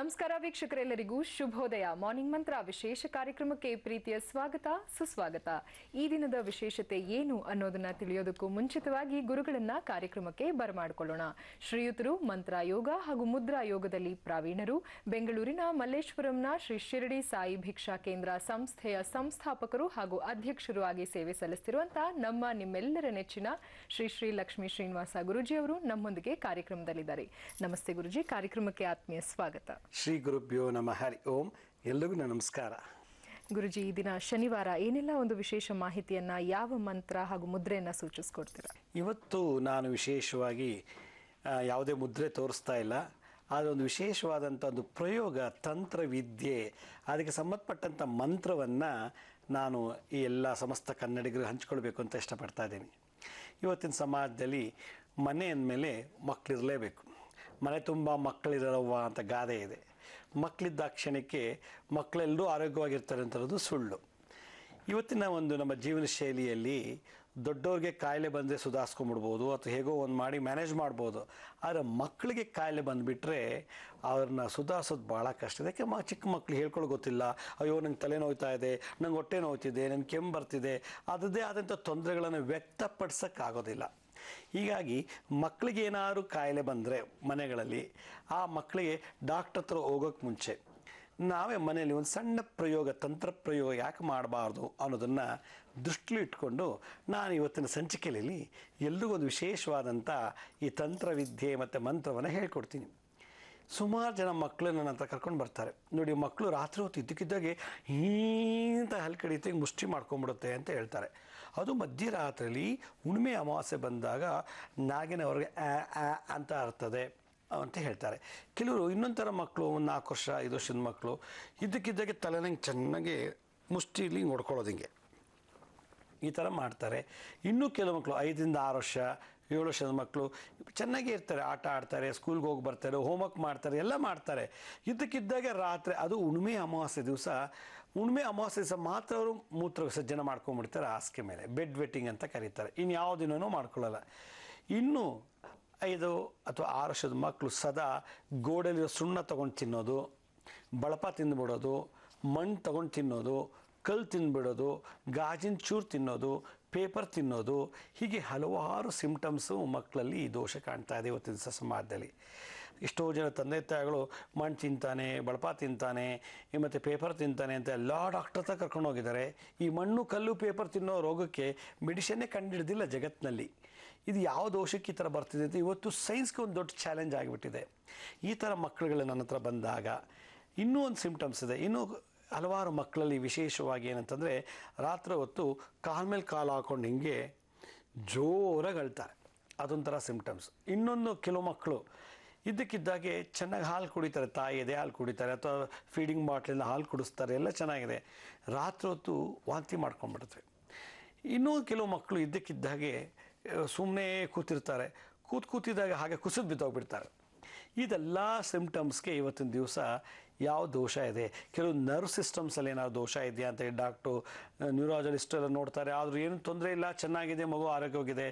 ನಮಸ್ಕಾರ ವೀಕ್ಷಕರೆಲ್ಲರಿಗೂ ಶುಭೋದಯ ಮಾರ್ನಿಂಗ್ ಮಂತ್ರ ವಿಶೇಷ ಕಾರ್ಯಕ್ರಮಕ್ಕೆ ಪ್ರೀತಿಯ ಸ್ವಾಗತ ಸುಸ್ವಾಗತ ಈ ದಿನದ ವಿಶೇಷತೆ ಏನು ಅನ್ನೋದನ್ನ ತಿಳಿಯೋದಕ್ಕೂ ಮುಂಚಿತವಾಗಿ ಗುರುಗಳನ್ನ ಕಾರ್ಯಕ್ರಮಕ್ಕೆ ಬರಮಾಡಿಕೊಳ್ಳೋಣ ಶ್ರೀಯುತರು ಮಂತ್ರ ಯೋಗ ಹಾಗೂ ಮುದ್ರಾ ಯೋಗದಲ್ಲಿ ಪ್ರಾವೀಣರು ಬೆಂಗಳೂರಿನ ಮಲ್ಲೇಶ್ವರಂನ ಶ್ರೀ ಶಿರಡಿ ಸಾಯಿ ಭಿಕ್ಷಾ ಕೇಂದ್ರ ಸಂಸ್ಥೆಯ ಸಂಸ್ಥಾಪಕರು ಹಾಗೂ ಅಧ್ಯಕ್ಷರು ಆಗಿ ಸೇವೆ ಸಲ್ಲಿಸುತ್ತಿರುವಂತಹ ನಮ್ಮ ನಿಮ್ಮೆಲ್ಲರ ನೆಚ್ಚಿನ ಶ್ರೀ ಶ್ರೀ ಲಕ್ಷ್ಮೀ ಶ್ರೀನಿವಾಸ ಗುರುಜಿ ಅವರು ನಮ್ಮೊಂದಿಗೆ ಕಾರ್ಯಕ್ರಮದಲ್ಲಿದ್ದಾರೆ ನಮಸ್ತೆ ಗುರುಜಿ ಕಾರ್ಯಕ್ರಮಕ್ಕೆ ಆತ್ಮೀಯ ಸ್ವಾಗತ ಶ್ರೀ ಗುರುಭ್ಯೋ ನಮಃ ಹರಿ ಓಂ ಎಲ್ರಿಗೂ ನಮಸ್ಕಾರ ಗುರುಜಿ ಈ ದಿನ ಶನಿವಾರ ಏನೆಲ್ಲ ಒಂದು ವಿಶೇಷ ಮಾಹಿತಿಯನ್ನು ಯಾವ ಮಂತ್ರ ಹಾಗೂ ಮುದ್ರೆಯನ್ನು ಸೂಚಿಸ್ಕೊಡ್ತೀರಾ ಇವತ್ತು ನಾನು ವಿಶೇಷವಾಗಿ ಯಾವುದೇ ಮುದ್ರೆ ತೋರಿಸ್ತಾ ಇಲ್ಲ ಆದರೆ ಒಂದು ವಿಶೇಷವಾದಂಥ ಒಂದು ಪ್ರಯೋಗ ತಂತ್ರವಿದ್ಯೆ ಅದಕ್ಕೆ ಸಂಬಂಧಪಟ್ಟಂಥ ಮಂತ್ರವನ್ನು ನಾನು ಈ ಎಲ್ಲ ಸಮಸ್ತ ಕನ್ನಡಿಗರು ಹಂಚ್ಕೊಳ್ಬೇಕು ಅಂತ ಇಷ್ಟಪಡ್ತಾ ಇದ್ದೀನಿ ಇವತ್ತಿನ ಸಮಾಜದಲ್ಲಿ ಮನೆ ಅಂದಮೇಲೆ ಮಕ್ಕಳಿರಲೇಬೇಕು ಮನೆ ತುಂಬ ಮಕ್ಕಳಿರಲ್ವ ಅಂತ ಗಾದೆ ಇದೆ ಮಕ್ಕಳಿದ್ದ ಕ್ಷಣಕ್ಕೆ ಮಕ್ಕಳೆಲ್ಲರೂ ಆರೋಗ್ಯವಾಗಿರ್ತಾರೆ ಅಂತ ಸುಳ್ಳು ಇವತ್ತಿನ ಒಂದು ನಮ್ಮ ಜೀವನ ಶೈಲಿಯಲ್ಲಿ ದೊಡ್ಡವ್ರಿಗೆ ಕಾಯಿಲೆ ಬಂದರೆ ಸುಧಾರಿಸ್ಕೊಂಬಿಡ್ಬೋದು ಅಥವಾ ಹೇಗೋ ಒಂದು ಮಾಡಿ ಮ್ಯಾನೇಜ್ ಮಾಡ್ಬೋದು ಆದರೆ ಮಕ್ಕಳಿಗೆ ಕಾಯಿಲೆ ಬಂದುಬಿಟ್ರೆ ಅವ್ರನ್ನ ಸುಧಾರಿಸೋದು ಭಾಳ ಕಷ್ಟ ಯಾಕೆ ಮ ಚಿಕ್ಕ ಮಕ್ಳು ಹೇಳ್ಕೊಳ್ಳೋ ಗೊತ್ತಿಲ್ಲ ಅಯ್ಯೋ ನಂಗೆ ತಲೆ ನೋಯ್ತಾ ಇದೆ ನಂಗೆ ಹೊಟ್ಟೆ ನೋಯ್ತಿದೆ ನನ್ನ ಕೆಮ್ಮು ಬರ್ತಿದೆ ಅದರದ್ದೇ ಆದಂಥ ತೊಂದರೆಗಳನ್ನು ವ್ಯಕ್ತಪಡಿಸೋಕ್ಕಾಗೋದಿಲ್ಲ ಹೀಗಾಗಿ ಮಕ್ಕಳಿಗೆ ಏನಾದರೂ ಕಾಯಿಲೆ ಬಂದರೆ ಮನೆಗಳಲ್ಲಿ ಆ ಮಕ್ಕಳಿಗೆ ಡಾಕ್ಟ್ರ್ ಹತ್ರ ಹೋಗೋಕ್ಕೆ ಮುಂಚೆ ನಾವೇ ಮನೆಯಲ್ಲಿ ಒಂದು ಸಣ್ಣ ಪ್ರಯೋಗ ತಂತ್ರ ಪ್ರಯೋಗ ಯಾಕೆ ಮಾಡಬಾರ್ದು ಅನ್ನೋದನ್ನು ದೃಷ್ಟಿಲಿ ಇಟ್ಕೊಂಡು ನಾನು ಇವತ್ತಿನ ಸಂಚಿಕೆಯಲ್ಲಿ ಎಲ್ರಿಗೂ ಒಂದು ವಿಶೇಷವಾದಂಥ ಈ ತಂತ್ರವಿದ್ಯೆ ಮತ್ತು ಮಂತ್ರವನ್ನು ಹೇಳ್ಕೊಡ್ತೀನಿ ಸುಮಾರು ಜನ ಮಕ್ಕಳು ನನ್ನ ಹತ್ರ ಕರ್ಕೊಂಡು ಬರ್ತಾರೆ ನೋಡಿ ಮಕ್ಕಳು ರಾತ್ರಿ ಹೊತ್ತು ಇದ್ದಕ್ಕಿದ್ದಾಗೆ ಹೀಂತ ಹಲ್ ಕಡಿಯುತ್ತೆ ಮುಷ್ಟಿ ಮಾಡ್ಕೊಂಬಿಡುತ್ತೆ ಅಂತ ಹೇಳ್ತಾರೆ ಅದು ಮಧ್ಯರಾತ್ರಿಯಲ್ಲಿ ಹುಣ್ಮೆ ಅಮಾವಾಸ್ಯೆ ಬಂದಾಗ ನಾಗಿನ ಹೊರಗೆ ಅಂತ ಅರ್ತದೆ ಅಂತ ಹೇಳ್ತಾರೆ ಕೆಲವರು ಇನ್ನೊಂದು ಥರ ಮಕ್ಕಳು ಒಂದು ನಾಲ್ಕು ವರ್ಷ ಐದು ವರ್ಷದ ಮಕ್ಕಳು ಇದ್ದಕ್ಕಿದ್ದಾಗೆ ತಲೆನಂಗೆ ಚೆನ್ನಾಗಿ ಮುಷ್ಟಿಲಿ ನೋಡ್ಕೊಳ್ಳೋದು ಹಿಂಗೆ ಈ ಥರ ಮಾಡ್ತಾರೆ ಇನ್ನೂ ಕೆಲವು ಮಕ್ಕಳು ಐದರಿಂದ ಆರು ವರ್ಷ ಏಳು ವರ್ಷದ ಮಕ್ಕಳು ಚೆನ್ನಾಗೇ ಇರ್ತಾರೆ ಆಟ ಆಡ್ತಾರೆ ಸ್ಕೂಲ್ಗೆ ಹೋಗಿ ಬರ್ತಾರೆ ಹೋಮ್ವರ್ಕ್ ಮಾಡ್ತಾರೆ ಎಲ್ಲ ಮಾಡ್ತಾರೆ ಇದ್ದಕ್ಕಿದ್ದಾಗೆ ರಾತ್ರಿ ಅದು ಹುಣ್ಮೆ ಅಮಾವಾಸ್ಯೆ ದಿವಸ ಹುಣ್ಣಿಮೆ ಅಮಾವಾಸ್ಯ ದಿವಸ ಮಾತ್ರ ಅವರು ಮೂತ್ರ ವಿಸರ್ಜನೆ ಮಾಡ್ಕೊಂಡ್ಬಿಡ್ತಾರೆ ಹಾಸಿಗೆ ಮೇಲೆ ಬೆಡ್ ವೆಟ್ಟಿಂಗ್ ಅಂತ ಕರೀತಾರೆ ಇನ್ನು ಯಾವ ದಿನವೂ ಮಾಡ್ಕೊಳ್ಳಲ್ಲ ಇನ್ನು ಐದು ಅಥವಾ ಆರು ವರ್ಷದ ಮಕ್ಕಳು ಸದಾ ಗೋಡೆಯಲ್ಲಿರೋ ಸುಣ್ಣ ತೊಗೊಂಡು ತಿನ್ನೋದು ಬಳಪ ತಿಂದುಬಿಡೋದು ಮಣ್ಣು ತೊಗೊಂಡು ತಿನ್ನೋದು ಕಲ್ಲು ತಿಂದುಬಿಡೋದು ಗಾಜಿನ ಚೂರು ತಿನ್ನೋದು ಪೇಪರ್ ತಿನ್ನೋದು ಹೀಗೆ ಹಲವಾರು ಸಿಂಪ್ಟಮ್ಸು ಮಕ್ಕಳಲ್ಲಿ ಈ ದೋಷ ಕಾಣ್ತಾ ಇದೆ ಇವತ್ತಿನ ಸಮಾಜದಲ್ಲಿ ಎಷ್ಟೋ ಜನ ತಂದೆ ತಾಯಿಗಳು ಮಣ್ಣು ತಿಂತಾನೆ ಬಳಪ ತಿಂತಾನೆ ಮತ್ತು ಪೇಪರ್ ತಿಂತಾನೆ ಅಂತ ಎಲ್ಲ ಡಾಕ್ಟರ್ ಹತ್ರ ಕರ್ಕೊಂಡು ಹೋಗಿದ್ದಾರೆ ಈ ಮಣ್ಣು ಕಲ್ಲು ಪೇಪರ್ ತಿನ್ನೋ ರೋಗಕ್ಕೆ ಮೆಡಿಷನ್ನೇ ಕಂಡುಹಿಡಿದಿಲ್ಲ ಜಗತ್ತಿನಲ್ಲಿ ಇದು ಯಾವ ದೋಷಕ್ಕೆ ಈ ಥರ ಬರ್ತಿದೆ ಅಂತ ಇವತ್ತು ಸೈನ್ಸ್ಗೆ ಒಂದು ದೊಡ್ಡ ಚಾಲೆಂಜ್ ಆಗಿಬಿಟ್ಟಿದೆ ಈ ಥರ ಮಕ್ಕಳುಗಳು ನನ್ನ ಹತ್ರ ಬಂದಾಗ ಇನ್ನೂ ಒಂದು ಸಿಂಪ್ಟಮ್ಸ್ ಇದೆ ಇನ್ನೂ ಹಲವಾರು ಮಕ್ಕಳಲ್ಲಿ ವಿಶೇಷವಾಗಿ ಏನಂತಂದರೆ ರಾತ್ರಿ ಹೊತ್ತು ಕಾಲ ಮೇಲೆ ಕಾಲು ಹಾಕ್ಕೊಂಡು ಹಿಂಗೆ ಜೋರಾಗಿ ಅಳ್ತಾರೆ ಅದೊಂಥರ ಸಿಂಪ್ಟಮ್ಸ್ ಇನ್ನೊಂದು ಕೆಲವು ಮಕ್ಕಳು ಇದ್ದಕ್ಕಿದ್ದಾಗೆ ಚೆನ್ನಾಗಿ ಹಾಲು ಕುಡಿತಾರೆ ತಾಯಿ ಎದೆ ಹಾಲು ಕುಡಿತಾರೆ ಅಥವಾ ಫೀಡಿಂಗ್ ಬಾಟ್ಲಿಂದ ಹಾಲು ಕುಡಿಸ್ತಾರೆ ಎಲ್ಲ ಚೆನ್ನಾಗಿದೆ ರಾತ್ರಿ ಹೊತ್ತು ವಾಂತಿ ಮಾಡ್ಕೊಂಡ್ಬಿಡ್ತವೆ ಇನ್ನೂ ಕೆಲವು ಮಕ್ಕಳು ಇದ್ದಕ್ಕಿದ್ದಾಗೆ ಸುಮ್ಮನೆ ಕೂತಿರ್ತಾರೆ ಕೂತ್ ಕೂತಿದ್ದಾಗ ಹಾಗೆ ಕುಸಿದು ಬಿದ್ದೋಗ್ಬಿಡ್ತಾರೆ ಇದೆಲ್ಲ ಸಿಂಪ್ಟಮ್ಸ್ಗೆ ಇವತ್ತಿನ ದಿವಸ ಯಾವ ದೋಷ ಇದೆ ಕೆಲವು ನರ್ವ್ ಸಿಸ್ಟಮ್ಸಲ್ಲಿ ಏನಾದ್ರು ದೋಷ ಇದೆಯಾ ಅಂತೇಳಿ ಡಾಕ್ಟ್ರು ನ್ಯೂರಾಲಜಿಸ್ಟ್ ಎಲ್ಲ ನೋಡ್ತಾರೆ ಆದರೂ ಏನು ತೊಂದರೆ ಇಲ್ಲ ಚೆನ್ನಾಗಿದೆ ಮಗು ಆರೋಗ್ಯವಾಗಿದೆ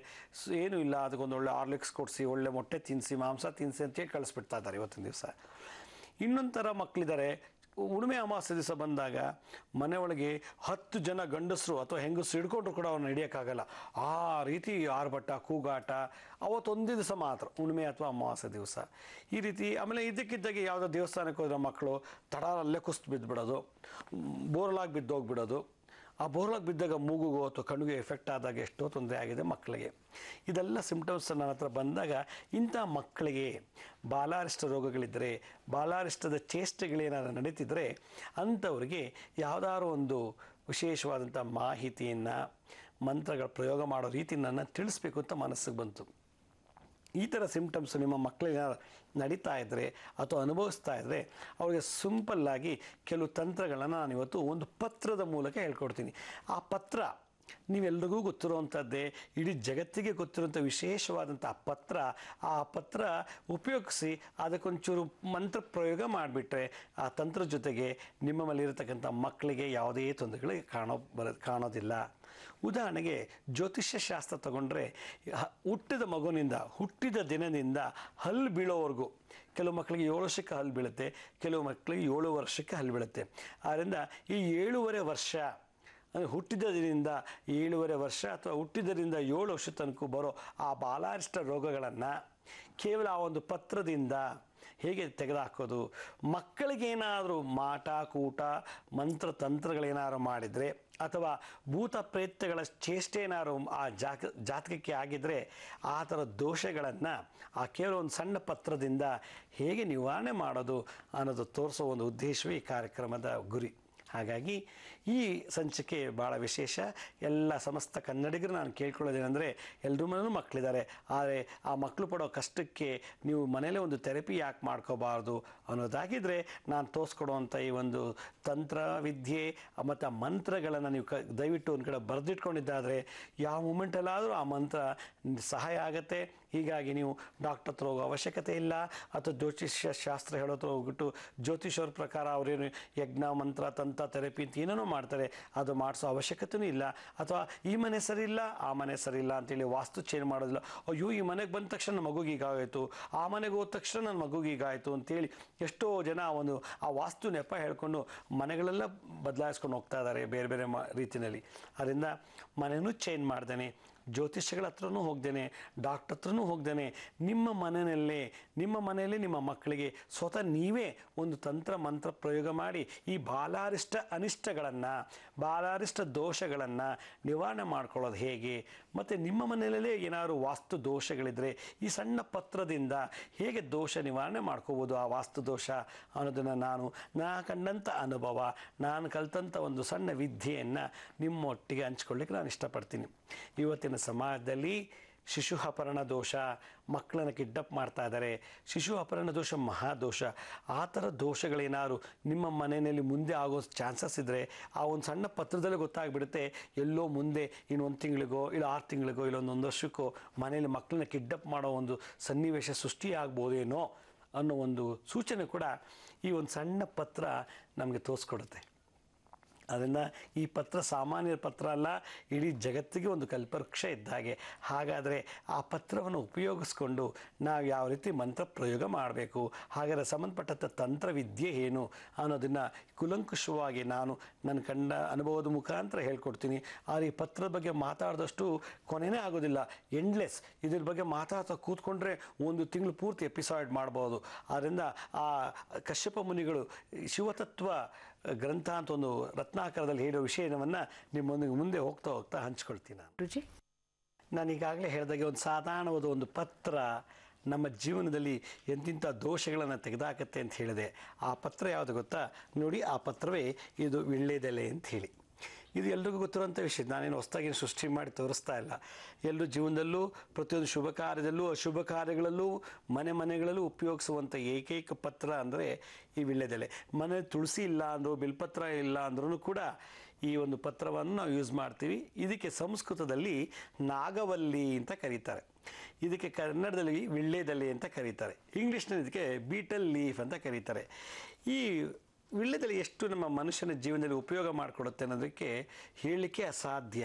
ಏನೂ ಇಲ್ಲ ಅದಕ್ಕೊಂದು ಒಳ್ಳೆ ಆರ್ಲಿಕ್ಸ್ ಕೊಡಿಸಿ ಒಳ್ಳೆ ಮೊಟ್ಟೆ ತಿನ್ನಿಸಿ ಮಾಂಸ ತಿನ್ನಿಸಿ ಅಂತೇಳಿ ಕಳಿಸ್ಬಿಡ್ತಾ ಇದ್ದಾರೆ ಇವತ್ತಿನ ದಿವಸ ಇನ್ನೊಂದು ಥರ ಮಕ್ಕಳಿದ್ದಾರೆ ಹುಣ್ಣಿಮೆ ಅಮಾವಾಸ್ಯ ದಿವಸ ಬಂದಾಗ ಮನೆಯೊಳಗೆ ಹತ್ತು ಜನ ಗಂಡಸರು ಅಥವಾ ಹೆಂಗಸರು ಹಿಡ್ಕೊಂಡ್ರು ಕೂಡ ಅವ್ರನ್ನ ಹಿಡಿಯೋಕ್ಕಾಗಲ್ಲ ಆ ರೀತಿ ಆರ್ಭಟ ಕೂಗಾಟ ಅವತ್ತೊಂದೇ ದಿವಸ ಮಾತ್ರ ಹುಣ್ಣಿಮೆ ಅಥವಾ ಅಮಾವಾಸ್ಯ ದಿವಸ ಈ ರೀತಿ ಆಮೇಲೆ ಇದಕ್ಕಿದ್ದಾಗೆ ಯಾವುದೋ ದೇವಸ್ಥಾನಕ್ಕೆ ಹೋದ್ರೆ ಮಕ್ಕಳು ತಡ ಅಲ್ಲೇ ಕುಸ್ತು ಬಿದ್ದುಬಿಡೋದು ಬೋರ್ಲಾಗಿ ಬಿದ್ದೋಗ್ಬಿಡೋದು ಆ ಬೋರ್ಲಾಗ್ ಬಿದ್ದಾಗ ಮೂಗುಗೋ ಅಥವಾ ಕಣ್ಣಿಗೆ ಎಫೆಕ್ಟ್ ಆದಾಗ ಎಷ್ಟೋ ತೊಂದರೆ ಆಗಿದೆ ಮಕ್ಕಳಿಗೆ ಇದೆಲ್ಲ ಸಿಂಪ್ಟಮ್ಸ್ ನನ್ನ ಹತ್ರ ಬಂದಾಗ ಇಂಥ ಮಕ್ಕಳಿಗೆ ಬಾಲಾರಿಷ್ಟ ರೋಗಗಳಿದ್ದರೆ ಬಾಲಾರಿಷ್ಟದ ಚೇಷ್ಟೆಗಳೇನಾದ್ರು ನಡೀತಿದ್ರೆ ಅಂಥವ್ರಿಗೆ ಯಾವುದಾದ್ರು ಒಂದು ವಿಶೇಷವಾದಂಥ ಮಾಹಿತಿಯನ್ನು ಮಂತ್ರಗಳ ಪ್ರಯೋಗ ಮಾಡೋ ರೀತಿ ನನ್ನ ತಿಳಿಸ್ಬೇಕು ಅಂತ ಮನಸ್ಸಿಗೆ ಬಂತು ಈ ಥರ ಸಿಂಪ್ಟಮ್ಸ್ ನಿಮ್ಮ ಮಕ್ಕಳಿಗೆ ನಡೀತಾ ಇದ್ದರೆ ಅಥವಾ ಅನುಭವಿಸ್ತಾ ಇದ್ದರೆ ಅವರಿಗೆ ಸಿಂಪಲ್ಲಾಗಿ ಕೆಲವು ತಂತ್ರಗಳನ್ನು ನಾನು ಇವತ್ತು ಒಂದು ಪತ್ರದ ಮೂಲಕ ಹೇಳ್ಕೊಡ್ತೀನಿ ಆ ಪತ್ರ ನೀವೆಲ್ರಿಗೂ ಗೊತ್ತಿರುವಂಥದ್ದೇ ಇಡೀ ಜಗತ್ತಿಗೆ ಗೊತ್ತಿರುವಂಥ ವಿಶೇಷವಾದಂಥ ಪತ್ರ ಆ ಪತ್ರ ಉಪಯೋಗಿಸಿ ಅದಕ್ಕೊಂಚೂರು ಮಂತ್ರ ಪ್ರಯೋಗ ಮಾಡಿಬಿಟ್ರೆ ಆ ತಂತ್ರ ಜೊತೆಗೆ ನಿಮ್ಮ ಮೇಲಿರತಕ್ಕಂಥ ಮಕ್ಕಳಿಗೆ ಯಾವುದೇ ತೊಂದರೆಗಳು ಕಾಣೋ ಬರ ಕಾಣೋದಿಲ್ಲ ಉದಾಹರಣೆಗೆ ಜ್ಯೋತಿಷ್ಯ ಶಾಸ್ತ್ರ ತಗೊಂಡ್ರೆ ಹುಟ್ಟಿದ ಮಗುವಿನಿಂದ ಹುಟ್ಟಿದ ದಿನದಿಂದ ಹಲ್ಲು ಬೀಳೋವರೆಗೂ ಕೆಲವು ಮಕ್ಕಳಿಗೆ ಏಳು ವರ್ಷಕ್ಕೆ ಹಲ್ಲು ಬೀಳುತ್ತೆ ಕೆಲವು ಮಕ್ಕಳಿಗೆ ಏಳು ವರ್ಷಕ್ಕೆ ಹಲ್ಲು ಬೀಳುತ್ತೆ ಆದ್ದರಿಂದ ಈ ಏಳುವರೆ ವರ್ಷ ಅಂದರೆ ಹುಟ್ಟಿದ್ದರಿಂದ ಏಳುವರೆ ವರ್ಷ ಅಥವಾ ಹುಟ್ಟಿದ್ದರಿಂದ ಏಳು ವರ್ಷ ತನಕ ಬರೋ ಆ ಬಾಲಾರಿಷ್ಟ ರೋಗಗಳನ್ನು ಕೇವಲ ಆ ಒಂದು ಪತ್ರದಿಂದ ಹೇಗೆ ತೆಗೆದುಹಾಕೋದು ಮಕ್ಕಳಿಗೇನಾದರೂ ಮಾಟ ಕೂಟ ಮಂತ್ರ ತಂತ್ರಗಳೇನಾದ್ರು ಮಾಡಿದರೆ ಅಥವಾ ಭೂತ ಪ್ರಯತ್ನಗಳ ಚೇಷ್ಟೆ ಏನಾದರೂ ಆ ಜಾತ ಜಾತಕಕ್ಕೆ ಆಗಿದ್ದರೆ ಆ ಥರ ದೋಷಗಳನ್ನು ಆ ಕೇವಲ ಒಂದು ಸಣ್ಣ ಪತ್ರದಿಂದ ಹೇಗೆ ನಿವಾರಣೆ ಮಾಡೋದು ಅನ್ನೋದು ತೋರಿಸೋ ಒಂದು ಉದ್ದೇಶವೇ ಈ ಕಾರ್ಯಕ್ರಮದ ಗುರಿ ಹಾಗಾಗಿ ಈ ಸಂಚಿಕೆ ಭಾಳ ವಿಶೇಷ ಎಲ್ಲ ಸಮಸ್ತ ಕನ್ನಡಿಗರು ನಾನು ಕೇಳ್ಕೊಳ್ಳೋದೇನೆಂದರೆ ಎಲ್ಲರೂ ಮನೇಲೂ ಮಕ್ಕಳಿದ್ದಾರೆ ಆದರೆ ಆ ಮಕ್ಕಳು ಪಡೋ ಕಷ್ಟಕ್ಕೆ ನೀವು ಮನೇಲೇ ಒಂದು ಥೆರಪಿ ಯಾಕೆ ಮಾಡ್ಕೋಬಾರ್ದು ಅನ್ನೋದಾಗಿದ್ದರೆ ನಾನು ತೋರಿಸ್ಕೊಡುವಂಥ ಈ ಒಂದು ತಂತ್ರ ವಿದ್ಯೆ ಮತ್ತು ಮಂತ್ರಗಳನ್ನು ನೀವು ಕ ದಯವಿಟ್ಟು ಒಂದು ಕಡೆ ಬರೆದಿಟ್ಕೊಂಡಿದ್ದಾದರೆ ಯಾವ ಮೂಮೆಂಟಲ್ಲಾದರೂ ಆ ಮಂತ್ರ ಸಹಾಯ ಆಗುತ್ತೆ ಹೀಗಾಗಿ ನೀವು ಡಾಕ್ಟರ್ ಹತ್ರ ಹೋಗೋ ಅವಶ್ಯಕತೆ ಇಲ್ಲ ಅಥವಾ ಜ್ಯೋತಿಷ್ಯ ಶಾಸ್ತ್ರ ಹೇಳೋತ್ರ ಹೋಗ್ಬಿಟ್ಟು ಜ್ಯೋತಿಷ್ಯವ್ರ ಪ್ರಕಾರ ಅವರೇನು ಯಜ್ಞ ಮಂತ್ರ ತಂತ್ರ ಥೆರಪಿ ಅಂತ ಏನೇನೋ ಮಾಡ್ತಾರೆ ಅದು ಮಾಡಿಸೋ ಅವಶ್ಯಕತೆಯೂ ಇಲ್ಲ ಅಥವಾ ಈ ಮನೆ ಸರಿ ಇಲ್ಲ ಆ ಮನೆ ಸರಿ ಇಲ್ಲ ಅಂತೇಳಿ ವಾಸ್ತು ಚೇಂಜ್ ಮಾಡೋದಿಲ್ಲ ಅಯ್ಯೋ ಈ ಮನೆಗೆ ಬಂದ ತಕ್ಷಣ ನನ್ನ ಮಗುಗೆ ಈಗಾಯಿತು ಆ ಮನೆಗೆ ಹೋದ ತಕ್ಷಣ ನನ್ನ ಮಗುಗೆ ಆಯಿತು ಅಂತೇಳಿ ಎಷ್ಟೋ ಜನ ಒಂದು ಆ ವಾಸ್ತು ನೆಪ ಹೇಳ್ಕೊಂಡು ಮನೆಗಳೆಲ್ಲ ಬದಲಾಯಿಸ್ಕೊಂಡು ಹೋಗ್ತಾ ಇದ್ದಾರೆ ಬೇರೆ ಬೇರೆ ಮ ರೀತಿಯಲ್ಲಿ ಅದರಿಂದ ಮನೆಯೂ ಚೇಂಜ್ ಮಾಡ್ದೇನೆ ಜ್ಯೋತಿಷ್ಯಗಳ ಹತ್ರನೂ ಹೋಗ್ದೇನೆ ಡಾಕ್ಟರ್ ಹತ್ರನೂ ಹೋಗ್ದೇನೆ ನಿಮ್ಮ ಮನೆಯಲ್ಲೇ ನಿಮ್ಮ ಮನೆಯಲ್ಲಿ ನಿಮ್ಮ ಮಕ್ಕಳಿಗೆ ಸ್ವತಃ ನೀವೇ ಒಂದು ತಂತ್ರ ಮಂತ್ರ ಪ್ರಯೋಗ ಮಾಡಿ ಈ ಬಾಲಾರಿಷ್ಟ ಅನಿಷ್ಟಗಳನ್ನು ಬಾಲಾರಿಷ್ಟ ದೋಷಗಳನ್ನು ನಿವಾರಣೆ ಮಾಡ್ಕೊಳ್ಳೋದು ಹೇಗೆ ಮತ್ತು ನಿಮ್ಮ ಮನೆಯಲ್ಲೇ ಏನಾದರೂ ವಾಸ್ತು ದೋಷಗಳಿದ್ದರೆ ಈ ಸಣ್ಣ ಪತ್ರದಿಂದ ಹೇಗೆ ದೋಷ ನಿವಾರಣೆ ಮಾಡ್ಕೋಬೋದು ಆ ವಾಸ್ತು ದೋಷ ಅನ್ನೋದನ್ನು ನಾನು ನಾ ಕಂಡಂಥ ಅನುಭವ ನಾನು ಕಲಿತಂಥ ಒಂದು ಸಣ್ಣ ವಿದ್ಯೆಯನ್ನು ನಿಮ್ಮೊಟ್ಟಿಗೆ ಹಂಚ್ಕೊಳ್ಳಿಕ್ಕೆ ನಾನು ಇಷ್ಟಪಡ್ತೀನಿ ಇವತ್ತಿನ ಸಮಾಜದಲ್ಲಿ ಶಿಶು ಅಪಹರಣ ದೋಷ ಮಕ್ಕಳನ್ನು ಕಿಡ್ಡಪ್ ಮಾಡ್ತಾ ಇದ್ದಾರೆ ಶಿಶು ಅಪಹರಣ ದೋಷ ಮಹಾದೋಷ ಆ ಥರ ದೋಷಗಳೇನಾದ್ರು ನಿಮ್ಮ ಮನೆಯಲ್ಲಿ ಮುಂದೆ ಆಗೋ ಚಾನ್ಸಸ್ ಇದ್ದರೆ ಆ ಒಂದು ಸಣ್ಣ ಪತ್ರದಲ್ಲೇ ಗೊತ್ತಾಗ್ಬಿಡುತ್ತೆ ಎಲ್ಲೋ ಮುಂದೆ ಇನ್ನು ಒಂದು ತಿಂಗಳಿಗೋ ಇಲ್ಲ ಆರು ತಿಂಗಳಿಗೋ ಇಲ್ಲೊಂದು ಒಂದು ವರ್ಷಕ್ಕೋ ಮನೆಯಲ್ಲಿ ಮಕ್ಕಳನ್ನ ಕಿಡ್ಡಪ್ ಮಾಡೋ ಒಂದು ಸನ್ನಿವೇಶ ಸೃಷ್ಟಿಯಾಗ್ಬೋದೇನೋ ಅನ್ನೋ ಒಂದು ಸೂಚನೆ ಕೂಡ ಈ ಒಂದು ಸಣ್ಣ ಪತ್ರ ನಮಗೆ ತೋರಿಸ್ಕೊಡುತ್ತೆ ಅದನ್ನು ಈ ಪತ್ರ ಸಾಮಾನ್ಯ ಪತ್ರ ಅಲ್ಲ ಇಡೀ ಜಗತ್ತಿಗೆ ಒಂದು ಕಲ್ಪವೃಕ್ಷ ಇದ್ದ ಹಾಗೆ ಹಾಗಾದರೆ ಆ ಪತ್ರವನ್ನು ಉಪಯೋಗಿಸ್ಕೊಂಡು ನಾವು ಯಾವ ರೀತಿ ಮಂತ್ರ ಪ್ರಯೋಗ ಮಾಡಬೇಕು ಹಾಗಾದರೆ ಸಂಬಂಧಪಟ್ಟಂಥ ತಂತ್ರವಿದ್ಯೆ ಏನು ಅನ್ನೋದನ್ನು ಕುಲಂಕುಷವಾಗಿ ನಾನು ನನ್ನ ಕಂಡ ಅನುಭವದ ಮುಖಾಂತರ ಹೇಳ್ಕೊಡ್ತೀನಿ ಆದರೆ ಈ ಪತ್ರದ ಬಗ್ಗೆ ಮಾತಾಡಿದಷ್ಟು ಕೊನೆಯೇ ಆಗೋದಿಲ್ಲ ಎಂಡ್ಲೆಸ್ ಇದ್ರ ಬಗ್ಗೆ ಮಾತಾಡ್ತಾ ಕೂತ್ಕೊಂಡ್ರೆ ಒಂದು ತಿಂಗಳು ಪೂರ್ತಿ ಎಪಿಸೋಡ್ ಮಾಡ್ಬೋದು ಆದ್ದರಿಂದ ಆ ಕಶ್ಯಪ ಮುನಿಗಳು ಶಿವತತ್ವ ಗ್ರಂಥ ಅಂತ ಒಂದು ರತ್ನಾಕಾರದಲ್ಲಿ ಹೇಳೋ ವಿಷಯವನ್ನು ನಿಮ್ಮೊಂದಿಗೆ ಮುಂದೆ ಹೋಗ್ತಾ ಹೋಗ್ತಾ ಹಂಚ್ಕೊಳ್ತೀನಿ ನಾನು ರುಚಿ ನಾನು ಈಗಾಗಲೇ ಹೇಳಿದಾಗೆ ಒಂದು ಸಾಧಾರಣವಾದ ಒಂದು ಪತ್ರ ನಮ್ಮ ಜೀವನದಲ್ಲಿ ಎಂತಿಂಥ ದೋಷಗಳನ್ನು ತೆಗೆದಾಕತ್ತೆ ಅಂತ ಹೇಳಿದೆ ಆ ಪತ್ರ ಯಾವುದು ಗೊತ್ತಾ ನೋಡಿ ಆ ಪತ್ರವೇ ಇದು ವಿಳ್ಳೆದೆಲೆ ಅಂತ ಹೇಳಿ ಇದು ಎಲ್ರಿಗೂ ಗೊತ್ತಿರುವಂಥ ವಿಷಯ ನಾನೇನು ಹೊಸ್ದಾಗಿ ಸೃಷ್ಟಿ ಮಾಡಿ ತೋರಿಸ್ತಾ ಇಲ್ಲ ಎಲ್ಲರೂ ಜೀವನದಲ್ಲೂ ಪ್ರತಿಯೊಂದು ಶುಭ ಕಾರ್ಯದಲ್ಲೂ ಅಶುಭ ಕಾರ್ಯಗಳಲ್ಲೂ ಮನೆ ಮನೆಗಳಲ್ಲೂ ಉಪಯೋಗಿಸುವಂಥ ಏಕೈಕ ಪತ್ರ ಅಂದರೆ ಈ ವೀಳ್ಯದೆಲೆ ಮನೆ ತುಳಸಿ ಇಲ್ಲ ಅಂದರೂ ಬಿಲ್ಪತ್ರ ಇಲ್ಲ ಅಂದ್ರೂ ಕೂಡ ಈ ಒಂದು ಪತ್ರವನ್ನು ನಾವು ಯೂಸ್ ಮಾಡ್ತೀವಿ ಇದಕ್ಕೆ ಸಂಸ್ಕೃತದಲ್ಲಿ ನಾಗವಲ್ಲಿ ಅಂತ ಕರೀತಾರೆ ಇದಕ್ಕೆ ಕನ್ನಡದಲ್ಲಿ ವಿಳ್ಳೆದೆಲೆ ಅಂತ ಕರೀತಾರೆ ಇಂಗ್ಲೀಷ್ನಲ್ಲಿ ಇದಕ್ಕೆ ಬೀಟಲ್ ಲೀಫ್ ಅಂತ ಕರೀತಾರೆ ಈ ವಿಳ್ಯದಲ್ಲಿ ಎಷ್ಟು ನಮ್ಮ ಮನುಷ್ಯನ ಜೀವನದಲ್ಲಿ ಉಪಯೋಗ ಮಾಡಿಕೊಡುತ್ತೆ ಅನ್ನೋದಕ್ಕೆ ಹೇಳಲಿಕ್ಕೆ ಅಸಾಧ್ಯ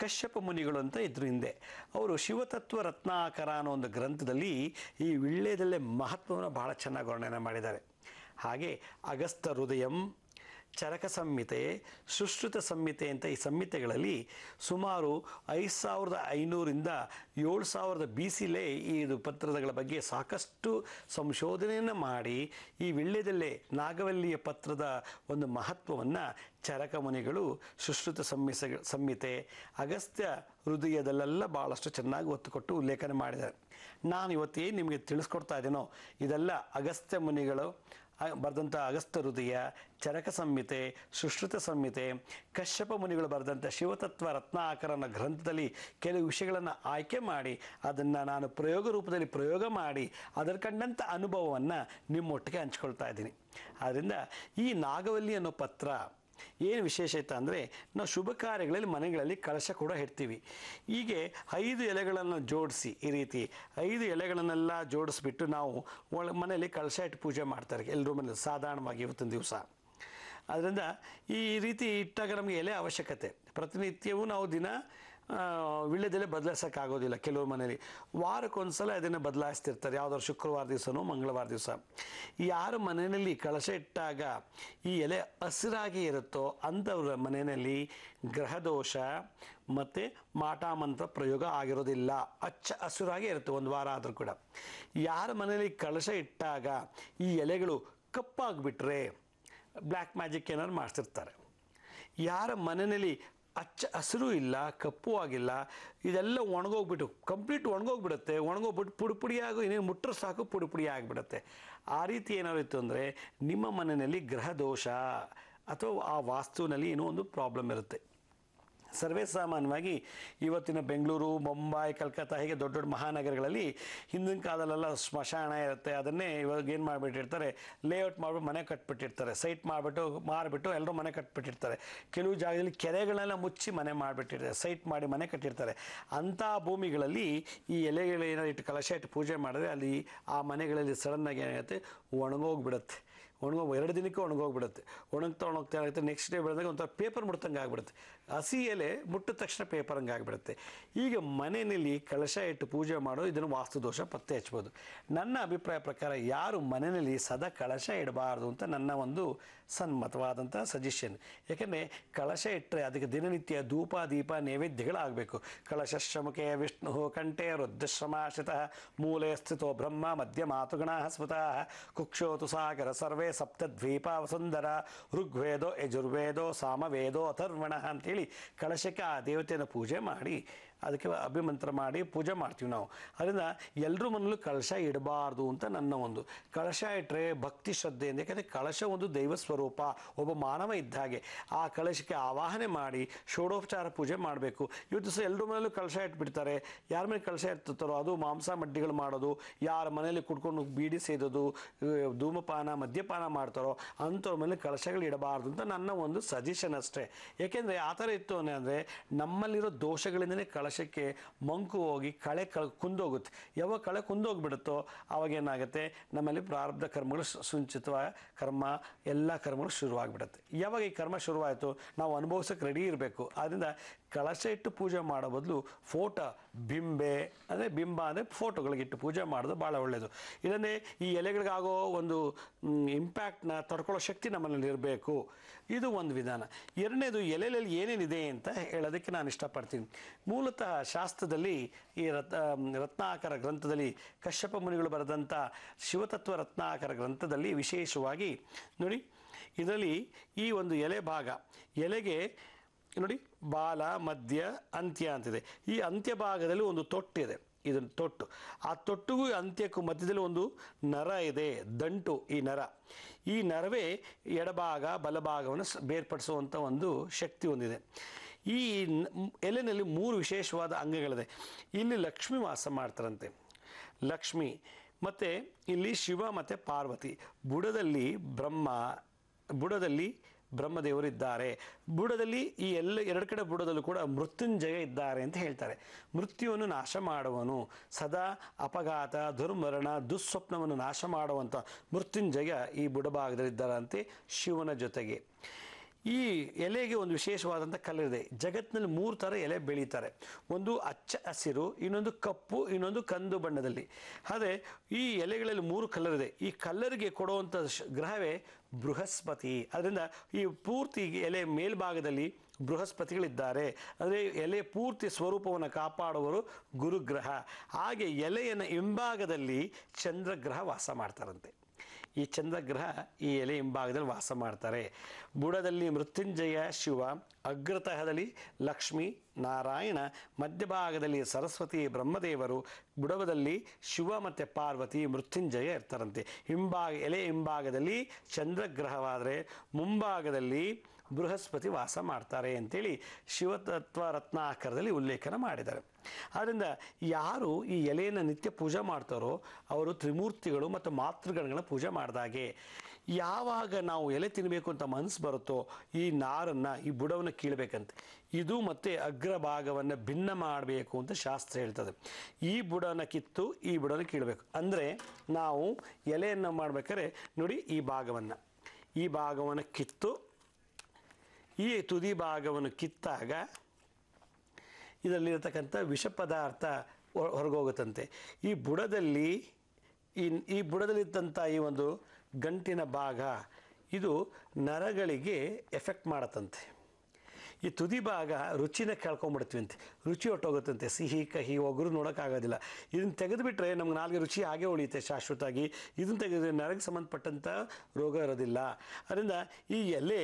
ಕಶ್ಯಪ ಮುನಿಗಳು ಅಂತ ಇದ್ರ ಹಿಂದೆ ಅವರು ಶಿವತತ್ವ ರತ್ನಾಕರ ಅನ್ನೋ ಒಂದು ಗ್ರಂಥದಲ್ಲಿ ಈ ವಿಳ್ಯದಲ್ಲೇ ಮಹತ್ವವನ್ನು ಭಾಳ ಚೆನ್ನಾಗಿ ವರ್ಣನೆ ಮಾಡಿದ್ದಾರೆ ಹಾಗೆ ಅಗಸ್ತ ಹೃದಯಂ ಚರಕ ಸಂಹಿತೆ ಸುಶ್ರುತ ಸಂಹಿತೆ ಅಂತ ಈ ಸಂಹಿತೆಗಳಲ್ಲಿ ಸುಮಾರು ಐದು ಸಾವಿರದ ಐನೂರಿಂದ ಏಳು ಸಾವಿರದ ಬಿ ಈ ಇದು ಪತ್ರದಗಳ ಬಗ್ಗೆ ಸಾಕಷ್ಟು ಸಂಶೋಧನೆಯನ್ನು ಮಾಡಿ ಈ ವಿಳ್ಯದಲ್ಲೇ ನಾಗವಲ್ಲಿಯ ಪತ್ರದ ಒಂದು ಮಹತ್ವವನ್ನು ಚರಕ ಮುನಿಗಳು ಸುಶ್ರುತ ಸಂಹಿಸ ಸಂಹಿತೆ ಅಗಸ್ತ್ಯ ಹೃದಯದಲ್ಲೆಲ್ಲ ಭಾಳಷ್ಟು ಚೆನ್ನಾಗಿ ಒತ್ತು ಕೊಟ್ಟು ಉಲ್ಲೇಖನ ಮಾಡಿದ್ದಾರೆ ನಾನು ಇವತ್ತೇ ನಿಮಗೆ ತಿಳಿಸ್ಕೊಡ್ತಾ ಇದ್ದೇನೋ ಇದೆಲ್ಲ ಅಗಸ್ತ್ಯ ಮುನಿಗಳು ಬರೆದಂಥ ಅಗಸ್ತ ಹೃದಯ ಚರಕ ಸಂಹಿತೆ ಸುಶ್ರುತ ಸಂಹಿತೆ ಕಶ್ಯಪ ಮುನಿಗಳು ಬರೆದಂಥ ಶಿವತತ್ವ ರತ್ನಾಕರನ ಗ್ರಂಥದಲ್ಲಿ ಕೆಲವು ವಿಷಯಗಳನ್ನು ಆಯ್ಕೆ ಮಾಡಿ ಅದನ್ನು ನಾನು ಪ್ರಯೋಗ ರೂಪದಲ್ಲಿ ಪ್ರಯೋಗ ಮಾಡಿ ಅದರ ಕಂಡಂಥ ಅನುಭವವನ್ನು ನಿಮ್ಮೊಟ್ಟಿಗೆ ಹಂಚ್ಕೊಳ್ತಾ ಇದ್ದೀನಿ ಆದ್ದರಿಂದ ಈ ನಾಗವಲ್ಲಿ ಅನ್ನೋ ಪತ್ರ ಏನು ವಿಶೇಷ ವಿಶೇಷತೆ ಅಂದರೆ ನಾವು ಶುಭ ಕಾರ್ಯಗಳಲ್ಲಿ ಮನೆಗಳಲ್ಲಿ ಕಳಶ ಕೂಡ ಇಡ್ತೀವಿ ಹೀಗೆ ಐದು ಎಲೆಗಳನ್ನು ಜೋಡಿಸಿ ಈ ರೀತಿ ಐದು ಎಲೆಗಳನ್ನೆಲ್ಲ ಜೋಡಿಸ್ಬಿಟ್ಟು ನಾವು ಒಳ ಮನೆಯಲ್ಲಿ ಕಳಶ ಇಟ್ಟು ಪೂಜೆ ಮಾಡ್ತಾರೆ ಎಲ್ಲರೂ ಮನೆಯಲ್ಲಿ ಸಾಧಾರಣವಾಗಿ ಇವತ್ತಿನ ದಿವಸ ಅದರಿಂದ ಈ ರೀತಿ ಇಟ್ಟಾಗ ನಮಗೆ ಎಲೆ ಅವಶ್ಯಕತೆ ಪ್ರತಿನಿತ್ಯವೂ ನಾವು ದಿನ ವಿಳ್ಯದಲ್ಲೇ ಬದಲಾಯಿಸೋಕ್ಕಾಗೋದಿಲ್ಲ ಕೆಲವ್ರ ಮನೆಯಲ್ಲಿ ವಾರಕ್ಕೊಂದ್ಸಲ ಅದನ್ನು ಬದಲಾಯಿಸ್ತಿರ್ತಾರೆ ಯಾವುದಾದ್ರು ಶುಕ್ರವಾರ ದಿವಸನೋ ಮಂಗಳವಾರ ದಿವಸ ಯಾರ ಮನೆಯಲ್ಲಿ ಕಳಶ ಇಟ್ಟಾಗ ಈ ಎಲೆ ಹಸಿರಾಗಿ ಇರುತ್ತೋ ಅಂಥವ್ರ ಮನೆಯಲ್ಲಿ ಗ್ರಹದೋಷ ಮತ್ತು ಮಾಟಾಮಂತ್ರ ಪ್ರಯೋಗ ಆಗಿರೋದಿಲ್ಲ ಅಚ್ಚ ಹಸಿರಾಗಿ ಇರುತ್ತೆ ಒಂದು ವಾರ ಆದರೂ ಕೂಡ ಯಾರ ಮನೆಯಲ್ಲಿ ಕಳಶ ಇಟ್ಟಾಗ ಈ ಎಲೆಗಳು ಕಪ್ಪಾಗಿಬಿಟ್ರೆ ಬ್ಲ್ಯಾಕ್ ಮ್ಯಾಜಿಕ್ ಏನಾದ್ರು ಮಾಡಿಸ್ತಿರ್ತಾರೆ ಯಾರ ಮನೆಯಲ್ಲಿ ಅಚ್ಚ ಹಸಿರು ಇಲ್ಲ ಕಪ್ಪು ಆಗಿಲ್ಲ ಇದೆಲ್ಲ ಒಣಗೋಗ್ಬಿಟ್ಟು ಕಂಪ್ಲೀಟ್ ಒಣಗೋಗ್ಬಿಡುತ್ತೆ ಒಣಗೋಗ್ಬಿಟ್ಟು ಪುಡಿ ಪುಡಿಯಾಗೋ ಇನ್ನೇನು ಮುಟ್ಟರು ಸಾಕು ಪುಡಿ ಪುಡಿ ಆಗಿಬಿಡುತ್ತೆ ಆ ರೀತಿ ಇತ್ತು ಅಂದರೆ ನಿಮ್ಮ ಮನೆಯಲ್ಲಿ ಗ್ರಹ ದೋಷ ಅಥವಾ ಆ ವಾಸ್ತುವಿನಲ್ಲಿ ಏನೋ ಒಂದು ಪ್ರಾಬ್ಲಮ್ ಇರುತ್ತೆ ಸರ್ವೇ ಸಾಮಾನ್ಯವಾಗಿ ಇವತ್ತಿನ ಬೆಂಗಳೂರು ಮುಂಬೈ ಕಲ್ಕತ್ತಾ ಹೀಗೆ ದೊಡ್ಡ ದೊಡ್ಡ ಮಹಾನಗರಗಳಲ್ಲಿ ಹಿಂದಿನ ಕಾಲದಲ್ಲೆಲ್ಲ ಸ್ಮಶಾನ ಇರುತ್ತೆ ಅದನ್ನೇ ಇವಾಗ ಏನು ಮಾಡಿಬಿಟ್ಟಿರ್ತಾರೆ ಲೇಔಟ್ ಮಾಡಿಬಿಟ್ಟು ಮನೆ ಕಟ್ಬಿಟ್ಟಿರ್ತಾರೆ ಸೈಟ್ ಮಾಡಿಬಿಟ್ಟು ಮಾರಿಬಿಟ್ಟು ಎಲ್ಲರೂ ಮನೆ ಕಟ್ಬಿಟ್ಟಿರ್ತಾರೆ ಕೆಲವು ಜಾಗದಲ್ಲಿ ಕೆರೆಗಳನ್ನೆಲ್ಲ ಮುಚ್ಚಿ ಮನೆ ಮಾಡಿಬಿಟ್ಟಿರ್ತಾರೆ ಸೈಟ್ ಮಾಡಿ ಮನೆ ಕಟ್ಟಿರ್ತಾರೆ ಅಂಥ ಭೂಮಿಗಳಲ್ಲಿ ಈ ಎಲೆಗಳು ಏನಾದ್ರು ಇಟ್ಟು ಕಲಶ ಇಟ್ಟು ಪೂಜೆ ಮಾಡಿದ್ರೆ ಅಲ್ಲಿ ಆ ಮನೆಗಳಲ್ಲಿ ಸಡನ್ನಾಗಿ ಏನಾಗುತ್ತೆ ಒಣಗೋಗ್ಬಿಡುತ್ತೆ ಒಣಗೋಗಿ ಎರಡು ದಿನಕ್ಕೆ ಒಣಗೋಗ್ಬಿಡುತ್ತೆ ಒಣಗ್ತಾ ಒಣಗ್ತಾ ಏನಾಗುತ್ತೆ ನೆಕ್ಸ್ಟ್ ಡೇ ಬೆಳೆದಾಗ ಒಂಥರ ಪೇಪರ್ ಮುಡ್ತಂಗೆ ಆಗಿಬಿಡುತ್ತೆ ಹಸಿ ಎಲೆ ಮುಟ್ಟಿದ ತಕ್ಷಣ ಪೇಪರ್ ಹಂಗೆ ಆಗಿಬಿಡುತ್ತೆ ಈಗ ಮನೆಯಲ್ಲಿ ಕಳಶ ಇಟ್ಟು ಪೂಜೆ ಮಾಡೋ ಇದನ್ನು ವಾಸ್ತುದೋಷ ಪತ್ತೆ ಹಚ್ಬೋದು ನನ್ನ ಅಭಿಪ್ರಾಯ ಪ್ರಕಾರ ಯಾರು ಮನೆಯಲ್ಲಿ ಸದಾ ಕಳಶ ಇಡಬಾರ್ದು ಅಂತ ನನ್ನ ಒಂದು ಸನ್ಮತವಾದಂಥ ಸಜೆಷನ್ ಯಾಕೆಂದರೆ ಕಳಶ ಇಟ್ಟರೆ ಅದಕ್ಕೆ ದಿನನಿತ್ಯ ಧೂಪ ದೀಪ ನೈವೇದ್ಯಗಳಾಗಬೇಕು ಕಳಶ ಶ್ರಮಕೆ ವಿಷ್ಣು ಕಂಠೆ ರುದ್ರಶ್ರಮಾಶ್ರಿತ ಮೂಲೆ ಸ್ಥಿತೋ ಬ್ರಹ್ಮ ಮಧ್ಯ ಮಾತುಗಣ ಸ್ವತಃ ಕುಕ್ಷೋತು ಸಾಗರ ಸರ್ವೇ ಸಪ್ತದ್ವೀಪ ವಸುಂಧರ ಋಗ್ವೇದೋ ಯಜುರ್ವೇದೋ ಸಾಮವೇದೋ ಅಥರ್ವಣ ಅಂತ ಹೇಳಿ ಕಳಶಕ್ಕೆ ಆ ದೇವತೆಯನ್ನು ಪೂಜೆ ಮಾಡಿ ಅದಕ್ಕೆ ಅಭಿಮಂತ್ರ ಮಾಡಿ ಪೂಜೆ ಮಾಡ್ತೀವಿ ನಾವು ಅದರಿಂದ ಎಲ್ಲರೂ ಮನೇಲೂ ಕಳಶ ಇಡಬಾರ್ದು ಅಂತ ನನ್ನ ಒಂದು ಕಳಶ ಇಟ್ಟರೆ ಭಕ್ತಿ ಶ್ರದ್ಧೆಯಿಂದ ಯಾಕಂದರೆ ಕಳಶ ಒಂದು ದೈವ ಸ್ವರೂಪ ಒಬ್ಬ ಮಾನವ ಇದ್ದ ಹಾಗೆ ಆ ಕಳಶಕ್ಕೆ ಆವಾಹನೆ ಮಾಡಿ ಷೋಡೋಪಚಾರ ಪೂಜೆ ಮಾಡಬೇಕು ಇವತ್ತು ದಿವಸ ಎಲ್ಲರ ಮನೇಲೂ ಕಳಶ ಇಟ್ಬಿಡ್ತಾರೆ ಯಾರ ಮೇಲೆ ಕಳಶ ಇರ್ತಿರ್ತಾರೋ ಅದು ಮಾಂಸ ಮಡ್ಡಿಗಳು ಮಾಡೋದು ಯಾರ ಮನೇಲಿ ಕುಡ್ಕೊಂಡು ಬೀಡಿ ಸೇದೋದು ಧೂಮಪಾನ ಮದ್ಯಪಾನ ಮಾಡ್ತಾರೋ ಅಂಥವ್ರ ಮನೇಲಿ ಕಳಶಗಳು ಇಡಬಾರ್ದು ಅಂತ ನನ್ನ ಒಂದು ಸಜೆಷನ್ ಅಷ್ಟೇ ಏಕೆಂದರೆ ಆ ಥರ ಇತ್ತು ಅಂದರೆ ನಮ್ಮಲ್ಲಿರೋ ದೋಷಗಳಿಂದಲೇ ಕಳಶ ವರ್ಷಕ್ಕೆ ಮಂಕು ಹೋಗಿ ಕಳೆ ಕಳ್ ಕುಂದೋಗುತ್ತೆ ಯಾವಾಗ ಕಳೆ ಕುಂದೋಗ್ಬಿಡುತ್ತೋ ಏನಾಗುತ್ತೆ ನಮ್ಮಲ್ಲಿ ಪ್ರಾರಬ್ಧ ಕರ್ಮಗಳು ಸುಂಚಿತ ಕರ್ಮ ಎಲ್ಲ ಕರ್ಮಗಳು ಶುರುವಾಗಿಬಿಡುತ್ತೆ ಯಾವಾಗ ಈ ಕರ್ಮ ಶುರುವಾಯಿತು ನಾವು ಅನುಭವಿಸೋಕ್ಕೆ ರೆಡಿ ಇರಬೇಕು ಆದ್ದರಿಂದ ಕಳಶ ಇಟ್ಟು ಪೂಜೆ ಮಾಡೋ ಬದಲು ಫೋಟೋ ಬಿಂಬೆ ಅಂದರೆ ಬಿಂಬ ಅಂದರೆ ಫೋಟೋಗಳಿಗಿಟ್ಟು ಪೂಜೆ ಮಾಡೋದು ಭಾಳ ಒಳ್ಳೆಯದು ಇದನ್ನೇ ಈ ಎಲೆಗಳಿಗಾಗೋ ಒಂದು ಇಂಪ್ಯಾಕ್ಟ್ನ ತಡ್ಕೊಳ್ಳೋ ಶಕ್ತಿ ನಮ್ಮಲ್ಲಿ ಇರಬೇಕು ಇದು ಒಂದು ವಿಧಾನ ಎರಡನೇದು ಎಲೆಯಲ್ಲಿ ಏನೇನಿದೆ ಅಂತ ಹೇಳೋದಕ್ಕೆ ನಾನು ಇಷ್ಟಪಡ್ತೀನಿ ಮೂಲತಃ ಶಾಸ್ತ್ರದಲ್ಲಿ ಈ ರತ್ ರತ್ನಾಕರ ಗ್ರಂಥದಲ್ಲಿ ಕಶ್ಯಪ ಮುನಿಗಳು ಬರೆದಂಥ ಶಿವತತ್ವ ರತ್ನಾಕರ ಗ್ರಂಥದಲ್ಲಿ ವಿಶೇಷವಾಗಿ ನೋಡಿ ಇದರಲ್ಲಿ ಈ ಒಂದು ಎಲೆ ಭಾಗ ಎಲೆಗೆ ನೋಡಿ ಬಾಲ ಮಧ್ಯ ಅಂತ್ಯ ಅಂತಿದೆ ಈ ಅಂತ್ಯ ಭಾಗದಲ್ಲಿ ಒಂದು ತೊಟ್ಟಿದೆ ಇದನ್ನು ತೊಟ್ಟು ಆ ತೊಟ್ಟಿಗೂ ಅಂತ್ಯಕ್ಕೂ ಮಧ್ಯದಲ್ಲಿ ಒಂದು ನರ ಇದೆ ದಂಟು ಈ ನರ ಈ ನರವೇ ಎಡಭಾಗ ಬಲಭಾಗವನ್ನು ಬೇರ್ಪಡಿಸುವಂಥ ಒಂದು ಶಕ್ತಿ ಹೊಂದಿದೆ ಈ ಎಲೆನಲ್ಲಿ ಮೂರು ವಿಶೇಷವಾದ ಅಂಗಗಳಿದೆ ಇಲ್ಲಿ ಲಕ್ಷ್ಮಿ ವಾಸ ಮಾಡ್ತಾರಂತೆ ಲಕ್ಷ್ಮಿ ಮತ್ತು ಇಲ್ಲಿ ಶಿವ ಮತ್ತು ಪಾರ್ವತಿ ಬುಡದಲ್ಲಿ ಬ್ರಹ್ಮ ಬುಡದಲ್ಲಿ ಬ್ರಹ್ಮದೇವರಿದ್ದಾರೆ ಬುಡದಲ್ಲಿ ಈ ಎಲ್ಲ ಎರಡು ಕಡೆ ಬುಡದಲ್ಲೂ ಕೂಡ ಮೃತ್ಯುಂಜಯ ಇದ್ದಾರೆ ಅಂತ ಹೇಳ್ತಾರೆ ಮೃತ್ಯುವನ್ನು ನಾಶ ಮಾಡುವನು ಸದಾ ಅಪಘಾತ ದುರ್ಮರಣ ದುಸ್ವಪ್ನವನ್ನು ನಾಶ ಮಾಡುವಂಥ ಮೃತ್ಯುಂಜಯ ಈ ಬುಡಭಾಗದಲ್ಲಿದ್ದಾರಂತೆ ಶಿವನ ಜೊತೆಗೆ ಈ ಎಲೆಗೆ ಒಂದು ವಿಶೇಷವಾದಂಥ ಕಲರ್ ಇದೆ ಜಗತ್ತಿನಲ್ಲಿ ಮೂರು ಥರ ಎಲೆ ಬೆಳೀತಾರೆ ಒಂದು ಅಚ್ಚ ಹಸಿರು ಇನ್ನೊಂದು ಕಪ್ಪು ಇನ್ನೊಂದು ಕಂದು ಬಣ್ಣದಲ್ಲಿ ಆದರೆ ಈ ಎಲೆಗಳಲ್ಲಿ ಮೂರು ಕಲರ್ ಇದೆ ಈ ಕಲರ್ಗೆ ಕೊಡುವಂಥ ಗ್ರಹವೇ ಬೃಹಸ್ಪತಿ ಅದರಿಂದ ಈ ಪೂರ್ತಿ ಎಲೆ ಮೇಲ್ಭಾಗದಲ್ಲಿ ಬೃಹಸ್ಪತಿಗಳಿದ್ದಾರೆ ಅಂದರೆ ಎಲೆ ಪೂರ್ತಿ ಸ್ವರೂಪವನ್ನು ಕಾಪಾಡುವರು ಗುರುಗ್ರಹ ಹಾಗೆ ಎಲೆಯನ್ನು ಹಿಂಭಾಗದಲ್ಲಿ ಚಂದ್ರಗ್ರಹ ವಾಸ ಮಾಡ್ತಾರಂತೆ ಈ ಚಂದ್ರಗ್ರಹ ಈ ಎಲೆ ಹಿಂಭಾಗದಲ್ಲಿ ವಾಸ ಮಾಡ್ತಾರೆ ಬುಡದಲ್ಲಿ ಮೃತ್ಯುಂಜಯ ಶಿವ ಅಗ್ರತಹದಲ್ಲಿ ಲಕ್ಷ್ಮಿ ನಾರಾಯಣ ಮಧ್ಯಭಾಗದಲ್ಲಿ ಸರಸ್ವತಿ ಬ್ರಹ್ಮದೇವರು ಬುಡವದಲ್ಲಿ ಶಿವ ಮತ್ತು ಪಾರ್ವತಿ ಮೃತ್ಯುಂಜಯ ಇರ್ತಾರಂತೆ ಹಿಂಭಾಗ ಎಲೆ ಹಿಂಭಾಗದಲ್ಲಿ ಚಂದ್ರಗ್ರಹವಾದರೆ ಮುಂಭಾಗದಲ್ಲಿ ಬೃಹಸ್ಪತಿ ವಾಸ ಮಾಡ್ತಾರೆ ಅಂತೇಳಿ ಶಿವತತ್ವ ಆಕಾರದಲ್ಲಿ ಉಲ್ಲೇಖನ ಮಾಡಿದ್ದಾರೆ ಆದ್ದರಿಂದ ಯಾರು ಈ ಎಲೆಯನ್ನು ನಿತ್ಯ ಪೂಜೆ ಮಾಡ್ತಾರೋ ಅವರು ತ್ರಿಮೂರ್ತಿಗಳು ಮತ್ತು ಮಾತೃಗಣಗಳ ಪೂಜೆ ಮಾಡಿದಾಗೆ ಯಾವಾಗ ನಾವು ಎಲೆ ತಿನ್ನಬೇಕು ಅಂತ ಮನಸ್ಸು ಬರುತ್ತೋ ಈ ನಾರನ್ನು ಈ ಬುಡವನ್ನು ಕೀಳಬೇಕಂತ ಇದು ಮತ್ತೆ ಅಗ್ರ ಭಾಗವನ್ನು ಭಿನ್ನ ಮಾಡಬೇಕು ಅಂತ ಶಾಸ್ತ್ರ ಹೇಳ್ತದೆ ಈ ಬುಡನ ಕಿತ್ತು ಈ ಬುಡನ ಕೀಳಬೇಕು ಅಂದರೆ ನಾವು ಎಲೆಯನ್ನು ಮಾಡಬೇಕಾದ್ರೆ ನೋಡಿ ಈ ಭಾಗವನ್ನು ಈ ಭಾಗವನ್ನು ಕಿತ್ತು ಈ ತುದಿ ಭಾಗವನ್ನು ಕಿತ್ತಾಗ ಇದರಲ್ಲಿರತಕ್ಕಂಥ ವಿಷ ಪದಾರ್ಥ ಹೊರಗೋಗುತ್ತಂತೆ ಈ ಬುಡದಲ್ಲಿ ಈ ಈ ಬುಡದಲ್ಲಿದ್ದಂಥ ಈ ಒಂದು ಗಂಟಿನ ಭಾಗ ಇದು ನರಗಳಿಗೆ ಎಫೆಕ್ಟ್ ಮಾಡತ್ತಂತೆ ಈ ತುದಿ ಭಾಗ ರುಚಿನ ಕೇಳ್ಕೊಂಬಿಡ್ತೀವಂತೆ ರುಚಿ ಹೊಟ್ಟೋಗುತ್ತಂತೆ ಸಿಹಿ ಕಹಿ ಒಗರು ನೋಡೋಕ್ಕಾಗೋದಿಲ್ಲ ಇದನ್ನು ತೆಗೆದುಬಿಟ್ರೆ ನಮ್ಗೆ ನಾಲ್ಗೆ ರುಚಿ ಹಾಗೆ ಉಳಿಯುತ್ತೆ ಶಾಶ್ವತವಾಗಿ ಇದನ್ನು ತೆಗೆದ್ರೆ ನರಗೆ ಸಂಬಂಧಪಟ್ಟಂಥ ರೋಗ ಇರೋದಿಲ್ಲ ಅದರಿಂದ ಈ ಎಲೆ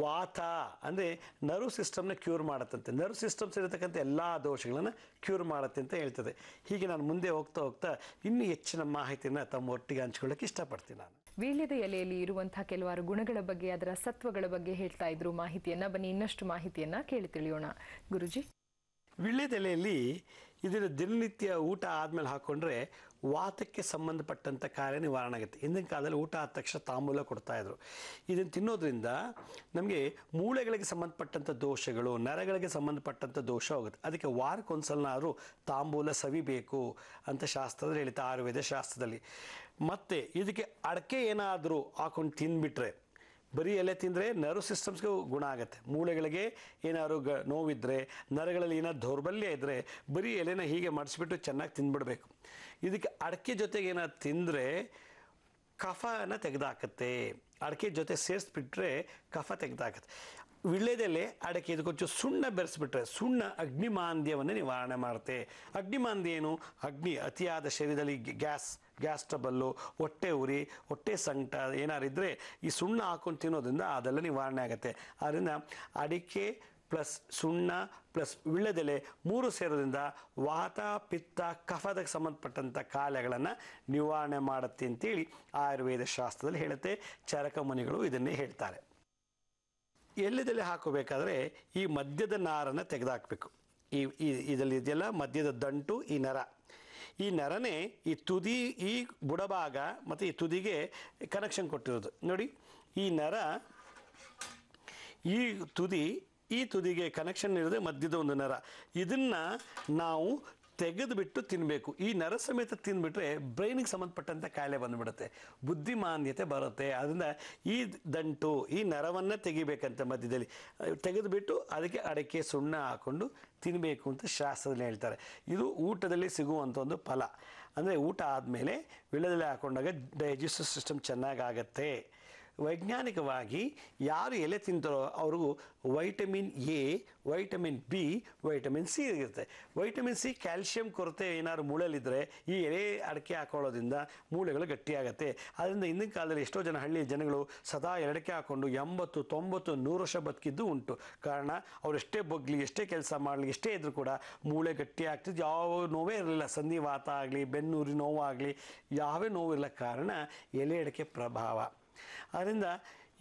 ವಾತ ಅಂದರೆ ನರ್ವ್ ಸಿಸ್ಟಮ್ನ ಕ್ಯೂರ್ ಮಾಡುತ್ತಂತೆ ನರ್ವ್ ಸಿಸ್ಟಮ್ಸ್ ಇರತಕ್ಕಂಥ ಎಲ್ಲ ದೋಷಗಳನ್ನು ಕ್ಯೂರ್ ಮಾಡುತ್ತೆ ಅಂತ ಹೇಳ್ತದೆ ಹೀಗೆ ನಾನು ಮುಂದೆ ಹೋಗ್ತಾ ಹೋಗ್ತಾ ಇನ್ನೂ ಹೆಚ್ಚಿನ ಮಾಹಿತಿಯನ್ನು ತಮ್ಮ ಒಟ್ಟಿಗೆ ಹಂಚ್ಕೊಳ್ಳೋಕೆ ಇಷ್ಟಪಡ್ತೀನಿ ನಾನು ವೀಳ್ಯದ ಎಲೆಯಲ್ಲಿ ಇರುವಂತಹ ಕೆಲವಾರು ಗುಣಗಳ ಬಗ್ಗೆ ಅದರ ಸತ್ವಗಳ ಬಗ್ಗೆ ಹೇಳ್ತಾ ಇದ್ರು ಮಾಹಿತಿಯನ್ನು ಬನ್ನಿ ಇನ್ನಷ್ಟು ಮಾಹಿತಿಯನ್ನು ಕೇಳಿ ತಿಳಿಯೋಣ ಗುರುಜಿ ವೀಳ್ಯದೆಲೆಯಲ್ಲಿ ಇದನ್ನು ದಿನನಿತ್ಯ ಊಟ ಆದಮೇಲೆ ಹಾಕ್ಕೊಂಡ್ರೆ ವಾತಕ್ಕೆ ಸಂಬಂಧಪಟ್ಟಂಥ ಕಾರ್ಯ ನಿವಾರಣೆ ಆಗುತ್ತೆ ಹಿಂದಿನ ಕಾಲದಲ್ಲಿ ಊಟ ಆದ ತಕ್ಷಣ ತಾಂಬೂಲ ಕೊಡ್ತಾಯಿದ್ರು ಇದನ್ನು ತಿನ್ನೋದ್ರಿಂದ ನಮಗೆ ಮೂಳೆಗಳಿಗೆ ಸಂಬಂಧಪಟ್ಟಂಥ ದೋಷಗಳು ನರಗಳಿಗೆ ಸಂಬಂಧಪಟ್ಟಂಥ ದೋಷ ಹೋಗುತ್ತೆ ಅದಕ್ಕೆ ವಾರಕ್ಕೊಂದ್ಸಲನಾದರೂ ತಾಂಬೂಲ ಸವಿಬೇಕು ಅಂತ ಶಾಸ್ತ್ರದಲ್ಲಿ ಹೇಳುತ್ತೆ ಆಯುರ್ವೇದ ಶಾಸ್ತ್ರದಲ್ಲಿ ಮತ್ತು ಇದಕ್ಕೆ ಅಡಕೆ ಏನಾದರೂ ಹಾಕೊಂಡು ತಿಂದುಬಿಟ್ರೆ ಬರೀ ಎಲೆ ತಿಂದರೆ ನರ್ವ್ ಸಿಸ್ಟಮ್ಸ್ಗೆ ಗುಣ ಆಗುತ್ತೆ ಮೂಳೆಗಳಿಗೆ ಏನಾದ್ರು ಗ ನೋವಿದ್ದರೆ ನರಗಳಲ್ಲಿ ಏನಾದ್ರು ದೌರ್ಬಲ್ಯ ಇದ್ದರೆ ಬರೀ ಎಲೆನ ಹೀಗೆ ಮಾಡಿಸ್ಬಿಟ್ಟು ಚೆನ್ನಾಗಿ ತಿಂದ್ಬಿಡಬೇಕು ಇದಕ್ಕೆ ಅಡಿಕೆ ಜೊತೆಗೆ ಏನಾದ್ರು ತಿಂದರೆ ಕಫನ ತೆಗೆದಾಕತ್ತೆ ಅಡಿಕೆ ಜೊತೆ ಸೇರಿಸ್ಬಿಟ್ರೆ ಕಫ ತೆಗೆದಾಕತ್ತೆ ವಿಳ್ಳೆದೆಲೆ ಅಡಕೆ ಕೊಂಚ ಸುಣ್ಣ ಬೆರೆಸ್ಬಿಟ್ರೆ ಸುಣ್ಣ ಅಗ್ನಿಮಾಂದ್ಯವನ್ನು ನಿವಾರಣೆ ಮಾಡುತ್ತೆ ಅಗ್ನಿಮಾಂದ್ಯ ಏನು ಅಗ್ನಿ ಅತಿಯಾದ ಶರೀರದಲ್ಲಿ ಗ್ಯಾಸ್ ಗ್ಯಾಸ್ ಹೊಟ್ಟೆ ಉರಿ ಹೊಟ್ಟೆ ಸಂಕಟ ಏನಾರಿದ್ದರೆ ಈ ಸುಣ್ಣ ಹಾಕೊಂಡು ತಿನ್ನೋದ್ರಿಂದ ಅದೆಲ್ಲ ನಿವಾರಣೆ ಆಗುತ್ತೆ ಆದ್ದರಿಂದ ಅಡಿಕೆ ಪ್ಲಸ್ ಸುಣ್ಣ ಪ್ಲಸ್ ವಿಳ್ಳೆದೆಲೆ ಮೂರು ಸೇರೋದ್ರಿಂದ ವಾತ ಪಿತ್ತ ಕಫದಕ್ಕೆ ಸಂಬಂಧಪಟ್ಟಂಥ ಕಾಯಿಲೆಗಳನ್ನು ನಿವಾರಣೆ ಮಾಡುತ್ತೆ ಅಂತೇಳಿ ಆಯುರ್ವೇದ ಶಾಸ್ತ್ರದಲ್ಲಿ ಹೇಳುತ್ತೆ ಚರಕ ಮುನಿಗಳು ಇದನ್ನೇ ಹೇಳ್ತಾರೆ ಎಲ್ಲಿದೆಲೆ ಹಾಕೋಬೇಕಾದ್ರೆ ಈ ಮದ್ಯದ ನಾರನ್ನು ತೆಗೆದಾಕಬೇಕು ಈ ಇದರಲ್ಲಿ ಇದೆಲ್ಲ ಮದ್ಯದ ದಂಟು ಈ ನರ ಈ ನರನೇ ಈ ತುದಿ ಈ ಬುಡಭಾಗ ಮತ್ತು ಈ ತುದಿಗೆ ಕನೆಕ್ಷನ್ ಕೊಟ್ಟಿರೋದು ನೋಡಿ ಈ ನರ ಈ ತುದಿ ಈ ತುದಿಗೆ ಕನೆಕ್ಷನ್ ಇರೋದೇ ಮಧ್ಯದ ಒಂದು ನರ ಇದನ್ನು ನಾವು ತೆಗೆದುಬಿಟ್ಟು ತಿನ್ನಬೇಕು ಈ ನರ ಸಮೇತ ತಿಂದುಬಿಟ್ರೆ ಬ್ರೈನಿಗೆ ಸಂಬಂಧಪಟ್ಟಂಥ ಕಾಯಿಲೆ ಬಂದುಬಿಡುತ್ತೆ ಬುದ್ಧಿಮಾನ್ಯತೆ ಬರುತ್ತೆ ಅದರಿಂದ ಈ ದಂಟು ಈ ನರವನ್ನು ತೆಗಿಬೇಕಂತ ಮಧ್ಯದಲ್ಲಿ ತೆಗೆದುಬಿಟ್ಟು ಅದಕ್ಕೆ ಅಡಕೆ ಸುಣ್ಣ ಹಾಕ್ಕೊಂಡು ತಿನ್ನಬೇಕು ಅಂತ ಶಾಸ್ತ್ರದಲ್ಲಿ ಹೇಳ್ತಾರೆ ಇದು ಊಟದಲ್ಲಿ ಸಿಗುವಂಥ ಒಂದು ಫಲ ಅಂದರೆ ಊಟ ಆದಮೇಲೆ ವಿಳದಲ್ಲಿ ಹಾಕೊಂಡಾಗ ಡೈಜೆಸ್ಟಿವ್ ಸಿಸ್ಟಮ್ ಚೆನ್ನಾಗಾಗತ್ತೆ ವೈಜ್ಞಾನಿಕವಾಗಿ ಯಾರು ಎಲೆ ತಿಂತಾರೋ ಅವ್ರಿಗೂ vitamin A vitamin B vitamin C ಇರುತ್ತೆ ವೈಟಮಿನ್ ಸಿ ಕ್ಯಾಲ್ಶಿಯಂ ಕೊರತೆ ಏನಾದ್ರು ಮೂಳೆಯಲ್ಲಿದ್ದರೆ ಈ ಎಲೆ ಅಡಿಕೆ ಹಾಕೊಳ್ಳೋದ್ರಿಂದ ಮೂಳೆಗಳು ಗಟ್ಟಿಯಾಗತ್ತೆ ಅದರಿಂದ ಹಿಂದಿನ ಕಾಲದಲ್ಲಿ ಎಷ್ಟೋ ಜನ ಹಳ್ಳಿಯ ಜನಗಳು ಸದಾ ಎರಡಕ್ಕೆ ಹಾಕೊಂಡು ಎಂಬತ್ತು ತೊಂಬತ್ತು ನೂರು ವರ್ಷ ಬದುಕಿದ್ದು ಉಂಟು ಕಾರಣ ಅವ್ರು ಎಷ್ಟೇ ಬಗ್ಲಿ ಎಷ್ಟೇ ಕೆಲಸ ಮಾಡಲಿ ಎಷ್ಟೇ ಇದ್ರು ಕೂಡ ಮೂಳೆ ಗಟ್ಟಿ ಆಗ್ತಿದ್ದು ಯಾವ ನೋವೇ ಇರಲಿಲ್ಲ ಸಂಧಿವಾತ ಆಗಲಿ ಬೆನ್ನೂರಿ ನೋವಾಗಲಿ ಯಾವೇ ನೋವಿರಲ್ಲ ಕಾರಣ ಎಲೆ ಅಡಿಕೆ ಪ್ರಭಾವ ಆದ್ದರಿಂದ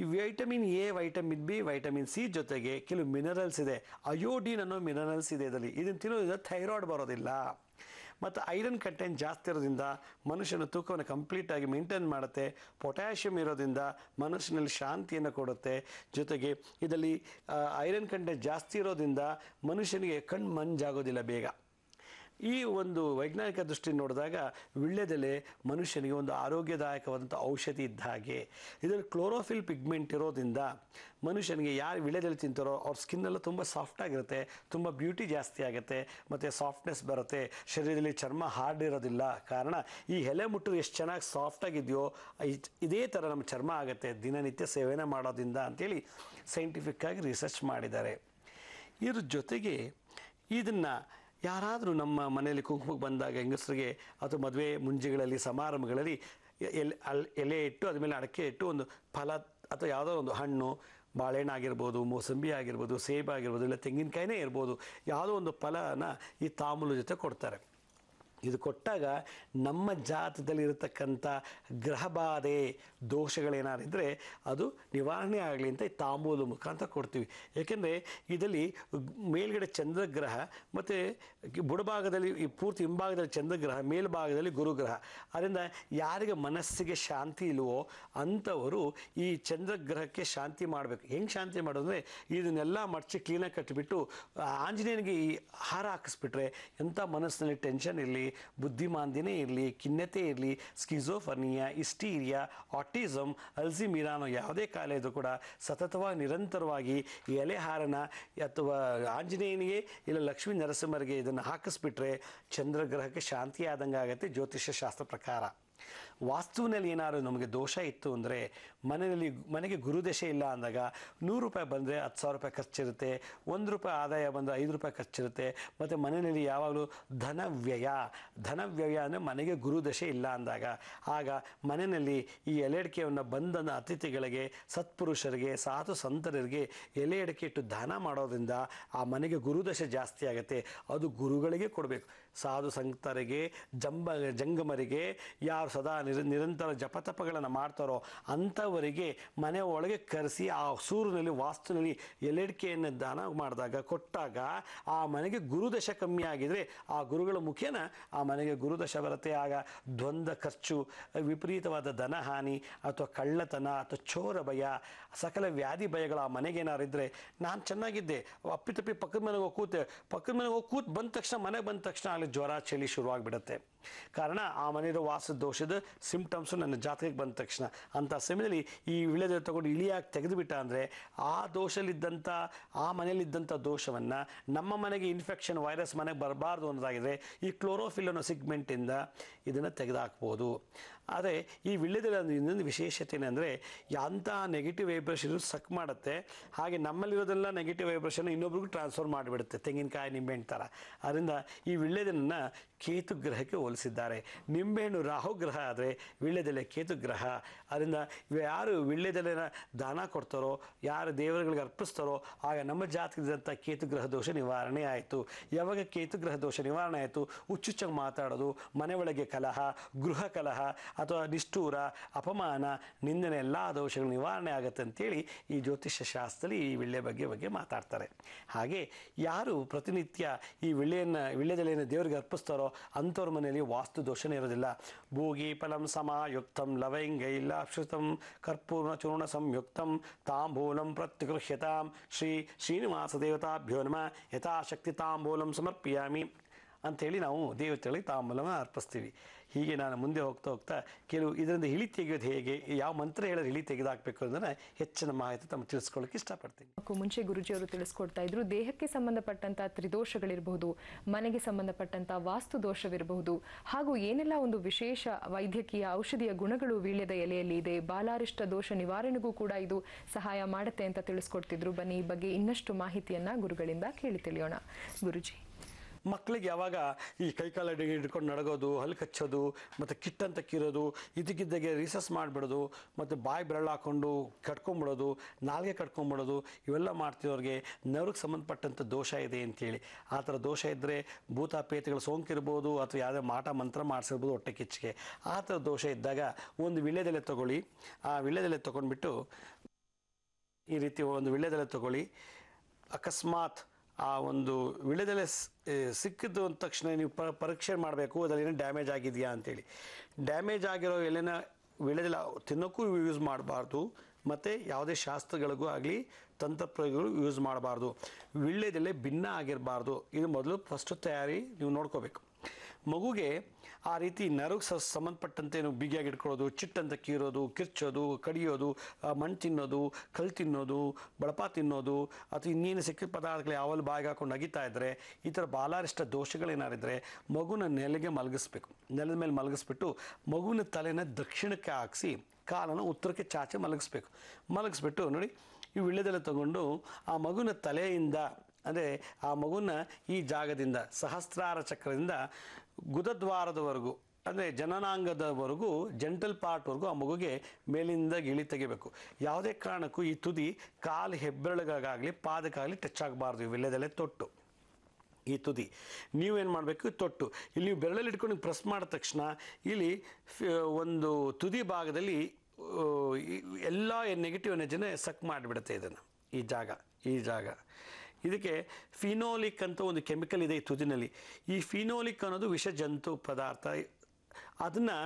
ಈ vitamin A vitamin B vitamin C ಜೊತೆಗೆ ಕೆಲವು ಮಿನರಲ್ಸ್ ಇದೆ ಅಯೋಡಿನ್ ಅನ್ನೋ ಮಿನರಲ್ಸ್ ಇದೆ ಇದರಲ್ಲಿ ಇದನ್ನು ತಿನ್ನೋದ್ರಿಂದ ಥೈರಾಯ್ಡ್ ಬರೋದಿಲ್ಲ ಮತ್ತು ಐರನ್ ಕಂಟೆಂಟ್ ಜಾಸ್ತಿ ಇರೋದ್ರಿಂದ ಮನುಷ್ಯನ ತೂಕವನ್ನು ಕಂಪ್ಲೀಟಾಗಿ ಮೇಂಟೈನ್ ಮಾಡುತ್ತೆ ಪೊಟ್ಯಾಷಿಯಮ್ ಇರೋದ್ರಿಂದ ಮನುಷ್ಯನಲ್ಲಿ ಶಾಂತಿಯನ್ನು ಕೊಡುತ್ತೆ ಜೊತೆಗೆ ಇದರಲ್ಲಿ ಐರನ್ ಕಂಟೆಂಟ್ ಜಾಸ್ತಿ ಇರೋದ್ರಿಂದ ಮನುಷ್ಯನಿಗೆ ಕಣ್ಮಂಜಾಗೋದಿಲ್ಲ ಮಂಜಾಗೋದಿಲ್ಲ ಬೇಗ ಈ ಒಂದು ವೈಜ್ಞಾನಿಕ ದೃಷ್ಟಿ ನೋಡಿದಾಗ ವಿಳ್ಳೆದೆಲೆ ಮನುಷ್ಯನಿಗೆ ಒಂದು ಆರೋಗ್ಯದಾಯಕವಾದಂಥ ಔಷಧಿ ಇದ್ದ ಹಾಗೆ ಇದರಲ್ಲಿ ಕ್ಲೋರೋಫಿಲ್ ಪಿಗ್ಮೆಂಟ್ ಇರೋದ್ರಿಂದ ಮನುಷ್ಯನಿಗೆ ಯಾರು ವಿಳೆದೆಲೆ ತಿಂತಾರೋ ಅವ್ರ ಸ್ಕಿನ್ನೆಲ್ಲ ತುಂಬ ಸಾಫ್ಟಾಗಿರುತ್ತೆ ತುಂಬ ಬ್ಯೂಟಿ ಜಾಸ್ತಿ ಆಗುತ್ತೆ ಮತ್ತು ಸಾಫ್ಟ್ನೆಸ್ ಬರುತ್ತೆ ಶರೀರದಲ್ಲಿ ಚರ್ಮ ಹಾರ್ಡ್ ಇರೋದಿಲ್ಲ ಕಾರಣ ಈ ಎಲೆ ಮುಟ್ಟರು ಎಷ್ಟು ಚೆನ್ನಾಗಿ ಆಗಿದೆಯೋ ಇದೇ ಥರ ನಮ್ಮ ಚರ್ಮ ಆಗುತ್ತೆ ದಿನನಿತ್ಯ ಸೇವನೆ ಮಾಡೋದ್ರಿಂದ ಅಂಥೇಳಿ ಸೈಂಟಿಫಿಕ್ಕಾಗಿ ರಿಸರ್ಚ್ ಮಾಡಿದ್ದಾರೆ ಇದ್ರ ಜೊತೆಗೆ ಇದನ್ನು ಯಾರಾದರೂ ನಮ್ಮ ಮನೆಯಲ್ಲಿ ಕುಂಕುಮಕ್ಕೆ ಬಂದಾಗ ಹೆಂಗಸರಿಗೆ ಅಥವಾ ಮದುವೆ ಮುಂಜಿಗಳಲ್ಲಿ ಸಮಾರಂಭಗಳಲ್ಲಿ ಎಲೆ ಅಲ್ಲಿ ಎಲೆ ಇಟ್ಟು ಮೇಲೆ ಅಡಕೆ ಇಟ್ಟು ಒಂದು ಫಲ ಅಥವಾ ಯಾವುದೋ ಒಂದು ಹಣ್ಣು ಬಾಳೆಹಣ್ಣು ಆಗಿರ್ಬೋದು ಮೋಸಂಬಿ ಆಗಿರ್ಬೋದು ಸೇಬು ಆಗಿರ್ಬೋದು ಇಲ್ಲ ತೆಂಗಿನಕಾಯಿನೇ ಇರ್ಬೋದು ಯಾವುದೋ ಒಂದು ಫಲನ ಈ ತಾಮೂಲು ಜೊತೆ ಕೊಡ್ತಾರೆ ಇದು ಕೊಟ್ಟಾಗ ನಮ್ಮ ಜಾತದಲ್ಲಿ ಇರತಕ್ಕಂಥ ಗ್ರಹಬಾಧೆ ದೋಷಗಳೇನಾರಿದ್ರೆ ಅದು ನಿವಾರಣೆ ಆಗಲಿ ಅಂತ ತಾಂಬೂಲು ಮುಖಾಂತರ ಕೊಡ್ತೀವಿ ಏಕೆಂದರೆ ಇದರಲ್ಲಿ ಮೇಲ್ಗಡೆ ಚಂದ್ರಗ್ರಹ ಮತ್ತು ಬುಡಭಾಗದಲ್ಲಿ ಈ ಪೂರ್ತಿ ಹಿಂಭಾಗದಲ್ಲಿ ಚಂದ್ರಗ್ರಹ ಮೇಲ್ಭಾಗದಲ್ಲಿ ಗುರುಗ್ರಹ ಅದರಿಂದ ಯಾರಿಗೆ ಮನಸ್ಸಿಗೆ ಶಾಂತಿ ಇಲ್ವೋ ಅಂಥವರು ಈ ಚಂದ್ರಗ್ರಹಕ್ಕೆ ಶಾಂತಿ ಮಾಡಬೇಕು ಹೆಂಗೆ ಶಾಂತಿ ಮಾಡೋದಂದರೆ ಇದನ್ನೆಲ್ಲ ಮಡಚಿ ಕ್ಲೀನಾಗಿ ಕಟ್ಟಿಬಿಟ್ಟು ಆಂಜನೇಯನಿಗೆ ಈ ಹಾರ ಹಾಕಿಸ್ಬಿಟ್ರೆ ಎಂಥ ಮನಸ್ಸಿನಲ್ಲಿ ಟೆನ್ಷನ್ ಇರಲಿ ಬುದ್ಧಿಮಾಂದಿನೇ ಇರಲಿ ಖಿನ್ನತೆ ಇರಲಿ ಸ್ಕಿಝೋಫರ್ನಿಯಾ ಇಸ್ಟೀರಿಯಾ ಆಟಿಸಮ್ ಅಲ್ಝಿ ಯಾವುದೇ ಕಾಲೇಜು ಕೂಡ ಸತತವಾಗಿ ನಿರಂತರವಾಗಿ ಎಲೆಹಾರನ ಅಥವಾ ಆಂಜನೇಯನಿಗೆ ಇಲ್ಲ ಲಕ್ಷ್ಮೀ ನರಸಿಂಹರಿಗೆ ಇದನ್ನು ಹಾಕಿಸ್ಬಿಟ್ರೆ ಚಂದ್ರಗ್ರಹಕ್ಕೆ ಶಾಂತಿ ಆದಂಗೆ ಆಗುತ್ತೆ ಜ್ಯೋತಿಷ್ಯ ಶಾಸ್ತ್ರ ಪ್ರಕಾರ ವಾಸ್ತುವಿನಲ್ಲಿ ಏನಾದರೂ ನಮಗೆ ದೋಷ ಇತ್ತು ಅಂದರೆ ಮನೆಯಲ್ಲಿ ಮನೆಗೆ ಗುರುದಶೆ ಇಲ್ಲ ಅಂದಾಗ ನೂರು ರೂಪಾಯಿ ಬಂದರೆ ಹತ್ತು ಸಾವಿರ ರೂಪಾಯಿ ಖರ್ಚಿರುತ್ತೆ ಒಂದು ರೂಪಾಯಿ ಆದಾಯ ಬಂದರೆ ಐದು ರೂಪಾಯಿ ಖರ್ಚಿರುತ್ತೆ ಮತ್ತು ಮನೆಯಲ್ಲಿ ಯಾವಾಗಲೂ ಧನ ವ್ಯಯ ಧನ ವ್ಯಯ ಅಂದರೆ ಮನೆಗೆ ಗುರುದಶೆ ಇಲ್ಲ ಅಂದಾಗ ಆಗ ಮನೆಯಲ್ಲಿ ಈ ಎಲೆ ಅಡಿಕೆಯನ್ನು ಅತಿಥಿಗಳಿಗೆ ಸತ್ಪುರುಷರಿಗೆ ಸಾಧು ಸಂತರರಿಗೆ ಎಲೆ ಅಡಿಕೆ ಇಟ್ಟು ದಾನ ಮಾಡೋದ್ರಿಂದ ಆ ಮನೆಗೆ ಗುರುದಶೆ ಜಾಸ್ತಿ ಆಗುತ್ತೆ ಅದು ಗುರುಗಳಿಗೆ ಕೊಡಬೇಕು ಸಾಧು ಸಂತರಿಗೆ ಜಂಬ ಜಂಗಮರಿಗೆ ಯಾರು ಸದಾ ನಿರ ನಿರಂತರ ಜಪತಪಗಳನ್ನು ಮಾಡ್ತಾರೋ ಅಂಥವರಿಗೆ ಮನೆ ಒಳಗೆ ಕರೆಸಿ ಆ ಸೂರಿನಲ್ಲಿ ವಾಸ್ತುನಲ್ಲಿ ಎಲೆಡಿಕೆಯನ್ನು ದಾನ ಮಾಡಿದಾಗ ಕೊಟ್ಟಾಗ ಆ ಮನೆಗೆ ಗುರುದಶ ಕಮ್ಮಿ ಆಗಿದರೆ ಆ ಗುರುಗಳ ಮುಖೇನ ಆ ಮನೆಗೆ ಗುರುದಶ ಬರುತ್ತೆ ಆಗ ದ್ವಂದ್ವ ಖರ್ಚು ವಿಪರೀತವಾದ ಹಾನಿ ಅಥವಾ ಕಳ್ಳತನ ಅಥವಾ ಚೋರ ಭಯ ಸಕಲ ವ್ಯಾಧಿ ಭಯಗಳು ಆ ಮನೆಗೆ ಇದ್ದರೆ ನಾನು ಚೆನ್ನಾಗಿದ್ದೆ ಅಪ್ಪಿತಪ್ಪಿ ಪಕ್ಕದ ಮನೆಗೆ ಹೋಗಿ ಕೂತೆ ಪಕ್ಕದ ಮನೆಗೆ ಹೋಗಿ ಕೂತು ಬಂದ ತಕ್ಷಣ ಮನೆಗೆ ಬಂದ ತಕ್ಷಣ ಅಲ್ಲಿ ಜೋರ ಚಳಿ ಶುರುವಾಗಿಬಿಡುತ್ತೆ ಕಾರಣ ಆ ಮನೆಯ ವಾಸ ದೋಷದ ಸಿಂಪ್ಟಮ್ಸು ನನ್ನ ಜಾತಕಕ್ಕೆ ಬಂದ ತಕ್ಷಣ ಅಂಥ ಸಮಯದಲ್ಲಿ ಈ ವಿಳೆದ ತಗೊಂಡು ಇಳಿಯಾಗಿ ತೆಗೆದುಬಿಟ್ಟ ಅಂದರೆ ಆ ದೋಷಲ್ಲಿದ್ದಂಥ ಆ ಮನೆಯಲ್ಲಿದ್ದಂಥ ದೋಷವನ್ನು ನಮ್ಮ ಮನೆಗೆ ಇನ್ಫೆಕ್ಷನ್ ವೈರಸ್ ಮನೆಗೆ ಬರಬಾರ್ದು ಅನ್ನೋದಾಗಿದ್ರೆ ಈ ಕ್ಲೋರೋಫಿಲ್ ಅನ್ನೋ ಸಿಗ್ಮೆಂಟಿಂದ ಇದನ್ನು ತೆಗೆದುಹಾಕ್ಬೋದು ಆದರೆ ಈ ವಿಳ್ಯದಲ್ಲಿ ಇನ್ನೊಂದು ವಿಶೇಷತೆ ಏನಂದರೆ ಅಂತಹ ನೆಗೆಟಿವ್ ವೈಬ್ರೇಷನ್ ಸಕ್ ಮಾಡುತ್ತೆ ಹಾಗೆ ನಮ್ಮಲ್ಲಿರೋದೆಲ್ಲ ನೆಗೆಟಿವ್ ವೈಬ್ರೇಷನ್ ಇನ್ನೊಬ್ರಿಗೂ ಟ್ರಾನ್ಸ್ಫರ್ ಮಾಡಿಬಿಡುತ್ತೆ ತೆಂಗಿನಕಾಯಿ ನಿಂಬೆಹಣ್ಣು ಥರ ಅದರಿಂದ ಈ ವಿಳ್ಳೆದನ್ನು ಕೇತು ಗ್ರಹಕ್ಕೆ ಹೋಲಿಸಿದ್ದಾರೆ ನಿಂಬೆಹಣ್ಣು ರಾಹು ಗ್ರಹ ಆದರೆ ವೀಳ್ಯದೆಲೆ ಕೇತು ಗ್ರಹ ಅದರಿಂದ ಯಾರು ವಿಳ್ಯದೆಲೆನ ದಾನ ಕೊಡ್ತಾರೋ ಯಾರು ದೇವರುಗಳಿಗೆ ಅರ್ಪಿಸ್ತಾರೋ ಆಗ ನಮ್ಮ ಜಾತಕದಂಥ ಕೇತು ಗ್ರಹ ದೋಷ ನಿವಾರಣೆ ಆಯಿತು ಯಾವಾಗ ಕೇತು ಗ್ರಹ ದೋಷ ನಿವಾರಣೆ ಆಯಿತು ಹುಚ್ಚುಚ್ಚಾಗಿ ಮಾತಾಡೋದು ಮನೆ ಒಳಗೆ ಕಲಹ ಗೃಹ ಕಲಹ ಅಥವಾ ನಿಷ್ಠೂರ ಅಪಮಾನ ನಿಂದನೆ ಎಲ್ಲ ದೋಷಗಳು ನಿವಾರಣೆ ಆಗುತ್ತೆ ಅಂತೇಳಿ ಈ ಜ್ಯೋತಿಷ್ಯ ಶಾಸ್ತ್ರದಲ್ಲಿ ಈ ವಿಳ್ಯ ಬಗ್ಗೆ ಬಗ್ಗೆ ಮಾತಾಡ್ತಾರೆ ಹಾಗೆ ಯಾರು ಪ್ರತಿನಿತ್ಯ ಈ ವಿಳ್ಳೆಯನ್ನು ವಿಳ್ಯದೆಲೆಯನ್ನು ದೇವರಿಗೆ ಅರ್ಪಿಸ್ತಾರೋ ಅಂಥವ್ರ ಮನೆಯಲ್ಲಿ ವಾಸ್ತು ದೋಷನೇ ಇರೋದಿಲ್ಲ ಭೂಗಿ ಫಲಂ ಸಮಾಯುಕ್ತಂ ಲವೈಂಗೈ ಲಾಕ್ಷಿತಂ ಕರ್ಪೂರ್ಣ ಚೂರ್ಣ ಸಂಯುಕ್ತಂ ತಾಂಬೂಲಂ ಪ್ರತ್ಯಗೃಹ್ಯತಾಂ ಶ್ರೀ ಶ್ರೀನಿವಾಸ ದೇವತಾಭ್ಯೋ ನಮ ಯಥಾಶಕ್ತಿ ತಾಂಬೂಲಂ ಸಮರ್ಪಿಯಾಮಿ ಅಂಥೇಳಿ ನಾವು ದೇವತೆಗಳಿಗೆ ತಾಂಬೂಲವನ್ನು ಅರ್ಪಿಸ್ತೀವಿ ಹೀಗೆ ನಾನು ಮುಂದೆ ಹೋಗ್ತಾ ಹೋಗ್ತಾ ಕೆಲವು ಇದರಿಂದ ಇಳಿ ತೆಗೆಯೋದು ಹೇಗೆ ಯಾವ ಮಂತ್ರ ಹೇಳಿದ್ರೆ ಇಳಿ ತೆಗೆದಾಕಬೇಕು ಅನ್ನೋದನ್ನು ಹೆಚ್ಚಿನ ಮಾಹಿತಿ ತಮ್ಮ ತಿಳಿಸ್ಕೊಳ್ಳೋಕೆ ಇಷ್ಟಪಡ್ತೀನಿ ಮುಂಚೆ ಅವರು ತಿಳಿಸ್ಕೊಡ್ತಾ ಇದ್ರು ದೇಹಕ್ಕೆ ಸಂಬಂಧಪಟ್ಟಂತಹ ತ್ರಿದೋಷಗಳಿರಬಹುದು ಮನೆಗೆ ಸಂಬಂಧಪಟ್ಟಂತಹ ವಾಸ್ತು ದೋಷವಿರಬಹುದು ಹಾಗೂ ಏನೆಲ್ಲ ಒಂದು ವಿಶೇಷ ವೈದ್ಯಕೀಯ ಔಷಧಿಯ ಗುಣಗಳು ವೀಳ್ಯದ ಎಲೆಯಲ್ಲಿ ಇದೆ ಬಾಲಾರಿಷ್ಟ ದೋಷ ನಿವಾರಣೆಗೂ ಕೂಡ ಇದು ಸಹಾಯ ಮಾಡುತ್ತೆ ಅಂತ ತಿಳಿಸ್ಕೊಡ್ತಿದ್ರು ಬನ್ನಿ ಈ ಬಗ್ಗೆ ಇನ್ನಷ್ಟು ಮಾಹಿತಿಯನ್ನ ಗುರುಗಳಿಂದ ಕೇಳಿ ತಿಳಿಯೋಣ ಗುರುಜಿ ಮಕ್ಕಳಿಗೆ ಯಾವಾಗ ಈ ಕೈಕಾಲ ಹಿಡ್ಕೊಂಡು ನಡಗೋದು ಹಲ್ಲು ಕಚ್ಚೋದು ಮತ್ತು ಕಿಟ್ಟಂತ ಕಿರೋದು ಇದಕ್ಕಿದ್ದಾಗೆ ರೀಸರ್ಚ್ ಮಾಡಿಬಿಡೋದು ಮತ್ತು ಬಾಯಿ ಬೆರಳು ಹಾಕ್ಕೊಂಡು ಕಟ್ಕೊಂಬಿಡೋದು ನಾಲ್ಗೆ ಕಟ್ಕೊಂಬಿಡೋದು ಇವೆಲ್ಲ ಮಾಡ್ತಿರೋರಿಗೆ ನವ್ರಿಗೆ ಸಂಬಂಧಪಟ್ಟಂಥ ದೋಷ ಇದೆ ಅಂತೇಳಿ ಆ ಥರ ದೋಷ ಇದ್ದರೆ ಭೂತಾಪೇತಗಳ ಇರ್ಬೋದು ಅಥವಾ ಯಾವುದೇ ಮಾಟ ಮಂತ್ರ ಮಾಡಿಸಿರ್ಬೋದು ಹೊಟ್ಟೆ ಕಿಚ್ಚಿಗೆ ಆ ಥರ ದೋಷ ಇದ್ದಾಗ ಒಂದು ವಿಳ್ಯದೆಲೆ ತಗೊಳ್ಳಿ ಆ ವಿಳ್ಯದೆಲೆ ತೊಗೊಂಡ್ಬಿಟ್ಟು ಈ ರೀತಿ ಒಂದು ವಿಳ್ಯದೆಲೆ ತಗೊಳ್ಳಿ ಅಕಸ್ಮಾತ್ ಆ ಒಂದು ವಿಳೆದೆಲೆ ಸಿಕ್ಕಿದ್ದು ಅಂದ ತಕ್ಷಣ ನೀವು ಪ ಪರೀಕ್ಷೆ ಮಾಡಬೇಕು ಅದರಲ್ಲಿ ಡ್ಯಾಮೇಜ್ ಆಗಿದೆಯಾ ಅಂತೇಳಿ ಡ್ಯಾಮೇಜ್ ಆಗಿರೋ ಎಲೆನ ವಿಳೆದೆಲೆ ತಿನ್ನೋಕ್ಕೂ ಯೂಸ್ ಮಾಡಬಾರ್ದು ಮತ್ತು ಯಾವುದೇ ಶಾಸ್ತ್ರಗಳಿಗೂ ಆಗಲಿ ತಂತ್ರಪ್ರಯೋಗಗಳು ಯೂಸ್ ಮಾಡಬಾರ್ದು ವಿಳ್ಳೆದೆಲೆ ಭಿನ್ನ ಆಗಿರಬಾರ್ದು ಇದು ಮೊದಲು ಫಸ್ಟ್ ತಯಾರಿ ನೀವು ನೋಡ್ಕೋಬೇಕು ಮಗುಗೆ ಆ ರೀತಿ ನರಗೆ ಸಂಬಂಧಪಟ್ಟಂತೆ ಬಿಗಿಯಾಗಿ ಇಟ್ಕೊಳ್ಳೋದು ಚಿಟ್ಟಂತ ಕೀರೋದು ಕಿರ್ಚೋದು ಕಡಿಯೋದು ಮಣ್ಣು ತಿನ್ನೋದು ಕಲ್ಲು ತಿನ್ನೋದು ಬಳಪ ತಿನ್ನೋದು ಅಥವಾ ಇನ್ನೇನು ಸಿಕ್ಕಿದ ಪದಾರ್ಥಗಳು ಯಾವಲ್ಲಿ ಬಾಯಿಗೆ ಹಾಕೊಂಡು ಅಗಿತಾ ಇದ್ದರೆ ಈ ಥರ ಬಾಲಾರಿಷ್ಟ ದೋಷಗಳೇನಾರಿದ್ರೆ ಮಗುನ ನೆಲೆಗೆ ಮಲಗಿಸ್ಬೇಕು ನೆಲದ ಮೇಲೆ ಮಲಗಿಸ್ಬಿಟ್ಟು ಮಗುವಿನ ತಲೆನ ದಕ್ಷಿಣಕ್ಕೆ ಹಾಕಿಸಿ ಕಾಲನ್ನು ಉತ್ತರಕ್ಕೆ ಚಾಚೆ ಮಲಗಿಸ್ಬೇಕು ಮಲಗಿಸ್ಬಿಟ್ಟು ನೋಡಿ ಈ ವಿಳ್ಳೆದೆಲೆ ತಗೊಂಡು ಆ ಮಗುನ ತಲೆಯಿಂದ ಅಂದರೆ ಆ ಮಗುನ ಈ ಜಾಗದಿಂದ ಸಹಸ್ರಾರ ಚಕ್ರದಿಂದ ಗುದದ್ವಾರದವರೆಗೂ ಅಂದರೆ ಜನನಾಂಗದವರೆಗೂ ಜೆಂಟಲ್ ಪಾರ್ಟ್ವರೆಗೂ ಆ ಮಗುಗೆ ಮೇಲಿಂದ ಗಿಳಿ ತೆಗಿಬೇಕು ಯಾವುದೇ ಕಾರಣಕ್ಕೂ ಈ ತುದಿ ಕಾಲು ಹೆಬ್ಬೆರಳುಗಳಿಗಾಗಲಿ ಪಾದಕ್ಕಾಗಲಿ ಟಚ್ ಆಗಬಾರ್ದು ಇವೆಲ್ಲದಲ್ಲೇ ತೊಟ್ಟು ಈ ತುದಿ ನೀವೇನು ಮಾಡಬೇಕು ತೊಟ್ಟು ಇಲ್ಲಿ ನೀವು ಬೆರಳಲ್ಲಿ ಇಟ್ಕೊಂಡು ಪ್ರೆಸ್ ಮಾಡಿದ ತಕ್ಷಣ ಇಲ್ಲಿ ಒಂದು ತುದಿ ಭಾಗದಲ್ಲಿ ಎಲ್ಲ ನೆಗೆಟಿವ್ ಎನರ್ಜಿನ ಸಕ್ ಮಾಡಿಬಿಡುತ್ತೆ ಇದನ್ನು ಈ ಜಾಗ ಈ ಜಾಗ ಇದಕ್ಕೆ ಫಿನೋಲಿಕ್ ಅಂತ ಒಂದು ಕೆಮಿಕಲ್ ಇದೆ ಈ ತುದಿನಲ್ಲಿ ಈ ಫಿನೋಲಿಕ್ ಅನ್ನೋದು ವಿಷ ಜಂತು ಪದಾರ್ಥ ಅದನ್ನು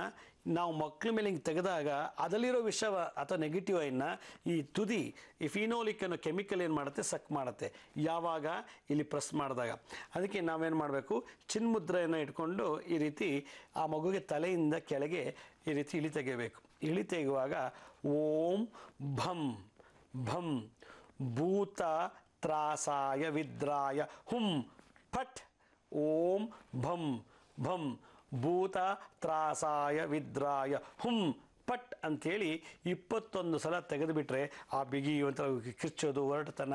ನಾವು ಮಕ್ಕಳ ಮೇಲೆ ಹಿಂಗೆ ತೆಗೆದಾಗ ಅದರಲ್ಲಿರೋ ವಿಷ ಅಥವಾ ನೆಗೆಟಿವ್ ಐನ್ನ ಈ ತುದಿ ಈ ಫಿನೋಲಿಕ್ ಅನ್ನೋ ಕೆಮಿಕಲ್ ಏನು ಮಾಡುತ್ತೆ ಸಕ್ ಮಾಡುತ್ತೆ ಯಾವಾಗ ಇಲ್ಲಿ ಪ್ರೆಸ್ ಮಾಡಿದಾಗ ಅದಕ್ಕೆ ನಾವೇನು ಮಾಡಬೇಕು ಚಿನ್ಮುದ್ರೆಯನ್ನು ಇಟ್ಕೊಂಡು ಈ ರೀತಿ ಆ ಮಗುಗೆ ತಲೆಯಿಂದ ಕೆಳಗೆ ಈ ರೀತಿ ಇಳಿ ತೆಗೆಯಬೇಕು ಇಳಿ ತೆಗೆಯುವಾಗ ಓಂ ಭಂ ಭಂ ಭೂತ ತ್ರಾಸಾಯ ವಿದ್ರಾಯ ಹುಂ ಫಟ್ ಓಂ ಭಂ ಭಂ ಭೂತ ತ್ರಾಸಾಯ ವಿದ್ರಾಯ ಹುಂ ಪಟ್ ಅಂಥೇಳಿ ಇಪ್ಪತ್ತೊಂದು ಸಲ ತೆಗೆದುಬಿಟ್ರೆ ಆ ಬಿಗಿಯುವಂಥ ಕಿಚ್ಚೋದು ಒರಟತನ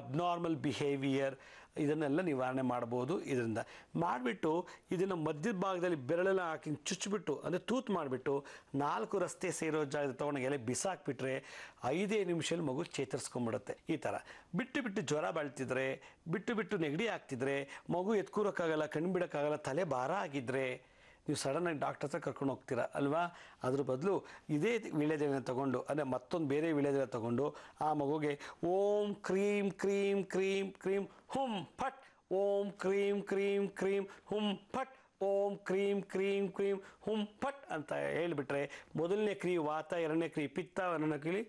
ಅಬ್ನಾರ್ಮಲ್ ಬಿಹೇವಿಯರ್ ಇದನ್ನೆಲ್ಲ ನಿವಾರಣೆ ಮಾಡ್ಬೋದು ಇದರಿಂದ ಮಾಡಿಬಿಟ್ಟು ಇದನ್ನು ಮಧ್ಯದ ಭಾಗದಲ್ಲಿ ಬೆರಳೆಲ್ಲ ಹಾಕಿ ಚುಚ್ಚಿಬಿಟ್ಟು ಅಂದರೆ ತೂತು ಮಾಡಿಬಿಟ್ಟು ನಾಲ್ಕು ರಸ್ತೆ ಸೇರೋ ಜಾಗ ತೊಗೊಂಡು ಎಲೆ ಬಿಸಾಕ್ಬಿಟ್ರೆ ಐದೇ ನಿಮಿಷದಲ್ಲಿ ಮಗು ಚೇತರಿಸ್ಕೊಂಡ್ಬಿಡುತ್ತೆ ಈ ಥರ ಬಿಟ್ಟು ಬಿಟ್ಟು ಜ್ವರ ಬಳ್ತಿದ್ರೆ ಬಿಟ್ಟು ಬಿಟ್ಟು ನೆಗಡಿ ಹಾಕ್ತಿದ್ರೆ ಮಗು ಎತ್ಕೂರೋಕ್ಕಾಗಲ್ಲ ಕಣ್ಣು ಬಿಡೋಕ್ಕಾಗಲ್ಲ ತಲೆ ಭಾರ ಆಗಿದ್ದರೆ ನೀವು ಸಡನ್ನಾಗಿ ಡಾಕ್ಟರ್ ಹತ್ರ ಕರ್ಕೊಂಡು ಹೋಗ್ತೀರಾ ಅಲ್ವಾ ಅದ್ರ ಬದಲು ಇದೇ ವೀಳ್ಯದೆಲೆನ ತಗೊಂಡು ಅಂದರೆ ಮತ್ತೊಂದು ಬೇರೆ ವೀಳ್ಯದೆಲೆ ತಗೊಂಡು ಆ ಮಗುಗೆ ಓಂ ಕ್ರೀಂ ಕ್ರೀಂ ಕ್ರೀಂ ಕ್ರೀಂ ಹುಂ ಫಟ್ ಓಂ ಕ್ರೀಂ ಕ್ರೀಂ ಕ್ರೀಂ ಹುಂ ಫಟ್ ಓಂ ಕ್ರೀಂ ಕ್ರೀಂ ಕ್ರೀಂ ಹುಂ ಫಟ್ ಅಂತ ಹೇಳಿಬಿಟ್ರೆ ಮೊದಲನೇ ಕ್ರೀ ವಾತ ಎರಡನೇ ಕ್ರೀ ಪಿತ್ತ ಎರಡನೇ ಕೇಳಿ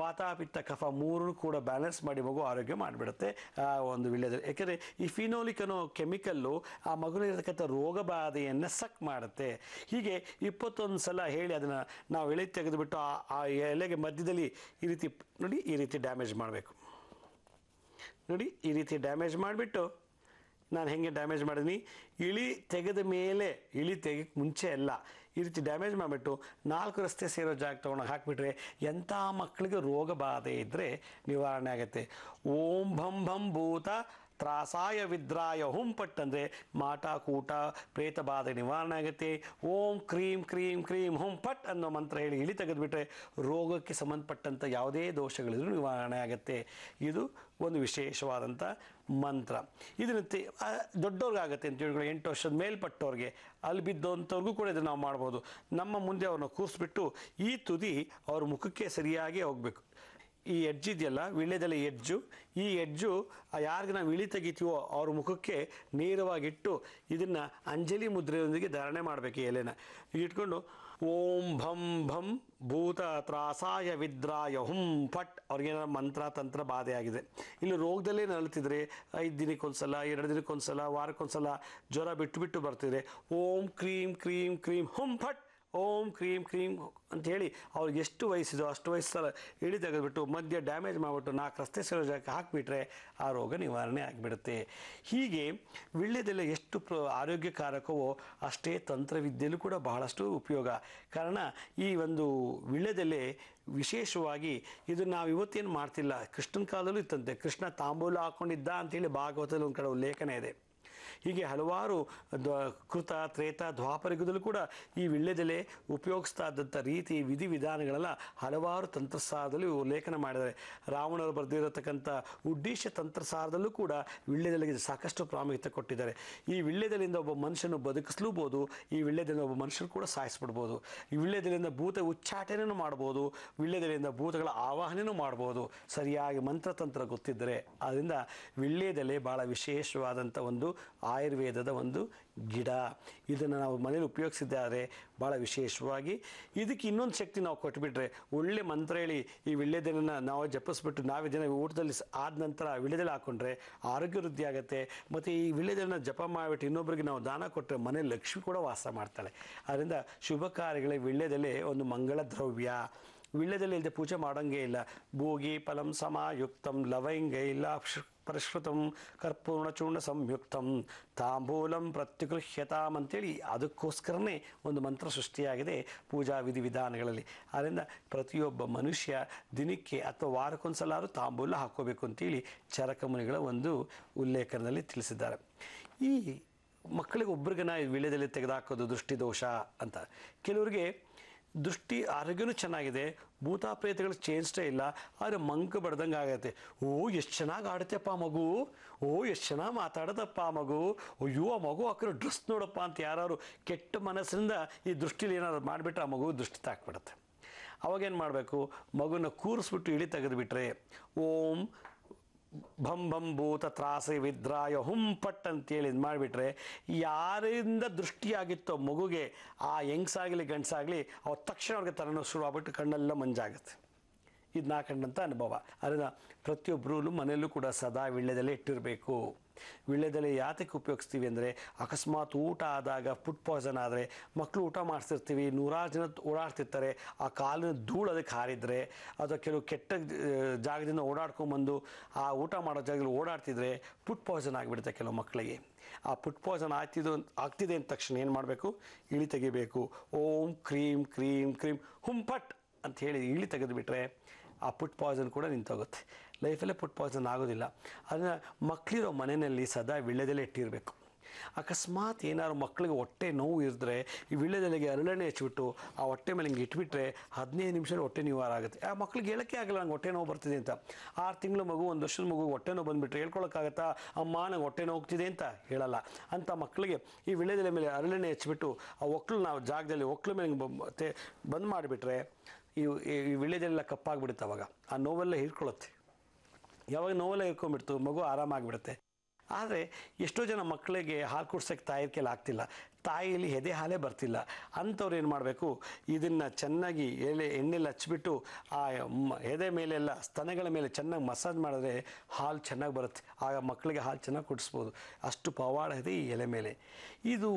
ವಾತಾಪಿತ್ತ ಕಫ ಮೂರನ್ನು ಕೂಡ ಬ್ಯಾಲೆನ್ಸ್ ಮಾಡಿ ಮಗು ಆರೋಗ್ಯ ಮಾಡಿಬಿಡುತ್ತೆ ಆ ಒಂದು ವಿಳ್ಯದಲ್ಲಿ ಯಾಕೆಂದರೆ ಈ ಫಿನೋಲಿಕ್ ಅನ್ನೋ ಕೆಮಿಕಲ್ಲು ಆ ಮಗುವಿನಲ್ಲಿರತಕ್ಕಂಥ ರೋಗ ಬಾಧೆಯನ್ನು ಸಕ್ ಮಾಡುತ್ತೆ ಹೀಗೆ ಇಪ್ಪತ್ತೊಂದು ಸಲ ಹೇಳಿ ಅದನ್ನು ನಾವು ಎಳೆ ತೆಗೆದುಬಿಟ್ಟು ಆ ಎಲೆಗೆ ಮಧ್ಯದಲ್ಲಿ ಈ ರೀತಿ ನೋಡಿ ಈ ರೀತಿ ಡ್ಯಾಮೇಜ್ ಮಾಡಬೇಕು ನೋಡಿ ಈ ರೀತಿ ಡ್ಯಾಮೇಜ್ ಮಾಡಿಬಿಟ್ಟು ನಾನು ಹೇಗೆ ಡ್ಯಾಮೇಜ್ ಮಾಡಿದೀನಿ ಇಳಿ ತೆಗೆದ ಮೇಲೆ ಇಳಿ ತೆಗೆಕ್ಕೆ ಮುಂಚೆ ಅಲ್ಲ ಈ ರೀತಿ ಡ್ಯಾಮೇಜ್ ಮಾಡಿಬಿಟ್ಟು ನಾಲ್ಕು ರಸ್ತೆ ಸೇರೋ ಜಾಗ ತೊಗೊಂಡು ಹಾಕಿಬಿಟ್ರೆ ಎಂಥ ಮಕ್ಕಳಿಗೆ ರೋಗ ಬಾಧೆ ಇದ್ದರೆ ನಿವಾರಣೆ ಆಗುತ್ತೆ ಓಂ ಭಂ ಭಂ ಭೂತ ತ್ರಾಸಾಯ ವಿದ್ರಾಯ ಅಂದರೆ ಮಾಟ ಕೂಟ ಪ್ರೇತ ಬಾಧೆ ನಿವಾರಣೆ ಆಗುತ್ತೆ ಓಂ ಕ್ರೀಂ ಕ್ರೀಂ ಕ್ರೀಂ ಹುಂಪಟ್ ಪಟ್ ಅನ್ನೋ ಮಂತ್ರ ಹೇಳಿ ಇಳಿ ತೆಗೆದುಬಿಟ್ರೆ ರೋಗಕ್ಕೆ ಸಂಬಂಧಪಟ್ಟಂಥ ಯಾವುದೇ ದೋಷಗಳಿದ್ರು ನಿವಾರಣೆ ಆಗುತ್ತೆ ಇದು ಒಂದು ವಿಶೇಷವಾದಂಥ ಮಂತ್ರ ಇದನ್ನ ದೊಡ್ಡವ್ರಿಗಾಗತ್ತೆ ಅಂತ ಹೇಳಿ ಎಂಟು ವರ್ಷದ ಮೇಲ್ಪಟ್ಟವ್ರಿಗೆ ಅಲ್ಲಿ ಬಿದ್ದಂಥವ್ರಿಗೂ ಕೂಡ ಇದನ್ನು ನಾವು ಮಾಡ್ಬೋದು ನಮ್ಮ ಮುಂದೆ ಅವ್ರನ್ನ ಕೂರಿಸ್ಬಿಟ್ಟು ಈ ತುದಿ ಅವ್ರ ಮುಖಕ್ಕೆ ಸರಿಯಾಗಿ ಹೋಗಬೇಕು ಈ ಎಡ್ಜ್ ಇದೆಯಲ್ಲ ವಿಳ್ಯದೆಲೆ ಎಡ್ಜು ಈ ಎಡ್ಜು ಯಾರಿಗೆ ನಾವು ಇಳಿ ತೆಗಿತೀವೋ ಅವ್ರ ಮುಖಕ್ಕೆ ನೇರವಾಗಿಟ್ಟು ಇದನ್ನು ಅಂಜಲಿ ಮುದ್ರೆಯೊಂದಿಗೆ ಧಾರಣೆ ಮಾಡಬೇಕು ಎಲೆನ ಇಟ್ಕೊಂಡು ಓಂ ಭಂ ಭಂ ಭೂತ ತ್ರಾಸಾಯ ವಿದ್ರಾಯ ಹುಂ ಫಟ್ ಮಂತ್ರ ತಂತ್ರ ಬಾಧೆ ಆಗಿದೆ ಇಲ್ಲಿ ರೋಗದಲ್ಲೇ ನಲ್ತಿದ್ರೆ ಐದು ದಿನಕ್ಕೊಂದ್ಸಲ ಎರಡು ದಿನಕ್ಕೊಂದ್ಸಲ ವಾರಕ್ಕೊಂದ್ಸಲ ಜ್ವರ ಬಿಟ್ಟು ಬಿಟ್ಟು ಬರ್ತಿದ್ರೆ ಓಂ ಕ್ರೀಂ ಕ್ರೀಂ ಕ್ರೀಂ ಹುಂ ಫಟ್ ಓಂ ಕ್ರೀಂ ಕ್ರೀಂ ಅಂಥೇಳಿ ಅವ್ರಿಗೆ ಎಷ್ಟು ವಯಸ್ಸಿದೋ ಅಷ್ಟು ವಯಸ್ಸಲ್ಲ ಇಳಿ ತೆಗೆದುಬಿಟ್ಟು ಮಧ್ಯ ಡ್ಯಾಮೇಜ್ ಮಾಡಿಬಿಟ್ಟು ನಾಲ್ಕು ರಸ್ತೆ ಸೇರೋ ಹಾಕಿಬಿಟ್ರೆ ಆ ರೋಗ ನಿವಾರಣೆ ಆಗಿಬಿಡುತ್ತೆ ಹೀಗೆ ವಿಳ್ಯದೆಲೆ ಎಷ್ಟು ಪ್ರ ಆರೋಗ್ಯಕಾರಕವೋ ಅಷ್ಟೇ ತಂತ್ರವಿದ್ಯೆಯಲ್ಲೂ ಕೂಡ ಬಹಳಷ್ಟು ಉಪಯೋಗ ಕಾರಣ ಈ ಒಂದು ವಿಳ್ಯದೆಲೆ ವಿಶೇಷವಾಗಿ ಇದು ನಾವು ಇವತ್ತೇನು ಮಾಡ್ತಿಲ್ಲ ಕೃಷ್ಣನ ಕಾಲದಲ್ಲೂ ಇತ್ತಂತೆ ಕೃಷ್ಣ ತಾಂಬೂಲ ಹಾಕ್ಕೊಂಡಿದ್ದ ಅಂತೇಳಿ ಭಾಗವತದಲ್ಲಿ ಒಂದು ಕಡೆ ಉಲ್ಲೇಖನ ಇದೆ ಹೀಗೆ ಹಲವಾರು ಕೃತ ತ್ರೇತ ದ್ವಾಪರಿಗದಲ್ಲೂ ಕೂಡ ಈ ವಿಳ್ಯದೆಲೆ ಉಪಯೋಗಿಸ್ತಾ ಇದ್ದಂಥ ರೀತಿ ವಿಧಿವಿಧಾನಗಳೆಲ್ಲ ಹಲವಾರು ತಂತ್ರಸಾರದಲ್ಲಿ ಉಲ್ಲೇಖನ ಮಾಡಿದ್ದಾರೆ ರಾವಣರು ಬರೆದಿರತಕ್ಕಂಥ ಉಡ್ಡೀಶ ತಂತ್ರಸಾರದಲ್ಲೂ ಕೂಡ ವಿಳ್ಯದೆಲೆಗೆ ಸಾಕಷ್ಟು ಪ್ರಾಮುಖ್ಯತೆ ಕೊಟ್ಟಿದ್ದಾರೆ ಈ ವಿಳ್ಯದೆಲೆಯಿಂದ ಒಬ್ಬ ಮನುಷ್ಯನು ಬದುಕಿಸ್ಲೂಬೋದು ಈ ವಿಳ್ಯದಿಂದ ಒಬ್ಬ ಮನುಷ್ಯರು ಕೂಡ ಸಾಯಿಸ್ಬಿಡ್ಬೋದು ಈ ವಿಳ್ಯದೆಲೆಯಿಂದ ಭೂತ ಉಚ್ಚಾಟನೆಯೂ ಮಾಡ್ಬೋದು ವಿಳ್ಯದೆಲೆಯಿಂದ ಭೂತಗಳ ಆವಾಹನೆಯೂ ಮಾಡ್ಬೋದು ಸರಿಯಾಗಿ ಮಂತ್ರತಂತ್ರ ಗೊತ್ತಿದ್ದರೆ ಆದ್ದರಿಂದ ವಿಳ್ಯದೆಲೆ ಭಾಳ ವಿಶೇಷವಾದಂಥ ಒಂದು ಆಯುರ್ವೇದದ ಒಂದು ಗಿಡ ಇದನ್ನು ನಾವು ಮನೇಲಿ ಉಪಯೋಗಿಸಿದ್ದಾರೆ ಭಾಳ ವಿಶೇಷವಾಗಿ ಇದಕ್ಕೆ ಇನ್ನೊಂದು ಶಕ್ತಿ ನಾವು ಕೊಟ್ಬಿಟ್ರೆ ಒಳ್ಳೆ ಮಂತ್ರ ಹೇಳಿ ಈ ವಿಳ್ಳೆದೆನ ನಾವು ಜಪಿಸ್ಬಿಟ್ಟು ನಾವೇ ದಿನ ಊಟದಲ್ಲಿ ಆದ ನಂತರ ವಿಳ್ಳೆದೆಲೆ ಹಾಕೊಂಡ್ರೆ ಆರೋಗ್ಯ ವೃದ್ಧಿ ಆಗುತ್ತೆ ಮತ್ತು ಈ ವಿಳ್ಳೆದೆನ ಜಪ ಮಾಡಿಬಿಟ್ಟು ಇನ್ನೊಬ್ಬರಿಗೆ ನಾವು ದಾನ ಕೊಟ್ಟರೆ ಮನೆ ಲಕ್ಷ್ಮಿ ಕೂಡ ವಾಸ ಮಾಡ್ತಾಳೆ ಅದರಿಂದ ಶುಭ ಕಾರ್ಯಗಳ ವಿಳ್ಳೆದೆಲೆ ಒಂದು ಮಂಗಳ ದ್ರವ್ಯ ವಿಳ್ಳೆದೆಲೆ ಇಲ್ಲದೆ ಪೂಜೆ ಮಾಡೋಂಗೇ ಇಲ್ಲ ಭೋಗಿ ಫಲಂ ಸಮಾಯುಕ್ತಂ ಲವೈಂಗೇ ಇಲ್ಲ ಪರಿಷ್ಕೃತಂ ಕರ್ಪೂರ್ಣಚೂರ್ಣ ಸಂಯುಕ್ತಂ ತಾಂಬೂಲಂ ಪ್ರತ್ಯಕೃಹ್ಯತಾಂ ಅಂತೇಳಿ ಅದಕ್ಕೋಸ್ಕರನೇ ಒಂದು ಮಂತ್ರ ಸೃಷ್ಟಿಯಾಗಿದೆ ಪೂಜಾ ವಿಧಿವಿಧಾನಗಳಲ್ಲಿ ಆದ್ದರಿಂದ ಪ್ರತಿಯೊಬ್ಬ ಮನುಷ್ಯ ದಿನಕ್ಕೆ ಅಥವಾ ವಾರಕ್ಕೊಂದ್ಸಲಾದ್ರು ತಾಂಬೂಲ ಹಾಕೋಬೇಕು ಅಂತೇಳಿ ಚರಕಮುನಿಗಳ ಒಂದು ಉಲ್ಲೇಖನದಲ್ಲಿ ತಿಳಿಸಿದ್ದಾರೆ ಈ ಮಕ್ಕಳಿಗೆ ಒಬ್ರಿಗನ ವಿಳ್ಯದಲ್ಲಿ ದೃಷ್ಟಿ ದೃಷ್ಟಿದೋಷ ಅಂತ ಕೆಲವರಿಗೆ ದೃಷ್ಟಿ ಆರೋಗ್ಯನೂ ಚೆನ್ನಾಗಿದೆ ಭೂತಾಪ್ರೇತಗಳು ಚೇಂಜೇ ಇಲ್ಲ ಆದರೆ ಮಂಕು ಬಡ್ದಂಗೆ ಆಗುತ್ತೆ ಓ ಎಷ್ಟು ಚೆನ್ನಾಗಿ ಆಡುತ್ತೆಪ್ಪ ಮಗು ಓ ಎಷ್ಟು ಚೆನ್ನಾಗಿ ಮಾತಾಡದಪ್ಪ ಮಗು ಅಯ್ಯೋ ಆ ಮಗು ಹಾಕಿರೋ ಡ್ರೆಸ್ ನೋಡಪ್ಪ ಅಂತ ಯಾರು ಕೆಟ್ಟ ಮನಸ್ಸಿನಿಂದ ಈ ದೃಷ್ಟಿಲಿ ಏನಾದ್ರು ಮಾಡಿಬಿಟ್ರೆ ಆ ಮಗು ದೃಷ್ಟಿ ತಾಕ್ಬಿಡುತ್ತೆ ಅವಾಗೇನು ಮಾಡಬೇಕು ಮಗುನ ಕೂರಿಸ್ಬಿಟ್ಟು ಇಳಿ ತೆಗೆದುಬಿಟ್ರೆ ಓಂ ಭಂ ಭಂ ಭೂತ ತ್ರಾಸ ವಿದ್ರಾಯ ಹುಂಪಟ್ ಅಂತೇಳಿ ಇದು ಮಾಡಿಬಿಟ್ರೆ ಯಾರಿಂದ ದೃಷ್ಟಿಯಾಗಿತ್ತೋ ಮಗುಗೆ ಆ ಹೆಂಗ್ಸಾಗಲಿ ಗಂಡಸಾಗಲಿ ಅವ್ರ ತಕ್ಷಣ ಅವ್ರಿಗೆ ತರನೋ ಶುರು ಆಗ್ಬಿಟ್ಟು ಕಣ್ಣೆಲ್ಲ ಮಂಜಾಗುತ್ತೆ ಇದು ನಾಕಂಡಂಥ ಅನುಭವ ಅದನ್ನು ಪ್ರತಿಯೊಬ್ಬರೂ ಮನೆಯಲ್ಲೂ ಕೂಡ ಸದಾ ವಿಳ್ಳೆದಲ್ಲೇ ಇಟ್ಟಿರಬೇಕು ವಿಳ್ಳೆದಲೆ ಯಾತಕ್ಕೆ ಉಪಯೋಗಿಸ್ತೀವಿ ಅಂದರೆ ಅಕಸ್ಮಾತ್ ಊಟ ಆದಾಗ ಫುಡ್ ಪಾಯ್ಸನ್ ಆದರೆ ಮಕ್ಕಳು ಊಟ ಮಾಡಿಸ್ತಿರ್ತೀವಿ ನೂರಾರು ಜನ ಓಡಾಡ್ತಿರ್ತಾರೆ ಆ ಕಾಲಿನ ಧೂಳು ಅದಕ್ಕೆ ಹಾರಿದರೆ ಅಥವಾ ಕೆಲವು ಕೆಟ್ಟ ಜಾಗದಿಂದ ಓಡಾಡ್ಕೊಂಬಂದು ಆ ಊಟ ಮಾಡೋ ಜಾಗದಲ್ಲಿ ಓಡಾಡ್ತಿದ್ರೆ ಫುಡ್ ಪಾಯ್ಸನ್ ಆಗಿಬಿಡುತ್ತೆ ಕೆಲವು ಮಕ್ಕಳಿಗೆ ಆ ಫುಡ್ ಪಾಯ್ಸನ್ ಆಗ್ತಿದ್ದು ಆಗ್ತಿದೆ ಅಂದ ತಕ್ಷಣ ಏನು ಮಾಡಬೇಕು ಇಳಿ ತೆಗಿಬೇಕು ಓಂ ಕ್ರೀಮ್ ಕ್ರೀಮ್ ಕ್ರೀಮ್ ಹುಂಪಟ್ ಅಂತ ಹೇಳಿ ಇಳಿ ತೆಗೆದುಬಿಟ್ರೆ ಆ ಪುಟ್ ಪಾಯ್ಸನ್ ಕೂಡ ನಿಂತೋಗುತ್ತೆ ಲೈಫಲ್ಲೇ ಪುಟ್ ಪಾಯ್ಸನ್ ಆಗೋದಿಲ್ಲ ಅದನ್ನು ಮಕ್ಕಳಿರೋ ಮನೆಯಲ್ಲಿ ಸದಾ ವಿಳ್ಳೆದೆಲೆ ಇಟ್ಟಿರಬೇಕು ಅಕಸ್ಮಾತ್ ಏನಾದ್ರು ಮಕ್ಕಳಿಗೆ ಹೊಟ್ಟೆ ನೋವು ಇದ್ದರೆ ಈ ವಿಳ್ಳೆದೆಲೆಗೆ ಅರಳೆಣ್ಣೆ ಹಚ್ಚಿಬಿಟ್ಟು ಆ ಹೊಟ್ಟೆ ಮೇಲೆ ಹಿಂಗೆ ಇಟ್ಬಿಟ್ರೆ ಹದಿನೈದು ನಿಮಿಷ ಹೊಟ್ಟೆ ನಿವಾರ ಆಗುತ್ತೆ ಆ ಮಕ್ಳಿಗೆ ಹೇಳೋಕ್ಕೆ ಆಗಲ್ಲ ನಂಗೆ ಹೊಟ್ಟೆ ನೋವು ಬರ್ತಿದೆ ಅಂತ ಆರು ತಿಂಗಳು ಮಗು ಒಂದು ವರ್ಷದ ಮಗು ಹೊಟ್ಟೆ ನೋವು ಬಂದುಬಿಟ್ರೆ ಹೇಳ್ಕೊಳಕ್ಕಾಗತ್ತಾ ಅಮ್ಮ ನಂಗೆ ಹೊಟ್ಟೆ ನೋವು ಹೋಗ್ತಿದೆ ಅಂತ ಹೇಳಲ್ಲ ಅಂತ ಮಕ್ಕಳಿಗೆ ಈ ವಿಳ್ಳೆದೆಲೆ ಮೇಲೆ ಅರಳೆಣ್ಣೆ ಹಚ್ಚಿಬಿಟ್ಟು ಆ ಒಕ್ಕಲು ನಾವು ಜಾಗದಲ್ಲಿ ಒಕ್ಕಲು ಮೇಲೆ ಬಂದ್ ಮಾಡಿಬಿಟ್ರೆ ಈ ಈ ವಿಳ್ಯದೆಲ್ಲ ಕಪ್ಪಾಗ್ಬಿಡುತ್ತೆ ಅವಾಗ ಆ ನೋವೆಲ್ಲ ಹೀರ್ಕೊಳ್ಳುತ್ತೆ ಯಾವಾಗ ನೋವೆಲ್ಲ ಹಿರ್ಕೊಂಡ್ಬಿಡ್ತು ಮಗು ಆರಾಮಾಗಿಬಿಡುತ್ತೆ ಆದರೆ ಎಷ್ಟೋ ಜನ ಮಕ್ಕಳಿಗೆ ಹಾಲು ಕುಡ್ಸೋಕ್ಕೆ ತಾಯಿ ಕೆಲ ಆಗ್ತಿಲ್ಲ ತಾಯಿಯಲ್ಲಿ ಎದೆ ಹಾಲೇ ಬರ್ತಿಲ್ಲ ಅಂಥವ್ರು ಏನು ಮಾಡಬೇಕು ಇದನ್ನು ಚೆನ್ನಾಗಿ ಎಲೆ ಎಣ್ಣೆಲಿ ಹಚ್ಚಿಬಿಟ್ಟು ಆ ಎದೆ ಮೇಲೆಲ್ಲ ಸ್ತನಗಳ ಮೇಲೆ ಚೆನ್ನಾಗಿ ಮಸಾಜ್ ಮಾಡಿದ್ರೆ ಹಾಲು ಚೆನ್ನಾಗಿ ಬರುತ್ತೆ ಆಗ ಮಕ್ಕಳಿಗೆ ಹಾಲು ಚೆನ್ನಾಗಿ ಕುಡಿಸ್ಬೋದು ಅಷ್ಟು ಪವಾಡ ಇದೆ ಈ ಎಲೆ ಮೇಲೆ ಇದು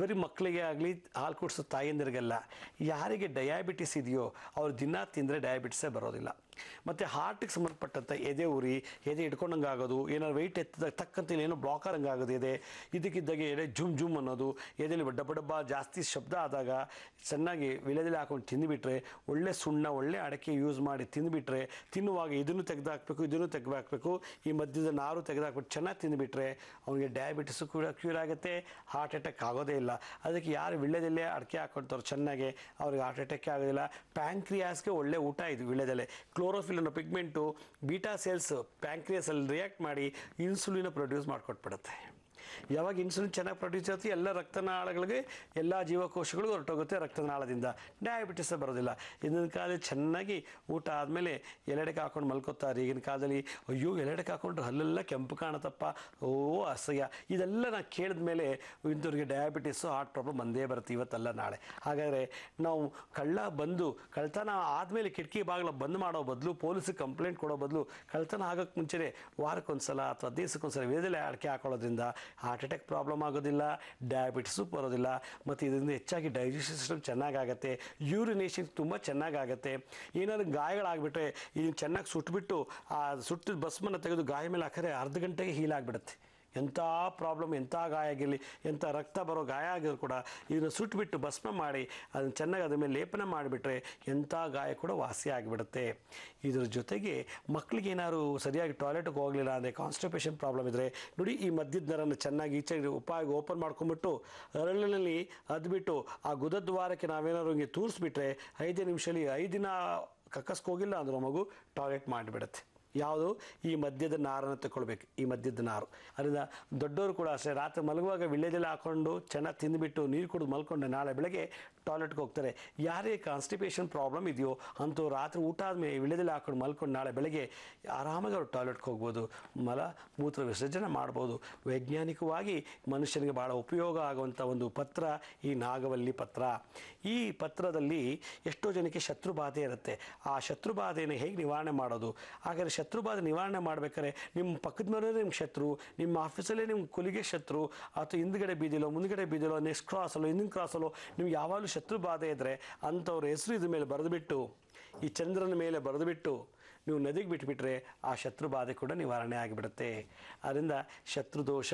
ಬರೀ ಮಕ್ಕಳಿಗೆ ಆಗಲಿ ಹಾಲು ಕುಡಿಸೋ ತಾಯಂದಿರಿಗೆಲ್ಲ ಯಾರಿಗೆ ಡಯಾಬಿಟಿಸ್ ಇದೆಯೋ ಅವ್ರು ದಿನ ತಿಂದರೆ ಡಯಾಬಿಟಿಸೇ ಬರೋದಿಲ್ಲ ಮತ್ತು ಹಾರ್ಟಿಗೆ ಸಂಬಂಧಪಟ್ಟಂಥ ಎದೆ ಉರಿ ಎದೆ ಹಿಡ್ಕೊಂಡಂಗೆ ಆಗೋದು ಏನಾದ್ರು ವೆಯ್ಟ್ ಎತ್ತದ ತಕ್ಕಂತ ಏನೋ ಬ್ಲಾಕ್ ಆದಂಗೆ ಆಗೋದು ಎದೆ ಇದಕ್ಕಿದ್ದಾಗೆ ಎದೆ ಜುಮ್ ಜುಮ್ ಅನ್ನೋದು ಎದೆಯಲ್ಲಿ ಡಬ್ಬ ಡಬ್ಬ ಜಾಸ್ತಿ ಶಬ್ದ ಆದಾಗ ಚೆನ್ನಾಗಿ ವಿಲೆದಲ್ಲಿ ಹಾಕೊಂಡು ತಿಂದುಬಿಟ್ರೆ ಒಳ್ಳೆ ಸುಣ್ಣ ಒಳ್ಳೆ ಅಡಕೆ ಯೂಸ್ ಮಾಡಿ ತಿಂದುಬಿಟ್ರೆ ತಿನ್ನುವಾಗ ಇದನ್ನು ತೆಗೆದುಹಾಕಬೇಕು ಇದನ್ನು ತೆಗೆದಾಕಬೇಕು ಈ ಮಧ್ಯದ ನಾರು ತೆಗೆದಾಕ್ಬಿಟ್ಟು ಚೆನ್ನಾಗಿ ತಿಂದುಬಿಟ್ರೆ ಅವನಿಗೆ ಡಯಾಬಿಟಿಸ್ ಕೂಡ ಕ್ಯೂರ್ ಆಗುತ್ತೆ ಹಾರ್ಟ್ ಅಟ್ಯಾಕ್ ಆಗೋದೇ ಇಲ್ಲ ಅದಕ್ಕೆ ಯಾರು ವಿಳ್ಳೆದೆಲೆ ಅಡಕೆ ಹಾಕೊಂತವ್ರು ಚೆನ್ನಾಗಿ ಅವ್ರಿಗೆ ಹಾರ್ಟ್ ಅಟ್ಯಾಕೇ ಆಗೋದಿಲ್ಲ ಪ್ಯಾಂಕ್ರಿಯಾಸ್ಗೆ ಒಳ್ಳೆ ಊಟ ಇದು ವಿಳ್ಳೆದೆಲೆ ಕ್ಲೋ ಕ್ಲೋರೋಫಿಲ್ ಪಿಗ್ಮೆಂಟು ಬೀಟಾ ಸೆಲ್ಸ್ ಪ್ಯಾಂಕ್ರಿಯಸಲ್ಲಿ ರಿಯಾಕ್ಟ್ ಮಾಡಿ ಇನ್ಸುಲಿನ್ ಪ್ರೊಡ್ಯೂಸ್ ಮಾಡಿಕೊಟ್ಬಿಡುತ್ತೆ ಯಾವಾಗ ಇನ್ಸುಲಿನ್ ಚೆನ್ನಾಗಿ ಪ್ರೊಡ್ಯೂಸ್ ಆಗುತ್ತೆ ಎಲ್ಲ ರಕ್ತನಾಳಗಳಿಗೆ ಎಲ್ಲ ಜೀವಕೋಶಗಳಿಗೂ ಹೊರಟೋಗುತ್ತೆ ರಕ್ತನಾಳದಿಂದ ಡಯಾಬಿಟಿಸ್ ಬರೋದಿಲ್ಲ ಇಂದಿನ ಕಾಲದಲ್ಲಿ ಚೆನ್ನಾಗಿ ಊಟ ಆದಮೇಲೆ ಎಲೆಡೆಗೆ ಹಾಕೊಂಡು ಮಲ್ಕೋತಾರೆ ಈಗಿನ ಕಾಲದಲ್ಲಿ ಅಯ್ಯೋ ಎಲೆಡೆಗೆ ಹಾಕೊಂಡ್ರೆ ಅಲ್ಲೆಲ್ಲ ಕೆಂಪು ಕಾಣುತ್ತಪ್ಪ ಓ ಅಸಹ್ಯ ಇದೆಲ್ಲ ನಾನು ಕೇಳಿದ ಮೇಲೆ ಇಂಥವ್ರಿಗೆ ಡಯಾಬಿಟಿಸು ಹಾರ್ಟ್ ಪ್ರಾಬ್ಲಮ್ ಬಂದೇ ಬರುತ್ತೆ ಇವತ್ತಲ್ಲ ನಾಳೆ ಹಾಗಾದರೆ ನಾವು ಕಳ್ಳ ಬಂದು ಕಳ್ತನ ಆದಮೇಲೆ ಕಿಟಕಿ ಬಾಗಿಲ ಬಂದ್ ಮಾಡೋ ಬದಲು ಪೊಲೀಸಿಗೆ ಕಂಪ್ಲೇಂಟ್ ಕೊಡೋ ಬದಲು ಕಳ್ತನ ಆಗೋಕ್ಕೆ ಮುಂಚೆನೇ ವಾರಕ್ಕೊಂದ್ಸಲ ಅಥವಾ ಸಲ ವೇದಲೆ ಅಡಿಕೆ ಹಾಕೊಳ್ಳೋದ್ರಿಂದ ಹಾರ್ಟ್ ಅಟ್ಯಾಕ್ ಪ್ರಾಬ್ಲಮ್ ಆಗೋದಿಲ್ಲ ಡಯಾಬಿಟಿಸು ಬರೋದಿಲ್ಲ ಮತ್ತು ಇದರಿಂದ ಹೆಚ್ಚಾಗಿ ಡೈಜೆಷನ್ ಸಿಸ್ಟಮ್ ಚೆನ್ನಾಗಾಗತ್ತೆ ಯೂರಿನೇಷನ್ ತುಂಬ ಚೆನ್ನಾಗಾಗತ್ತೆ ಏನಾದರೂ ಗಾಯಗಳಾಗ್ಬಿಟ್ರೆ ಇದನ್ನು ಚೆನ್ನಾಗಿ ಸುಟ್ಬಿಟ್ಟು ಆ ಸುಟ್ಟಿದ ಬಸ್ಮನ್ನು ತೆಗೆದು ಗಾಯ ಮೇಲೆ ಹಾಕಿದ್ರೆ ಅರ್ಧ ಗಂಟೆಗೆ ಹೀಲ್ ಆಗಿಬಿಡುತ್ತೆ ಎಂಥ ಪ್ರಾಬ್ಲಮ್ ಎಂಥ ಗಾಯ ಆಗಿರಲಿ ಎಂಥ ರಕ್ತ ಬರೋ ಗಾಯ ಆಗಿರೋ ಕೂಡ ಇದನ್ನು ಸುಟ್ಟುಬಿಟ್ಟು ಭಸ್ಮ ಮಾಡಿ ಅದನ್ನು ಚೆನ್ನಾಗಿ ಅದ್ರ ಮೇಲೆ ಲೇಪನ ಮಾಡಿಬಿಟ್ರೆ ಎಂಥ ಗಾಯ ಕೂಡ ವಾಸಿ ಆಗಿಬಿಡುತ್ತೆ ಇದರ ಜೊತೆಗೆ ಮಕ್ಕಳಿಗೆ ಏನಾದ್ರು ಸರಿಯಾಗಿ ಟಾಯ್ಲೆಟ್ಗೆ ಹೋಗಲಿಲ್ಲ ಅಂದರೆ ಕಾನ್ಸ್ಟಿಪೇಷನ್ ಪ್ರಾಬ್ಲಮ್ ಇದ್ದರೆ ನೋಡಿ ಈ ಮಧ್ಯದ ನರನ್ನು ಚೆನ್ನಾಗಿ ಈಚೆಗೆ ಉಪಾಯ ಓಪನ್ ಮಾಡ್ಕೊಂಬಿಟ್ಟು ಅರಳಿನಲ್ಲಿ ಅದ್ಬಿಟ್ಟು ಆ ಗುದದ್ವಾರಕ್ಕೆ ನಾವೇನಾದ್ರು ಹಿಂಗೆ ತೂರಿಸ್ಬಿಟ್ರೆ ಐದೇ ನಿಮಿಷದಲ್ಲಿ ದಿನ ಕಕ್ಕಸ್ಕೋಗಿಲ್ಲ ಅಂದ್ರೆ ಮಗು ಟಾಯ್ಲೆಟ್ ಮಾಡಿಬಿಡುತ್ತೆ ಯಾವುದು ಈ ಮಧ್ಯದ ನಾರನ್ನು ತಗೊಳ್ಬೇಕು ಈ ಮಧ್ಯದ ನಾರು ಅದರಿಂದ ದೊಡ್ಡವರು ಕೂಡ ಅಷ್ಟೇ ರಾತ್ರಿ ಮಲಗುವಾಗ ವಿಳ್ಳೆದೆಲೆ ಹಾಕೊಂಡು ಚೆನ್ನಾಗಿ ತಿಂದುಬಿಟ್ಟು ನೀರು ಕುಡಿದು ಮಲ್ಕೊಂಡು ನಾಳೆ ಬೆಳಗ್ಗೆ ಟಾಯ್ಲೆಟ್ಗೆ ಹೋಗ್ತಾರೆ ಯಾರೇ ಕಾನ್ಸ್ಟಿಪೇಷನ್ ಪ್ರಾಬ್ಲಮ್ ಇದೆಯೋ ಅಂತೂ ರಾತ್ರಿ ಊಟ ಆದಮೇಲೆ ವಿಳೆದಲ್ಲಿ ಹಾಕೊಂಡು ಮಲ್ಕೊಂಡು ನಾಳೆ ಬೆಳಗ್ಗೆ ಆರಾಮಾಗಿ ಅವರು ಟಾಯ್ಲೆಟ್ಗೆ ಹೋಗ್ಬೋದು ಮಲ ಮೂತ್ರ ವಿಸರ್ಜನೆ ಮಾಡ್ಬೋದು ವೈಜ್ಞಾನಿಕವಾಗಿ ಮನುಷ್ಯನಿಗೆ ಭಾಳ ಉಪಯೋಗ ಆಗುವಂಥ ಒಂದು ಪತ್ರ ಈ ನಾಗವಲ್ಲಿ ಪತ್ರ ಈ ಪತ್ರದಲ್ಲಿ ಎಷ್ಟೋ ಜನಕ್ಕೆ ಶತ್ರು ಬಾಧೆ ಇರುತ್ತೆ ಆ ಶತ್ರು ಬಾಧೆಯನ್ನು ಹೇಗೆ ನಿವಾರಣೆ ಮಾಡೋದು ಹಾಗಾದರೆ ಶತ್ರು ಬಾಧೆ ನಿವಾರಣೆ ಮಾಡಬೇಕಾದ್ರೆ ನಿಮ್ಮ ಪಕ್ಕದ ಮೇಲೆ ನಿಮ್ಮ ಶತ್ರು ನಿಮ್ಮ ಆಫೀಸಲ್ಲೇ ನಿಮ್ಮ ಕೊಲಿಗೆ ಶತ್ರು ಅಥವಾ ಹಿಂದ್ಗಡೆ ಬೀದಿಲೋ ಮುಂದ್ಗಡೆ ಬೀದಿಲೋ ನೆಕ್ಸ್ಟ್ ಕ್ರಾಸಲ್ಲೋ ಹಿಂದಿನ ಕ್ರಾಸಲ್ಲೋ ನಿಮ್ಗೆ ಯಾವಾಗಲೂ ಶತ್ರು ಬಾಧೆ ಇದ್ದರೆ ಅಂಥವ್ರ ಹೆಸರು ಇದ್ರ ಮೇಲೆ ಬಿಟ್ಟು ಈ ಚಂದ್ರನ ಮೇಲೆ ಬಿಟ್ಟು ನೀವು ನದಿಗೆ ಬಿಟ್ಬಿಟ್ರೆ ಆ ಶತ್ರು ಬಾಧೆ ಕೂಡ ನಿವಾರಣೆ ಆಗಿಬಿಡುತ್ತೆ ಆದ್ದರಿಂದ ದೋಷ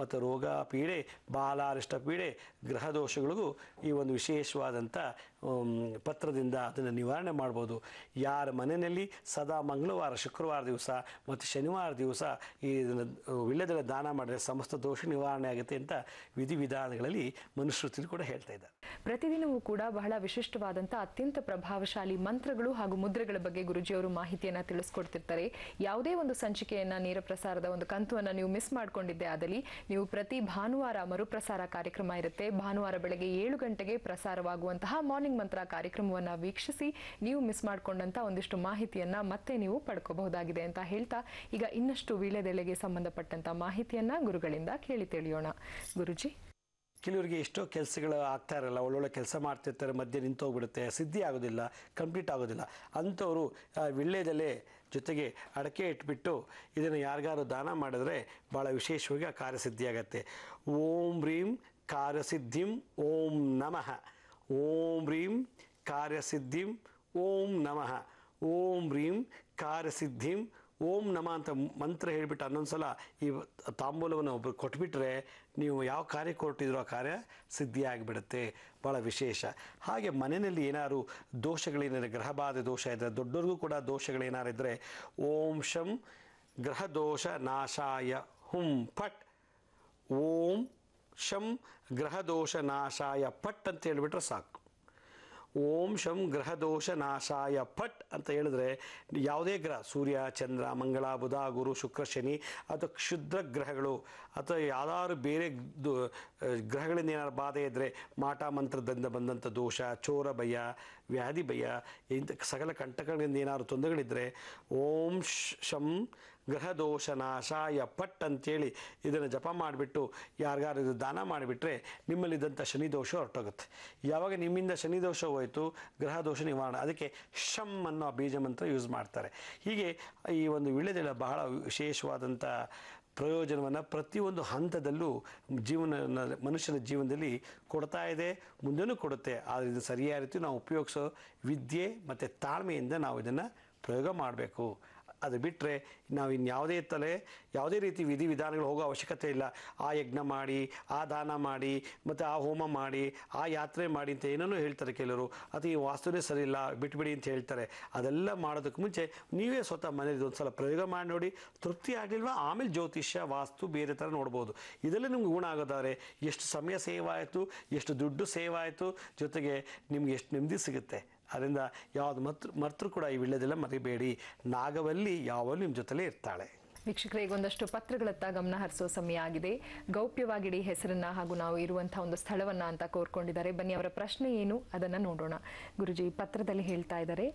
ಮತ್ತು ರೋಗ ಪೀಡೆ ಬಾಲಾರಿಷ್ಟ ಪೀಡೆ ಗ್ರಹ ದೋಷಗಳಿಗೂ ಈ ಒಂದು ವಿಶೇಷವಾದಂಥ ಪತ್ರದಿಂದ ಅದನ್ನು ನಿವಾರಣೆ ಮಾಡ್ಬೋದು ಯಾರ ಮನೆಯಲ್ಲಿ ಸದಾ ಮಂಗಳವಾರ ಶುಕ್ರವಾರ ದಿವಸ ಮತ್ತು ಶನಿವಾರ ದಿವಸ ಈ ವಿಳ್ಳೆದೆಲೆ ದಾನ ಮಾಡಿದರೆ ಸಮಸ್ತ ದೋಷ ನಿವಾರಣೆ ಆಗುತ್ತೆ ಅಂತ ವಿಧಿವಿಧಾನಗಳಲ್ಲಿ ಮನುಶ್ರುತಿಲಿ ಕೂಡ ಹೇಳ್ತಾ ಇದ್ದಾರೆ ಪ್ರತಿದಿನವೂ ಕೂಡ ಬಹಳ ವಿಶಿಷ್ಟವಾದಂಥ ಅತ್ಯಂತ ಪ್ರಭಾವಶಾಲಿ ಮಂತ್ರಗಳು ಹಾಗೂ ಮುದ್ರೆಗಳ ಬಗ್ಗೆ ಗುರುಜಿಯವರು ಮಾಹಿತಿಯನ್ನು ತಿಳಿಸ್ಕೊಡ್ತಿರ್ತಾರೆ ಯಾವುದೇ ಒಂದು ಸಂಚಿಕೆಯನ್ನು ನೇರ ಪ್ರಸಾರದ ಒಂದು ಕಂತುವನ್ನು ನೀವು ಮಿಸ್ ಮಾಡಿಕೊಂಡಿದ್ದೆ ಆದಲ್ಲಿ ನೀವು ಪ್ರತಿ ಭಾನುವಾರ ಮರುಪ್ರಸಾರ ಕಾರ್ಯಕ್ರಮ ಇರುತ್ತೆ ಭಾನುವಾರ ಬೆಳಗ್ಗೆ ಏಳು ಗಂಟೆಗೆ ಪ್ರಸಾರವಾಗುವಂತಹ ಮಾರ್ನಿಂಗ್ ಮಂತ್ರ ಕಾರ್ಯಕ್ರಮವನ್ನು ವೀಕ್ಷಿಸಿ ನೀವು ಮಿಸ್ ಮಾಡಿಕೊಂಡಂಥ ಒಂದಿಷ್ಟು ಮಾಹಿತಿಯನ್ನು ಮತ್ತೆ ನೀವು ಪಡ್ಕೋಬಹುದಾಗಿದೆ ಅಂತ ಹೇಳ್ತಾ ಈಗ ಇನ್ನಷ್ಟು ವೀಳ್ಯದೆಲೆಗೆ ಸಂಬಂಧಪಟ್ಟಂಥ ಮಾಹಿತಿಯನ್ನ ಗುರುಗಳಿಂದ ಕೇಳಿ ತಿಳಿಯೋಣ ಗುರುಜಿ ಕೆಲವರಿಗೆ ಎಷ್ಟೋ ಕೆಲಸಗಳು ಆಗ್ತಾ ಇರಲ್ಲ ಒಳ್ಳೊಳ್ಳೆ ಕೆಲಸ ಮಾಡ್ತಿರ್ತಾರೆ ಮಧ್ಯೆ ನಿಂತೋಗ್ಬಿಡುತ್ತೆ ಸಿದ್ಧಿ ಆಗೋದಿಲ್ಲ ಕಂಪ್ಲೀಟ್ ಆಗೋದಿಲ್ಲ ಅಂಥವರು ವಿಳ್ಯದೆಲೆ ಜೊತೆಗೆ ಅಡಕೆ ಇಟ್ಬಿಟ್ಟು ಇದನ್ನು ಯಾರಿಗಾರು ದಾನ ಮಾಡಿದ್ರೆ ಭಾಳ ವಿಶೇಷವಾಗಿ ಆ ಕಾರ್ಯಸಿದ್ಧಿಯಾಗತ್ತೆ ಓಂ ರೀಂ ಕಾರ್ಯಸಿದ್ಧಿಂ ಓಂ ನಮಃ ಓಂ ರೀಂ ಕಾರ್ಯಸಿದ್ಧಿಂ ಓಂ ನಮಃ ಓಂ ರೀಂ ಕಾರ್ಯಸಿದ್ಧಿಂ ಓಂ ನಮ ಅಂತ ಮಂತ್ರ ಹೇಳಿಬಿಟ್ಟು ಹನ್ನೊಂದು ಸಲ ಈ ತಾಂಬೂಲವನ್ನು ಒಬ್ಬರು ಕೊಟ್ಬಿಟ್ರೆ ನೀವು ಯಾವ ಕಾರ್ಯ ಹೊರಟಿದ್ರೋ ಆ ಕಾರ್ಯ ಸಿದ್ಧಿಯಾಗಿಬಿಡುತ್ತೆ ಭಾಳ ವಿಶೇಷ ಹಾಗೆ ಮನೆಯಲ್ಲಿ ಏನಾದ್ರು ದೋಷಗಳೇನಾದ್ರು ಗ್ರಹಬಾಧೆ ದೋಷ ಇದ್ದರೆ ದೊಡ್ಡವ್ರಿಗೂ ಕೂಡ ದೋಷಗಳೇನಾರು ಇದ್ದರೆ ಓಂ ಶಂ ಗ್ರಹ ದೋಷ ನಾಶಾಯ ಹುಂ ಫಟ್ ಓಂ ಶಂ ಗ್ರಹ ದೋಷ ನಾಶಾಯ ಫಟ್ ಅಂತ ಹೇಳಿಬಿಟ್ರೆ ಸಾಕು ಓಂ ಶಂ ಗ್ರಹ ದೋಷ ನಾಶಾಯ ಫಟ್ ಅಂತ ಹೇಳಿದ್ರೆ ಯಾವುದೇ ಗ್ರಹ ಸೂರ್ಯ ಚಂದ್ರ ಮಂಗಳ ಬುಧ ಗುರು ಶುಕ್ರ ಶನಿ ಅಥವಾ ಕ್ಷುದ್ರ ಗ್ರಹಗಳು ಅಥವಾ ಯಾವ್ದಾದ್ರು ಬೇರೆ ಗ್ರಹಗಳಿಂದ ಏನಾದ್ರು ಬಾಧೆ ಇದ್ದರೆ ಮಾಟ ಮಂತ್ರದಿಂದ ಬಂದಂಥ ದೋಷ ಚೋರ ಭಯ ವ್ಯಾಧಿ ಭಯ ಇಂಥ ಸಕಲ ಕಂಟಕಗಳಿಂದ ಏನಾದ್ರು ತೊಂದರೆಗಳಿದ್ದರೆ ಓಂ ಶಂ ಗ್ರಹ ದೋಷ ನಾಶಾಯ ಪಟ್ ಅಂತೇಳಿ ಇದನ್ನು ಜಪ ಮಾಡಿಬಿಟ್ಟು ಯಾರಿಗಾರು ಇದು ದಾನ ಮಾಡಿಬಿಟ್ರೆ ನಿಮ್ಮಲ್ಲಿದ್ದಂಥ ಶನಿ ದೋಷ ಹೊರಟೋಗುತ್ತೆ ಯಾವಾಗ ನಿಮ್ಮಿಂದ ಶನಿ ದೋಷ ಹೋಯಿತು ಗ್ರಹ ದೋಷ ನಿವಾರಣೆ ಅದಕ್ಕೆ ಶಮ್ ಅನ್ನೋ ಬೀಜ ಮಂತ್ರ ಯೂಸ್ ಮಾಡ್ತಾರೆ ಹೀಗೆ ಈ ಒಂದು ವಿಳೆದೆಳೆ ಬಹಳ ವಿಶೇಷವಾದಂಥ ಪ್ರಯೋಜನವನ್ನು ಪ್ರತಿಯೊಂದು ಹಂತದಲ್ಲೂ ಜೀವನ ಮನುಷ್ಯನ ಜೀವನದಲ್ಲಿ ಕೊಡ್ತಾ ಇದೆ ಮುಂದೆನೂ ಕೊಡುತ್ತೆ ಆದರೆ ಇದು ಸರಿಯಾದ ರೀತಿ ನಾವು ಉಪಯೋಗಿಸೋ ವಿದ್ಯೆ ಮತ್ತು ತಾಳ್ಮೆಯಿಂದ ನಾವು ಇದನ್ನು ಪ್ರಯೋಗ ಮಾಡಬೇಕು ಅದು ಬಿಟ್ಟರೆ ನಾವು ಇನ್ಯಾವುದೇ ತಲೆ ಯಾವುದೇ ರೀತಿ ವಿಧಿವಿಧಾನಗಳು ಹೋಗೋ ಅವಶ್ಯಕತೆ ಇಲ್ಲ ಆ ಯಜ್ಞ ಮಾಡಿ ಆ ದಾನ ಮಾಡಿ ಮತ್ತು ಆ ಹೋಮ ಮಾಡಿ ಆ ಯಾತ್ರೆ ಮಾಡಿ ಅಂತ ಏನೂ ಹೇಳ್ತಾರೆ ಕೆಲವರು ಅದು ಈ ವಾಸ್ತುವೇ ಸರಿ ಇಲ್ಲ ಬಿಟ್ಬಿಡಿ ಅಂತ ಹೇಳ್ತಾರೆ ಅದೆಲ್ಲ ಮಾಡೋದಕ್ಕೆ ಮುಂಚೆ ನೀವೇ ಸ್ವತಃ ಮನೇಲಿ ಒಂದು ಸಲ ಪ್ರಯೋಗ ಮಾಡಿ ನೋಡಿ ತೃಪ್ತಿ ಆಗಲಿಲ್ವಾ ಆಮೇಲೆ ಜ್ಯೋತಿಷ್ಯ ವಾಸ್ತು ಬೇರೆ ಥರ ನೋಡ್ಬೋದು ಇದರಲ್ಲಿ ನಿಮ್ಗೆ ಗುಣ ಆಗೋದಾದ್ರೆ ಎಷ್ಟು ಸಮಯ ಸೇವ್ ಆಯಿತು ಎಷ್ಟು ದುಡ್ಡು ಸೇವ್ ಆಯಿತು ಜೊತೆಗೆ ನಿಮ್ಗೆ ಎಷ್ಟು ನೆಮ್ಮದಿ ಸಿಗುತ್ತೆ ಅದರಿಂದ ಯಾವುದು ಮತ್ರ ಮರ್ತರು ಕೂಡ ಇವಿಲ್ಲದೆಲ್ಲ ಮರಿಬೇಡಿ ನಾಗವಲ್ಲಿ ಯಾವಾಗಲೂ ನಿಮ್ಮ ಜೊತೆಲೇ ಇರ್ತಾಳೆ ವೀಕ್ಷಕರಿಗೆ ಒಂದಷ್ಟು ಪತ್ರಗಳತ್ತ ಗಮನ ಹರಿಸುವ ಸಮಯ ಆಗಿದೆ ಗೌಪ್ಯವಾಗಿಡಿ ಹೆಸರನ್ನ ಹಾಗೂ ನಾವು ಇರುವಂತಹ ಒಂದು ಸ್ಥಳವನ್ನ ಅಂತ ಕೋರ್ಕೊಂಡಿದ್ದಾರೆ ಬನ್ನಿ ಅವರ ಪ್ರಶ್ನೆ ಏನು ಅದನ್ನ ನೋಡೋಣ ಗುರುಜಿ ಪತ್ರದಲ್ಲಿ ಹೇಳ್ತಾ ಇದ್ದಾರೆ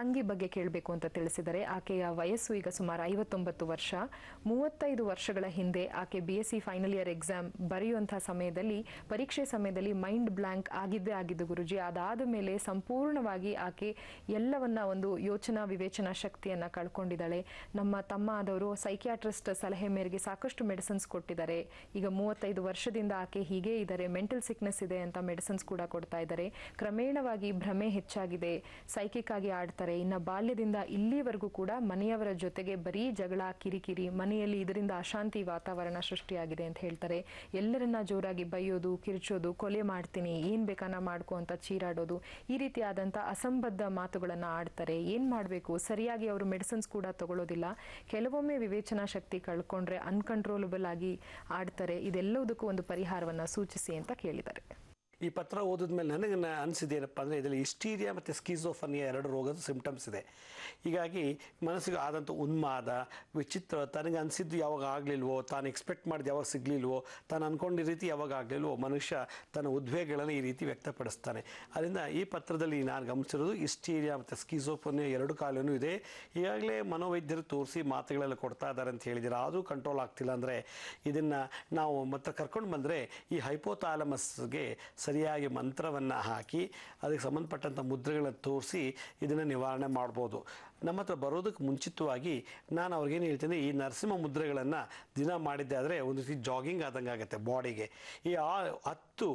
ತಂಗಿ ಬಗ್ಗೆ ಕೇಳಬೇಕು ಅಂತ ತಿಳಿಸಿದರೆ ಆಕೆಯ ವಯಸ್ಸು ಈಗ ಸುಮಾರು ಐವತ್ತೊಂಬತ್ತು ವರ್ಷ ಮೂವತ್ತೈದು ವರ್ಷಗಳ ಹಿಂದೆ ಆಕೆ B S C final year exam ಬರೆಯುವಂತಹ ಸಮಯದಲ್ಲಿ ಪರೀಕ್ಷೆ ಸಮಯದಲ್ಲಿ ಮೈಂಡ್ ಬ್ಲಾಂಕ್ ಆಗಿದ್ದೇ ಆಗಿದ್ದು ಗುರುಜಿ ಅದಾದ ಮೇಲೆ ಸಂಪೂರ್ಣವಾಗಿ ಆಕೆ ಎಲ್ಲವನ್ನ ಒಂದು ಯೋಚನಾ ವಿವೇಚನಾ ಶಕ್ತಿಯನ್ನ ಕಳ್ಕೊಂಡಿದ್ದಾಳೆ ನಮ್ಮ ತಮ್ಮ ಆದವರು ಸೈಕಿಯಾಟ್ರಿಸ್ಟ್ ಸಲಹೆ ಮೇರೆಗೆ ಸಾಕಷ್ಟು ಮೆಡಿಸಿನ್ಸ್ ಕೊಟ್ಟಿದ್ದಾರೆ ಈಗ ಮೂವತ್ತೈದು ವರ್ಷದಿಂದ ಆಕೆ ಹೀಗೆ ಇದ್ದಾರೆ ಮೆಂಟಲ್ ಸಿಕ್ನೆಸ್ ಇದೆ ಅಂತ ಮೆಡಿಸಿನ್ಸ್ ಕೂಡ ಕೊಡ್ತಾ ಇದ್ದಾರೆ ಕ್ರಮೇಣವಾಗಿ ಭ್ರಮೆ ಹೆಚ್ಚಾಗಿದೆ ಸೈಕಿಕ್ ಆಗಿ ಆಡ್ತಾರೆ ಮಾಡ್ತಾರೆ ಇನ್ನು ಬಾಲ್ಯದಿಂದ ಇಲ್ಲಿವರೆಗೂ ಕೂಡ ಮನೆಯವರ ಜೊತೆಗೆ ಬರೀ ಜಗಳ ಕಿರಿಕಿರಿ ಮನೆಯಲ್ಲಿ ಇದರಿಂದ ಅಶಾಂತಿ ವಾತಾವರಣ ಸೃಷ್ಟಿಯಾಗಿದೆ ಅಂತ ಹೇಳ್ತಾರೆ ಎಲ್ಲರನ್ನ ಜೋರಾಗಿ ಬೈಯೋದು ಕಿರ್ಚೋದು ಕೊಲೆ ಮಾಡ್ತೀನಿ ಏನ್ ಬೇಕಾನ ಮಾಡ್ಕೋ ಅಂತ ಚೀರಾಡೋದು ಈ ರೀತಿಯಾದಂಥ ಅಸಂಬದ್ಧ ಮಾತುಗಳನ್ನು ಆಡ್ತಾರೆ ಏನು ಮಾಡಬೇಕು ಸರಿಯಾಗಿ ಅವರು ಮೆಡಿಸಿನ್ಸ್ ಕೂಡ ತಗೊಳ್ಳೋದಿಲ್ಲ ಕೆಲವೊಮ್ಮೆ ವಿವೇಚನಾ ಶಕ್ತಿ ಕಳ್ಕೊಂಡ್ರೆ ಅನ್ಕಂಟ್ರೋಲಬಲ್ ಆಗಿ ಆಡ್ತಾರೆ ಇದೆಲ್ಲದಕ್ಕೂ ಒಂದು ಪರಿಹಾರವನ್ನು ಸೂಚಿಸಿ ಅಂತ ಕೇಳಿದ್ದಾರೆ ಈ ಪತ್ರ ಓದಿದ ಮೇಲೆ ನನಗೆ ಅನಿಸಿದೇನಪ್ಪ ಅಂದರೆ ಇದರಲ್ಲಿ ಇಸ್ಟೀರಿಯಾ ಮತ್ತು ಸ್ಕೀಸೋಫನಿಯಾ ಎರಡು ರೋಗದ ಸಿಂಪ್ಟಮ್ಸ್ ಇದೆ ಹೀಗಾಗಿ ಮನಸ್ಸಿಗೆ ಆದಂಥ ಉನ್ಮಾದ ವಿಚಿತ್ರ ತನಗೆ ಅನಿಸಿದ್ದು ಯಾವಾಗ ಆಗಲಿಲ್ವೋ ತಾನು ಎಕ್ಸ್ಪೆಕ್ಟ್ ಮಾಡಿದ ಯಾವಾಗ ಸಿಗಲಿಲ್ವೋ ತಾನು ಅಂದ್ಕೊಂಡಿದ್ದ ರೀತಿ ಯಾವಾಗ ಆಗಲಿಲ್ವೋ ಮನುಷ್ಯ ತನ್ನ ಉದ್ವೇಗಗಳನ್ನು ಈ ರೀತಿ ವ್ಯಕ್ತಪಡಿಸ್ತಾನೆ ಅದರಿಂದ ಈ ಪತ್ರದಲ್ಲಿ ನಾನು ಗಮನಿಸಿರೋದು ಇಸ್ಟೀರಿಯಾ ಮತ್ತು ಸ್ಕೀಸೋಫನಿಯಾ ಎರಡು ಕಾಲನೂ ಇದೆ ಈಗಾಗಲೇ ಮನೋವೈದ್ಯರು ತೋರಿಸಿ ಮಾತುಗಳೆಲ್ಲ ಕೊಡ್ತಾ ಇದ್ದಾರೆ ಅಂತ ಹೇಳಿದರೆ ಅದು ಕಂಟ್ರೋಲ್ ಆಗ್ತಿಲ್ಲ ಅಂದರೆ ಇದನ್ನು ನಾವು ಮತ್ತೆ ಕರ್ಕೊಂಡು ಬಂದರೆ ಈ ಹೈಪೋಥಾಲಮಸ್ಗೆ ಸ ಸರಿಯಾಗಿ ಮಂತ್ರವನ್ನು ಹಾಕಿ ಅದಕ್ಕೆ ಸಂಬಂಧಪಟ್ಟಂಥ ಮುದ್ರೆಗಳನ್ನು ತೋರಿಸಿ ಇದನ್ನು ನಿವಾರಣೆ ಮಾಡ್ಬೋದು ನಮ್ಮ ಹತ್ರ ಬರೋದಕ್ಕೆ ಮುಂಚಿತವಾಗಿ ನಾನು ಅವ್ರಿಗೇನು ಹೇಳ್ತೀನಿ ಈ ನರಸಿಂಹ ಮುದ್ರೆಗಳನ್ನು ದಿನ ಮಾಡಿದ್ದೆ ಆದರೆ ಒಂದು ರೀತಿ ಜಾಗಿಂಗ್ ಆದಂಗೆ ಆಗುತ್ತೆ ಬಾಡಿಗೆ ಈ ಆ ಹತ್ತು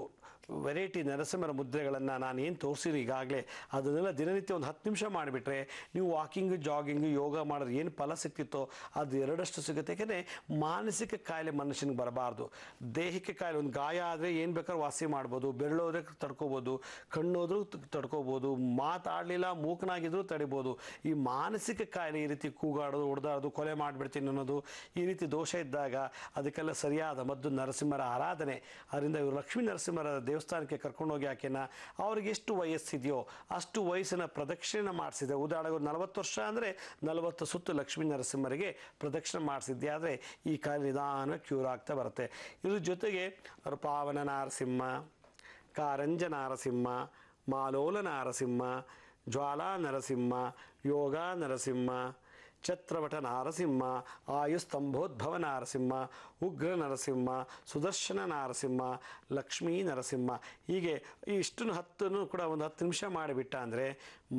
ವೆರೈಟಿ ನರಸಿಂಹರ ಮುದ್ರೆಗಳನ್ನು ನಾನು ಏನು ತೋರಿಸಿರಿ ಈಗಾಗಲೇ ಅದನ್ನೆಲ್ಲ ದಿನನಿತ್ಯ ಒಂದು ಹತ್ತು ನಿಮಿಷ ಮಾಡಿಬಿಟ್ರೆ ನೀವು ವಾಕಿಂಗ್ ಜಾಗಿಂಗ್ ಯೋಗ ಮಾಡಿದ್ರೆ ಏನು ಫಲ ಸಿಗ್ತಿತ್ತೋ ಅದು ಎರಡಷ್ಟು ಸಿಗುತ್ತೆ ಯಾಕೆಂದರೆ ಮಾನಸಿಕ ಕಾಯಿಲೆ ಮನುಷ್ಯನಿಗೆ ಬರಬಾರ್ದು ದೈಹಿಕ ಕಾಯಿಲೆ ಒಂದು ಗಾಯ ಆದರೆ ಏನು ಬೇಕಾದ್ರೂ ವಾಸಿ ಮಾಡ್ಬೋದು ಬೆರಳೋದ್ರೆ ತಡ್ಕೋಬೋದು ಕಣ್ಣೋದ್ರೂ ತಡ್ಕೋಬೋದು ಮಾತಾಡಲಿಲ್ಲ ಮೂಕನಾಗಿದ್ದರೂ ತಡಿಬೋದು ಈ ಮಾನಸಿಕ ಕಾಯಿಲೆ ಈ ರೀತಿ ಕೂಗಾಡೋದು ಹೊಡೆದಾಡೋದು ಕೊಲೆ ಮಾಡಿಬಿಡ್ತೀನಿ ಅನ್ನೋದು ಈ ರೀತಿ ದೋಷ ಇದ್ದಾಗ ಅದಕ್ಕೆಲ್ಲ ಸರಿಯಾದ ಮದ್ದು ನರಸಿಂಹರ ಆರಾಧನೆ ಅದರಿಂದ ಇವರು ಲಕ್ಷ್ಮೀ ನರಸಿಂಹರ ದೇವ ದೇವಸ್ಥಾನಕ್ಕೆ ಕರ್ಕೊಂಡೋಗಿ ಆಕೆನ ಅವ್ರಿಗೆ ಎಷ್ಟು ವಯಸ್ಸಿದೆಯೋ ಅಷ್ಟು ವಯಸ್ಸಿನ ಪ್ರದಕ್ಷಿಣೆ ಮಾಡಿಸಿದೆ ಉದಾಹರಣೆಗೆ ನಲವತ್ತು ವರ್ಷ ಅಂದರೆ ನಲವತ್ತು ಸುತ್ತು ಲಕ್ಷ್ಮೀ ನರಸಿಂಹರಿಗೆ ಪ್ರದಕ್ಷಿಣೆ ಮಾಡಿಸಿದ್ದೆ ಆದರೆ ಈ ಕಾಲ ನಿಧಾನ ಕ್ಯೂರ್ ಆಗ್ತಾ ಬರುತ್ತೆ ಇದ್ರ ಜೊತೆಗೆ ಅವರು ಪಾವನ ನಾರಸಿಂಹ ಕಾರಂಜ ನಾರಸಿಂಹ ಮಾಲೋಲ ನಾರಸಿಂಹ ಜ್ವಾಲಾ ನರಸಿಂಹ ಯೋಗ ನರಸಿಂಹ ಛತ್ರವಟ ನಾರಸಿಂಹ ಆಯುಸ್ತಂಭೋದ್ಭವ ನಾರಸಿಂಹ ಉಗ್ರ ನರಸಿಂಹ ಸುದರ್ಶನ ನಾರಸಿಂಹ ಲಕ್ಷ್ಮೀ ನರಸಿಂಹ ಹೀಗೆ ಈ ಇಷ್ಟನ್ನು ಹತ್ತನ್ನು ಕೂಡ ಒಂದು ಹತ್ತು ನಿಮಿಷ ಮಾಡಿಬಿಟ್ಟ ಅಂದರೆ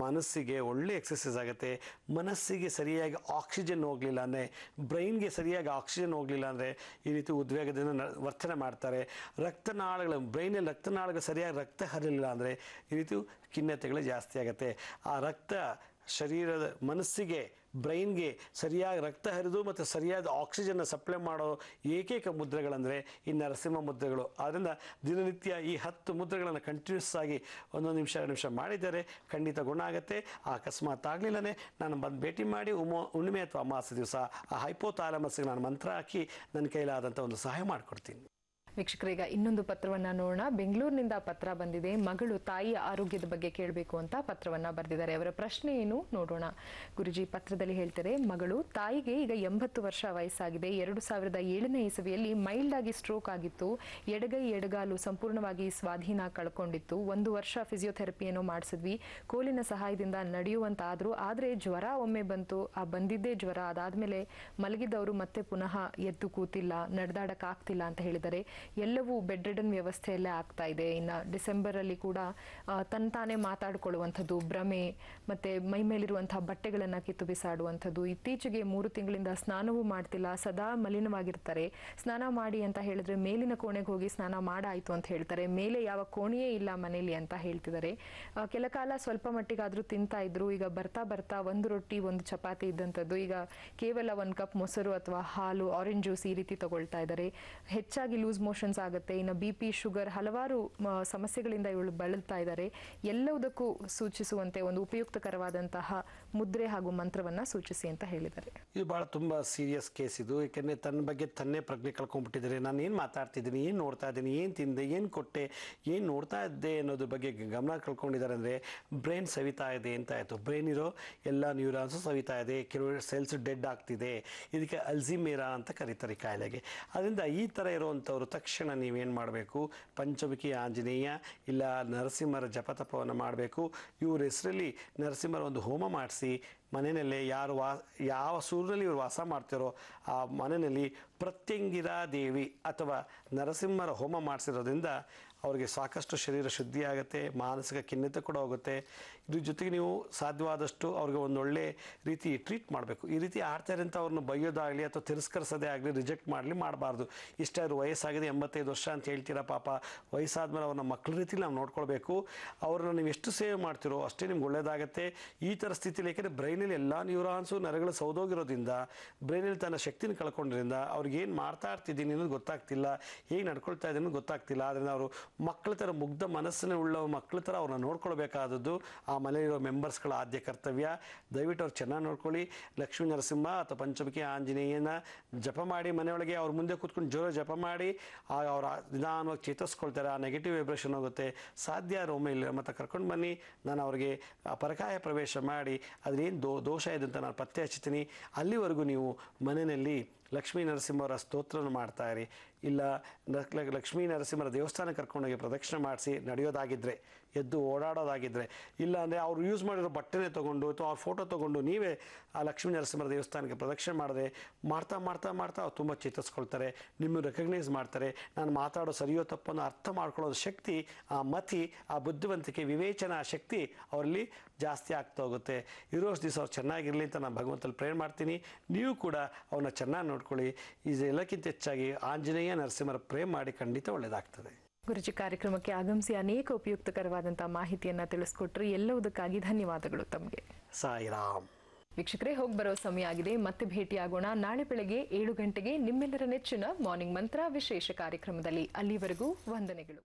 ಮನಸ್ಸಿಗೆ ಒಳ್ಳೆ ಎಕ್ಸಸೈಸ್ ಆಗುತ್ತೆ ಮನಸ್ಸಿಗೆ ಸರಿಯಾಗಿ ಆಕ್ಸಿಜನ್ ಹೋಗಲಿಲ್ಲ ಅಂದರೆ ಬ್ರೈನ್ಗೆ ಸರಿಯಾಗಿ ಆಕ್ಸಿಜನ್ ಹೋಗಲಿಲ್ಲ ಅಂದರೆ ಈ ರೀತಿ ಉದ್ವೇಗದಿಂದ ವರ್ತನೆ ಮಾಡ್ತಾರೆ ರಕ್ತನಾಳಗಳು ಬ್ರೈನಲ್ಲಿ ರಕ್ತನಾಳಗಳು ಸರಿಯಾಗಿ ರಕ್ತ ಹರಿಲಿಲ್ಲ ಅಂದರೆ ಈ ರೀತಿ ಖಿನ್ನತೆಗಳು ಜಾಸ್ತಿ ಆಗುತ್ತೆ ಆ ರಕ್ತ ಶರೀರದ ಮನಸ್ಸಿಗೆ ಬ್ರೈನ್ಗೆ ಸರಿಯಾಗಿ ರಕ್ತ ಹರಿದು ಮತ್ತು ಸರಿಯಾದ ಆಕ್ಸಿಜನ್ನ ಸಪ್ಲೈ ಮಾಡೋ ಏಕೈಕ ಮುದ್ರೆಗಳಂದರೆ ಈ ನರಸಿಂಹ ಮುದ್ರೆಗಳು ಆದ್ದರಿಂದ ದಿನನಿತ್ಯ ಈ ಹತ್ತು ಮುದ್ರೆಗಳನ್ನು ಕಂಟಿನ್ಯೂಸ್ ಆಗಿ ಒಂದೊಂದು ನಿಮಿಷ ಎರಡು ನಿಮಿಷ ಮಾಡಿದರೆ ಖಂಡಿತ ಗುಣ ಆಗುತ್ತೆ ಅಕಸ್ಮಾತ್ ಆಗಲಿಲ್ಲನೆ ನಾನು ಬಂದು ಭೇಟಿ ಮಾಡಿ ಉಮೋ ಹುಣ್ಣಿಮೆ ಅಥವಾ ಅಮಾವಾಸ್ಯ ದಿವಸ ಆ ಹೈಪೋಥಾಲಮಸ್ಸಿಗೆ ನಾನು ಮಂತ್ರ ಹಾಕಿ ನನ್ನ ಕೈಲಾದಂಥ ಒಂದು ಸಹಾಯ ಮಾಡಿಕೊಡ್ತೀನಿ ವೀಕ್ಷಕರೀಗ ಇನ್ನೊಂದು ಪತ್ರವನ್ನ ನೋಡೋಣ ಬೆಂಗಳೂರಿನಿಂದ ಪತ್ರ ಬಂದಿದೆ ಮಗಳು ತಾಯಿಯ ಆರೋಗ್ಯದ ಬಗ್ಗೆ ಕೇಳಬೇಕು ಅಂತ ಪತ್ರವನ್ನ ಬರೆದಿದ್ದಾರೆ ಅವರ ಪ್ರಶ್ನೆ ಏನು ನೋಡೋಣ ಗುರುಜಿ ಪತ್ರದಲ್ಲಿ ಹೇಳ್ತಾರೆ ಮಗಳು ತಾಯಿಗೆ ಈಗ ಎಂಬತ್ತು ವರ್ಷ ವಯಸ್ಸಾಗಿದೆ ಎರಡು ಸಾವಿರದ ಏಳನೇ ಇಸವಿಯಲ್ಲಿ ಮೈಲ್ಡ್ ಆಗಿ ಸ್ಟ್ರೋಕ್ ಆಗಿತ್ತು ಎಡಗೈ ಎಡಗಾಲು ಸಂಪೂರ್ಣವಾಗಿ ಸ್ವಾಧೀನ ಕಳ್ಕೊಂಡಿತ್ತು ಒಂದು ವರ್ಷ ಫಿಸಿಯೋಥೆರಪಿಯನ್ನು ಮಾಡಿಸಿದ್ವಿ ಕೋಲಿನ ಸಹಾಯದಿಂದ ನಡೆಯುವಂತಾದ್ರು ಆದರೆ ಜ್ವರ ಒಮ್ಮೆ ಬಂತು ಆ ಬಂದಿದ್ದೇ ಜ್ವರ ಅದಾದ್ಮೇಲೆ ಮಲಗಿದವರು ಮತ್ತೆ ಪುನಃ ಎದ್ದು ಕೂತಿಲ್ಲ ನಡೆದಾಡಕ್ಕಾಗ್ತಿಲ್ಲ ಅಂತ ಹೇಳಿದ್ದಾರೆ ಎಲ್ಲವೂ ಬೆಡ್ ರಿಡನ್ ವ್ಯವಸ್ಥೆಯಲ್ಲೇ ಆಗ್ತಾ ಇದೆ ಇನ್ನು ಡಿಸೆಂಬರಲ್ಲಿ ಕೂಡ ತನ್ನ ತಾನೇ ಮಾತಾಡಿಕೊಳ್ಳುವಂಥದ್ದು ಭ್ರಮೆ ಮತ್ತು ಮೈ ಮೇಲಿರುವಂತಹ ಬಟ್ಟೆಗಳನ್ನು ಕಿತ್ತು ಬಿಸಾಡುವಂಥದ್ದು ಇತ್ತೀಚೆಗೆ ಮೂರು ತಿಂಗಳಿಂದ ಸ್ನಾನವೂ ಮಾಡ್ತಿಲ್ಲ ಸದಾ ಮಲಿನವಾಗಿರ್ತಾರೆ ಸ್ನಾನ ಮಾಡಿ ಅಂತ ಹೇಳಿದ್ರೆ ಮೇಲಿನ ಕೋಣೆಗೆ ಹೋಗಿ ಸ್ನಾನ ಮಾಡಾಯಿತು ಅಂತ ಹೇಳ್ತಾರೆ ಮೇಲೆ ಯಾವ ಕೋಣೆಯೇ ಇಲ್ಲ ಮನೇಲಿ ಅಂತ ಹೇಳ್ತಿದ್ದಾರೆ ಕೆಲ ಕಾಲ ಸ್ವಲ್ಪ ಮಟ್ಟಿಗಾದರೂ ತಿಂತಾ ಇದ್ರು ಈಗ ಬರ್ತಾ ಬರ್ತಾ ಒಂದು ರೊಟ್ಟಿ ಒಂದು ಚಪಾತಿ ಇದ್ದಂಥದ್ದು ಈಗ ಕೇವಲ ಒಂದು ಕಪ್ ಮೊಸರು ಅಥವಾ ಹಾಲು ಆರೆಂಜ್ ಜ್ಯೂಸ್ ಈ ರೀತಿ ತಗೊಳ್ತಾ ಇದ್ದಾರೆ ಹೆಚ್ಚಾಗಿ ಲೂಸ್ ಮೋಷನ್ ಆಗುತ್ತೆ ಇನ್ನು ಬಿ ಪಿ ಶುಗರ್ ಹಲವಾರು ಸಮಸ್ಯೆಗಳಿಂದ ಇವಳು ಬಳಲ್ತಾ ಇದ್ದಾರೆ ಎಲ್ಲವುದಕ್ಕೂ ಸೂಚಿಸುವಂತೆ ಒಂದು ಉಪಯುಕ್ತಕರವಾದಂತಹ ಮುದ್ರೆ ಹಾಗೂ ಮಂತ್ರವನ್ನ ಸೂಚಿಸಿ ಅಂತ ಹೇಳಿದ್ದಾರೆ ಇದು ಬಹಳ ತುಂಬಾ ಸೀರಿಯಸ್ ಕೇಸ್ ಇದು ಏಕೆಂದರೆ ತನ್ನ ಬಗ್ಗೆ ತನ್ನೇ ಪ್ರಜ್ಞೆ ಕಳ್ಕೊಂಡ್ಬಿಟ್ಟಿದ್ದಾರೆ ನಾನು ಏನು ಮಾತಾಡ್ತಿದ್ದೀನಿ ಏನು ನೋಡ್ತಾ ಇದ್ದೀನಿ ಏನು ತಿಂದೆ ಏನು ಕೊಟ್ಟೆ ಏನು ನೋಡ್ತಾ ಇದ್ದೆ ಅನ್ನೋದ್ರ ಬಗ್ಗೆ ಗಮನ ಕಳ್ಕೊಂಡಿದ್ದಾರೆ ಅಂದರೆ ಬ್ರೈನ್ ಸವಿತಾ ಇದೆ ಅಂತ ಆಯಿತು ಬ್ರೈನ್ ಇರೋ ಎಲ್ಲ ನ್ಯೂರಾನ್ಸು ಸವಿತಾ ಇದೆ ಕೆಲವು ಸೆಲ್ಸ್ ಡೆಡ್ ಆಗ್ತಿದೆ ಇದಕ್ಕೆ ಅಲ್ಝಿಮೇರಾ ಅಂತ ಕರೀತಾರೆ ಕಾಯಿಲೆಗೆ ಅದರಿಂದ ಈ ಥರ ಇರುವಂಥವ್ರು ತಕ್ಷಣ ನೀವೇನು ಮಾಡಬೇಕು ಪಂಚಮುಖಿ ಆಂಜನೇಯ ಇಲ್ಲ ನರಸಿಂಹರ ಜಪತಪವನ್ನು ಮಾಡಬೇಕು ಇವ್ರ ಹೆಸರಲ್ಲಿ ನರಸಿಂಹರ ಒಂದು ಹೋಮ ಮಾಡಿಸಿ ಮನೆಯಲ್ಲೇ ಯಾರು ವಾ ಯಾವ ಸೂರ್ಯನಲ್ಲಿ ಇವರು ವಾಸ ಮಾಡ್ತಿರೋ ಆ ಮನೆಯಲ್ಲಿ ಪ್ರತ್ಯಂಗಿರಾ ದೇವಿ ಅಥವಾ ನರಸಿಂಹರ ಹೋಮ ಮಾಡಿಸಿರೋದ್ರಿಂದ ಅವರಿಗೆ ಸಾಕಷ್ಟು ಶರೀರ ಶುದ್ಧಿ ಆಗುತ್ತೆ ಮಾನಸಿಕ ಖಿನ್ನತೆ ಕೂಡ ಹೋಗುತ್ತೆ ಇದ್ರ ಜೊತೆಗೆ ನೀವು ಸಾಧ್ಯವಾದಷ್ಟು ಅವ್ರಿಗೆ ಒಂದೊಳ್ಳೆ ರೀತಿ ಟ್ರೀಟ್ ಮಾಡಬೇಕು ಈ ರೀತಿ ಆಡ್ತಾರೆ ಅಂತ ಅವ್ರನ್ನ ಬೈಯೋದಾಗಲಿ ಅಥವಾ ತಿರಸ್ಕರಿಸೋದೇ ಆಗಲಿ ರಿಜೆಕ್ಟ್ ಮಾಡಲಿ ಮಾಡಬಾರ್ದು ಇಷ್ಟ ವಯಸ್ಸಾಗಿದೆ ಎಂಬತ್ತೈದು ವರ್ಷ ಅಂತ ಹೇಳ್ತೀರಾ ಪಾಪ ವಯಸ್ಸಾದಮೇಲೆ ಅವ್ರನ್ನ ಮಕ್ಕಳ ರೀತಿಲಿ ನಾವು ನೋಡ್ಕೊಳ್ಬೇಕು ಅವ್ರನ್ನ ನೀವು ಎಷ್ಟು ಸೇವ್ ಮಾಡ್ತಿರೋ ಅಷ್ಟೇ ನಿಮ್ಗೆ ಒಳ್ಳೆಯದಾಗುತ್ತೆ ಈ ಥರ ಸ್ಥಿತಿಲಿ ಏಕೆಂದರೆ ಬ್ರೈನಲ್ಲಿ ಎಲ್ಲ ನ್ಯೂರಾನ್ಸು ನರಗಳು ಸೌದೋಗಿರೋದ್ರಿಂದ ಬ್ರೈನಲ್ಲಿ ತನ್ನ ಶಕ್ತಿನ ಕಳ್ಕೊಂಡ್ರಿಂದ ಅವ್ರಿಗೆ ಏನು ಮಾಡ್ತಾ ಇರ್ತಿದ್ದೀನಿ ಅನ್ನೋದು ಗೊತ್ತಾಗ್ತಿಲ್ಲ ಹೇಗೆ ನಡ್ಕೊಳ್ತಾ ಇದ್ದೀನಿ ಗೊತ್ತಾಗ್ತಿಲ್ಲ ಆದ್ದರಿಂದ ಅವರು ಮಕ್ಕಳ ಥರ ಮುಗ್ಧ ಮನಸ್ಸಿನ ಉಳ್ಳ ಮಕ್ಕಳ ಥರ ಅವ್ರನ್ನ ನೋಡ್ಕೊಳ್ಬೇಕಾದದ್ದು ಆ ಮನೆಯಲ್ಲಿರೋ ಮೆಂಬರ್ಸ್ಗಳ ಆದ್ಯ ಕರ್ತವ್ಯ ದಯವಿಟ್ಟು ಅವ್ರು ಚೆನ್ನಾಗಿ ನೋಡ್ಕೊಳ್ಳಿ ಲಕ್ಷ್ಮೀ ನರಸಿಂಹ ಅಥವಾ ಪಂಚಮುಖಿ ಆಂಜನೇಯನ ಜಪ ಮಾಡಿ ಮನೆಯೊಳಗೆ ಅವ್ರ ಮುಂದೆ ಕೂತ್ಕೊಂಡು ಜೋರ ಜಪ ಮಾಡಿ ಅವ್ರ ನಿಧಾನವಾಗಿ ಚೇತರಿಸ್ಕೊಳ್ತಾರೆ ಆ ನೆಗೆಟಿವ್ ವೈಬ್ರೇಷನ್ ಹೋಗುತ್ತೆ ಸಾಧ್ಯ ರೋಮ ಇಲ್ಲ ಮತ್ತು ಕರ್ಕೊಂಡು ಬನ್ನಿ ನಾನು ಅವ್ರಿಗೆ ಪರಕಾಯ ಪ್ರವೇಶ ಮಾಡಿ ಅದನ್ನೇನು ದೋ ದೋಷ ಇದೆ ಅಂತ ನಾನು ಪತ್ತೆ ಹಚ್ಚುತ್ತೀನಿ ಅಲ್ಲಿವರೆಗೂ ನೀವು ಮನೆಯಲ್ಲಿ ಲಕ್ಷ್ಮೀ ನರಸಿಂಹರ ಸ್ತೋತ್ರವನ್ನು ಮಾಡ್ತಾಯಿರಿ ಇರಿ ಇಲ್ಲ ಲಕ್ಷ್ಮೀ ನರಸಿಂಹರ ದೇವಸ್ಥಾನ ಕರ್ಕೊಂಡೋಗಿ ಪ್ರದಕ್ಷಿಣೆ ಮಾಡಿಸಿ ನಡೆಯೋದಾಗಿದ್ದರೆ ಎದ್ದು ಓಡಾಡೋದಾಗಿದ್ದರೆ ಇಲ್ಲಾಂದರೆ ಅವರು ಯೂಸ್ ಮಾಡಿರೋ ಬಟ್ಟೆನೇ ತೊಗೊಂಡು ಅಥವಾ ಅವ್ರ ಫೋಟೋ ತೊಗೊಂಡು ನೀವೇ ಆ ಲಕ್ಷ್ಮೀ ನರಸಿಂಹರ ದೇವಸ್ಥಾನಕ್ಕೆ ಪ್ರದಕ್ಷಿಣೆ ಮಾಡದೆ ಮಾಡ್ತಾ ಮಾಡ್ತಾ ಮಾಡ್ತಾ ಅವ್ರು ತುಂಬ ಚೇತರಿಸ್ಕೊಳ್ತಾರೆ ನಿಮ್ಮನ್ನು ರೆಕಗ್ನೈಸ್ ಮಾಡ್ತಾರೆ ನಾನು ಮಾತಾಡೋ ಸರಿಯೋ ತಪ್ಪನ್ನು ಅರ್ಥ ಮಾಡ್ಕೊಳ್ಳೋದು ಶಕ್ತಿ ಆ ಮತಿ ಆ ಬುದ್ಧಿವಂತಿಕೆ ವಿವೇಚನಾ ಶಕ್ತಿ ಅವರಲ್ಲಿ ಜಾಸ್ತಿ ಆಗ್ತಾ ಹೋಗುತ್ತೆ ಇರೋಷ್ಟು ದಿವಸ ಅವ್ರು ಚೆನ್ನಾಗಿರಲಿ ಅಂತ ನಾನು ಭಗವಂತಲ್ಲಿ ಪ್ರೇರ್ ಮಾಡ್ತೀನಿ ನೀವು ಕೂಡ ಅವನ್ನ ಚೆನ್ನಾಗಿ ನೋಡ್ಕೊಳ್ಳಿ ಇದು ಎಲ್ಲಕ್ಕಿಂತ ಹೆಚ್ಚಾಗಿ ಆಂಜನೇಯ ನರಸಿಂಹರ ಪ್ರೇಮ್ ಮಾಡಿ ಖಂಡಿತ ಒಳ್ಳೆಯದಾಗ್ತದೆ ಗುರುಜಿ ಕಾರ್ಯಕ್ರಮಕ್ಕೆ ಆಗಮಿಸಿ ಅನೇಕ ಉಪಯುಕ್ತಕರವಾದಂತಹ ಮಾಹಿತಿಯನ್ನ ತಿಳಿಸ್ಕೊಟ್ರಿ ಎಲ್ಲವುದಕ್ಕಾಗಿ ಧನ್ಯವಾದಗಳು ತಮಗೆ ಸಾಯಿರಾಮ್ ವೀಕ್ಷಕರೇ ಹೋಗಿ ಬರೋ ಸಮಯ ಆಗಿದೆ ಮತ್ತೆ ಭೇಟಿಯಾಗೋಣ ನಾಳೆ ಬೆಳಗ್ಗೆ ಏಳು ಗಂಟೆಗೆ ನಿಮ್ಮೆಲ್ಲರ ನೆಚ್ಚಿನ ಮಾರ್ನಿಂಗ್ ಮಂತ್ರ ವಿಶೇಷ ಕಾರ್ಯಕ್ರಮದಲ್ಲಿ ಅಲ್ಲಿವರೆಗೂ ವಂದನೆಗಳು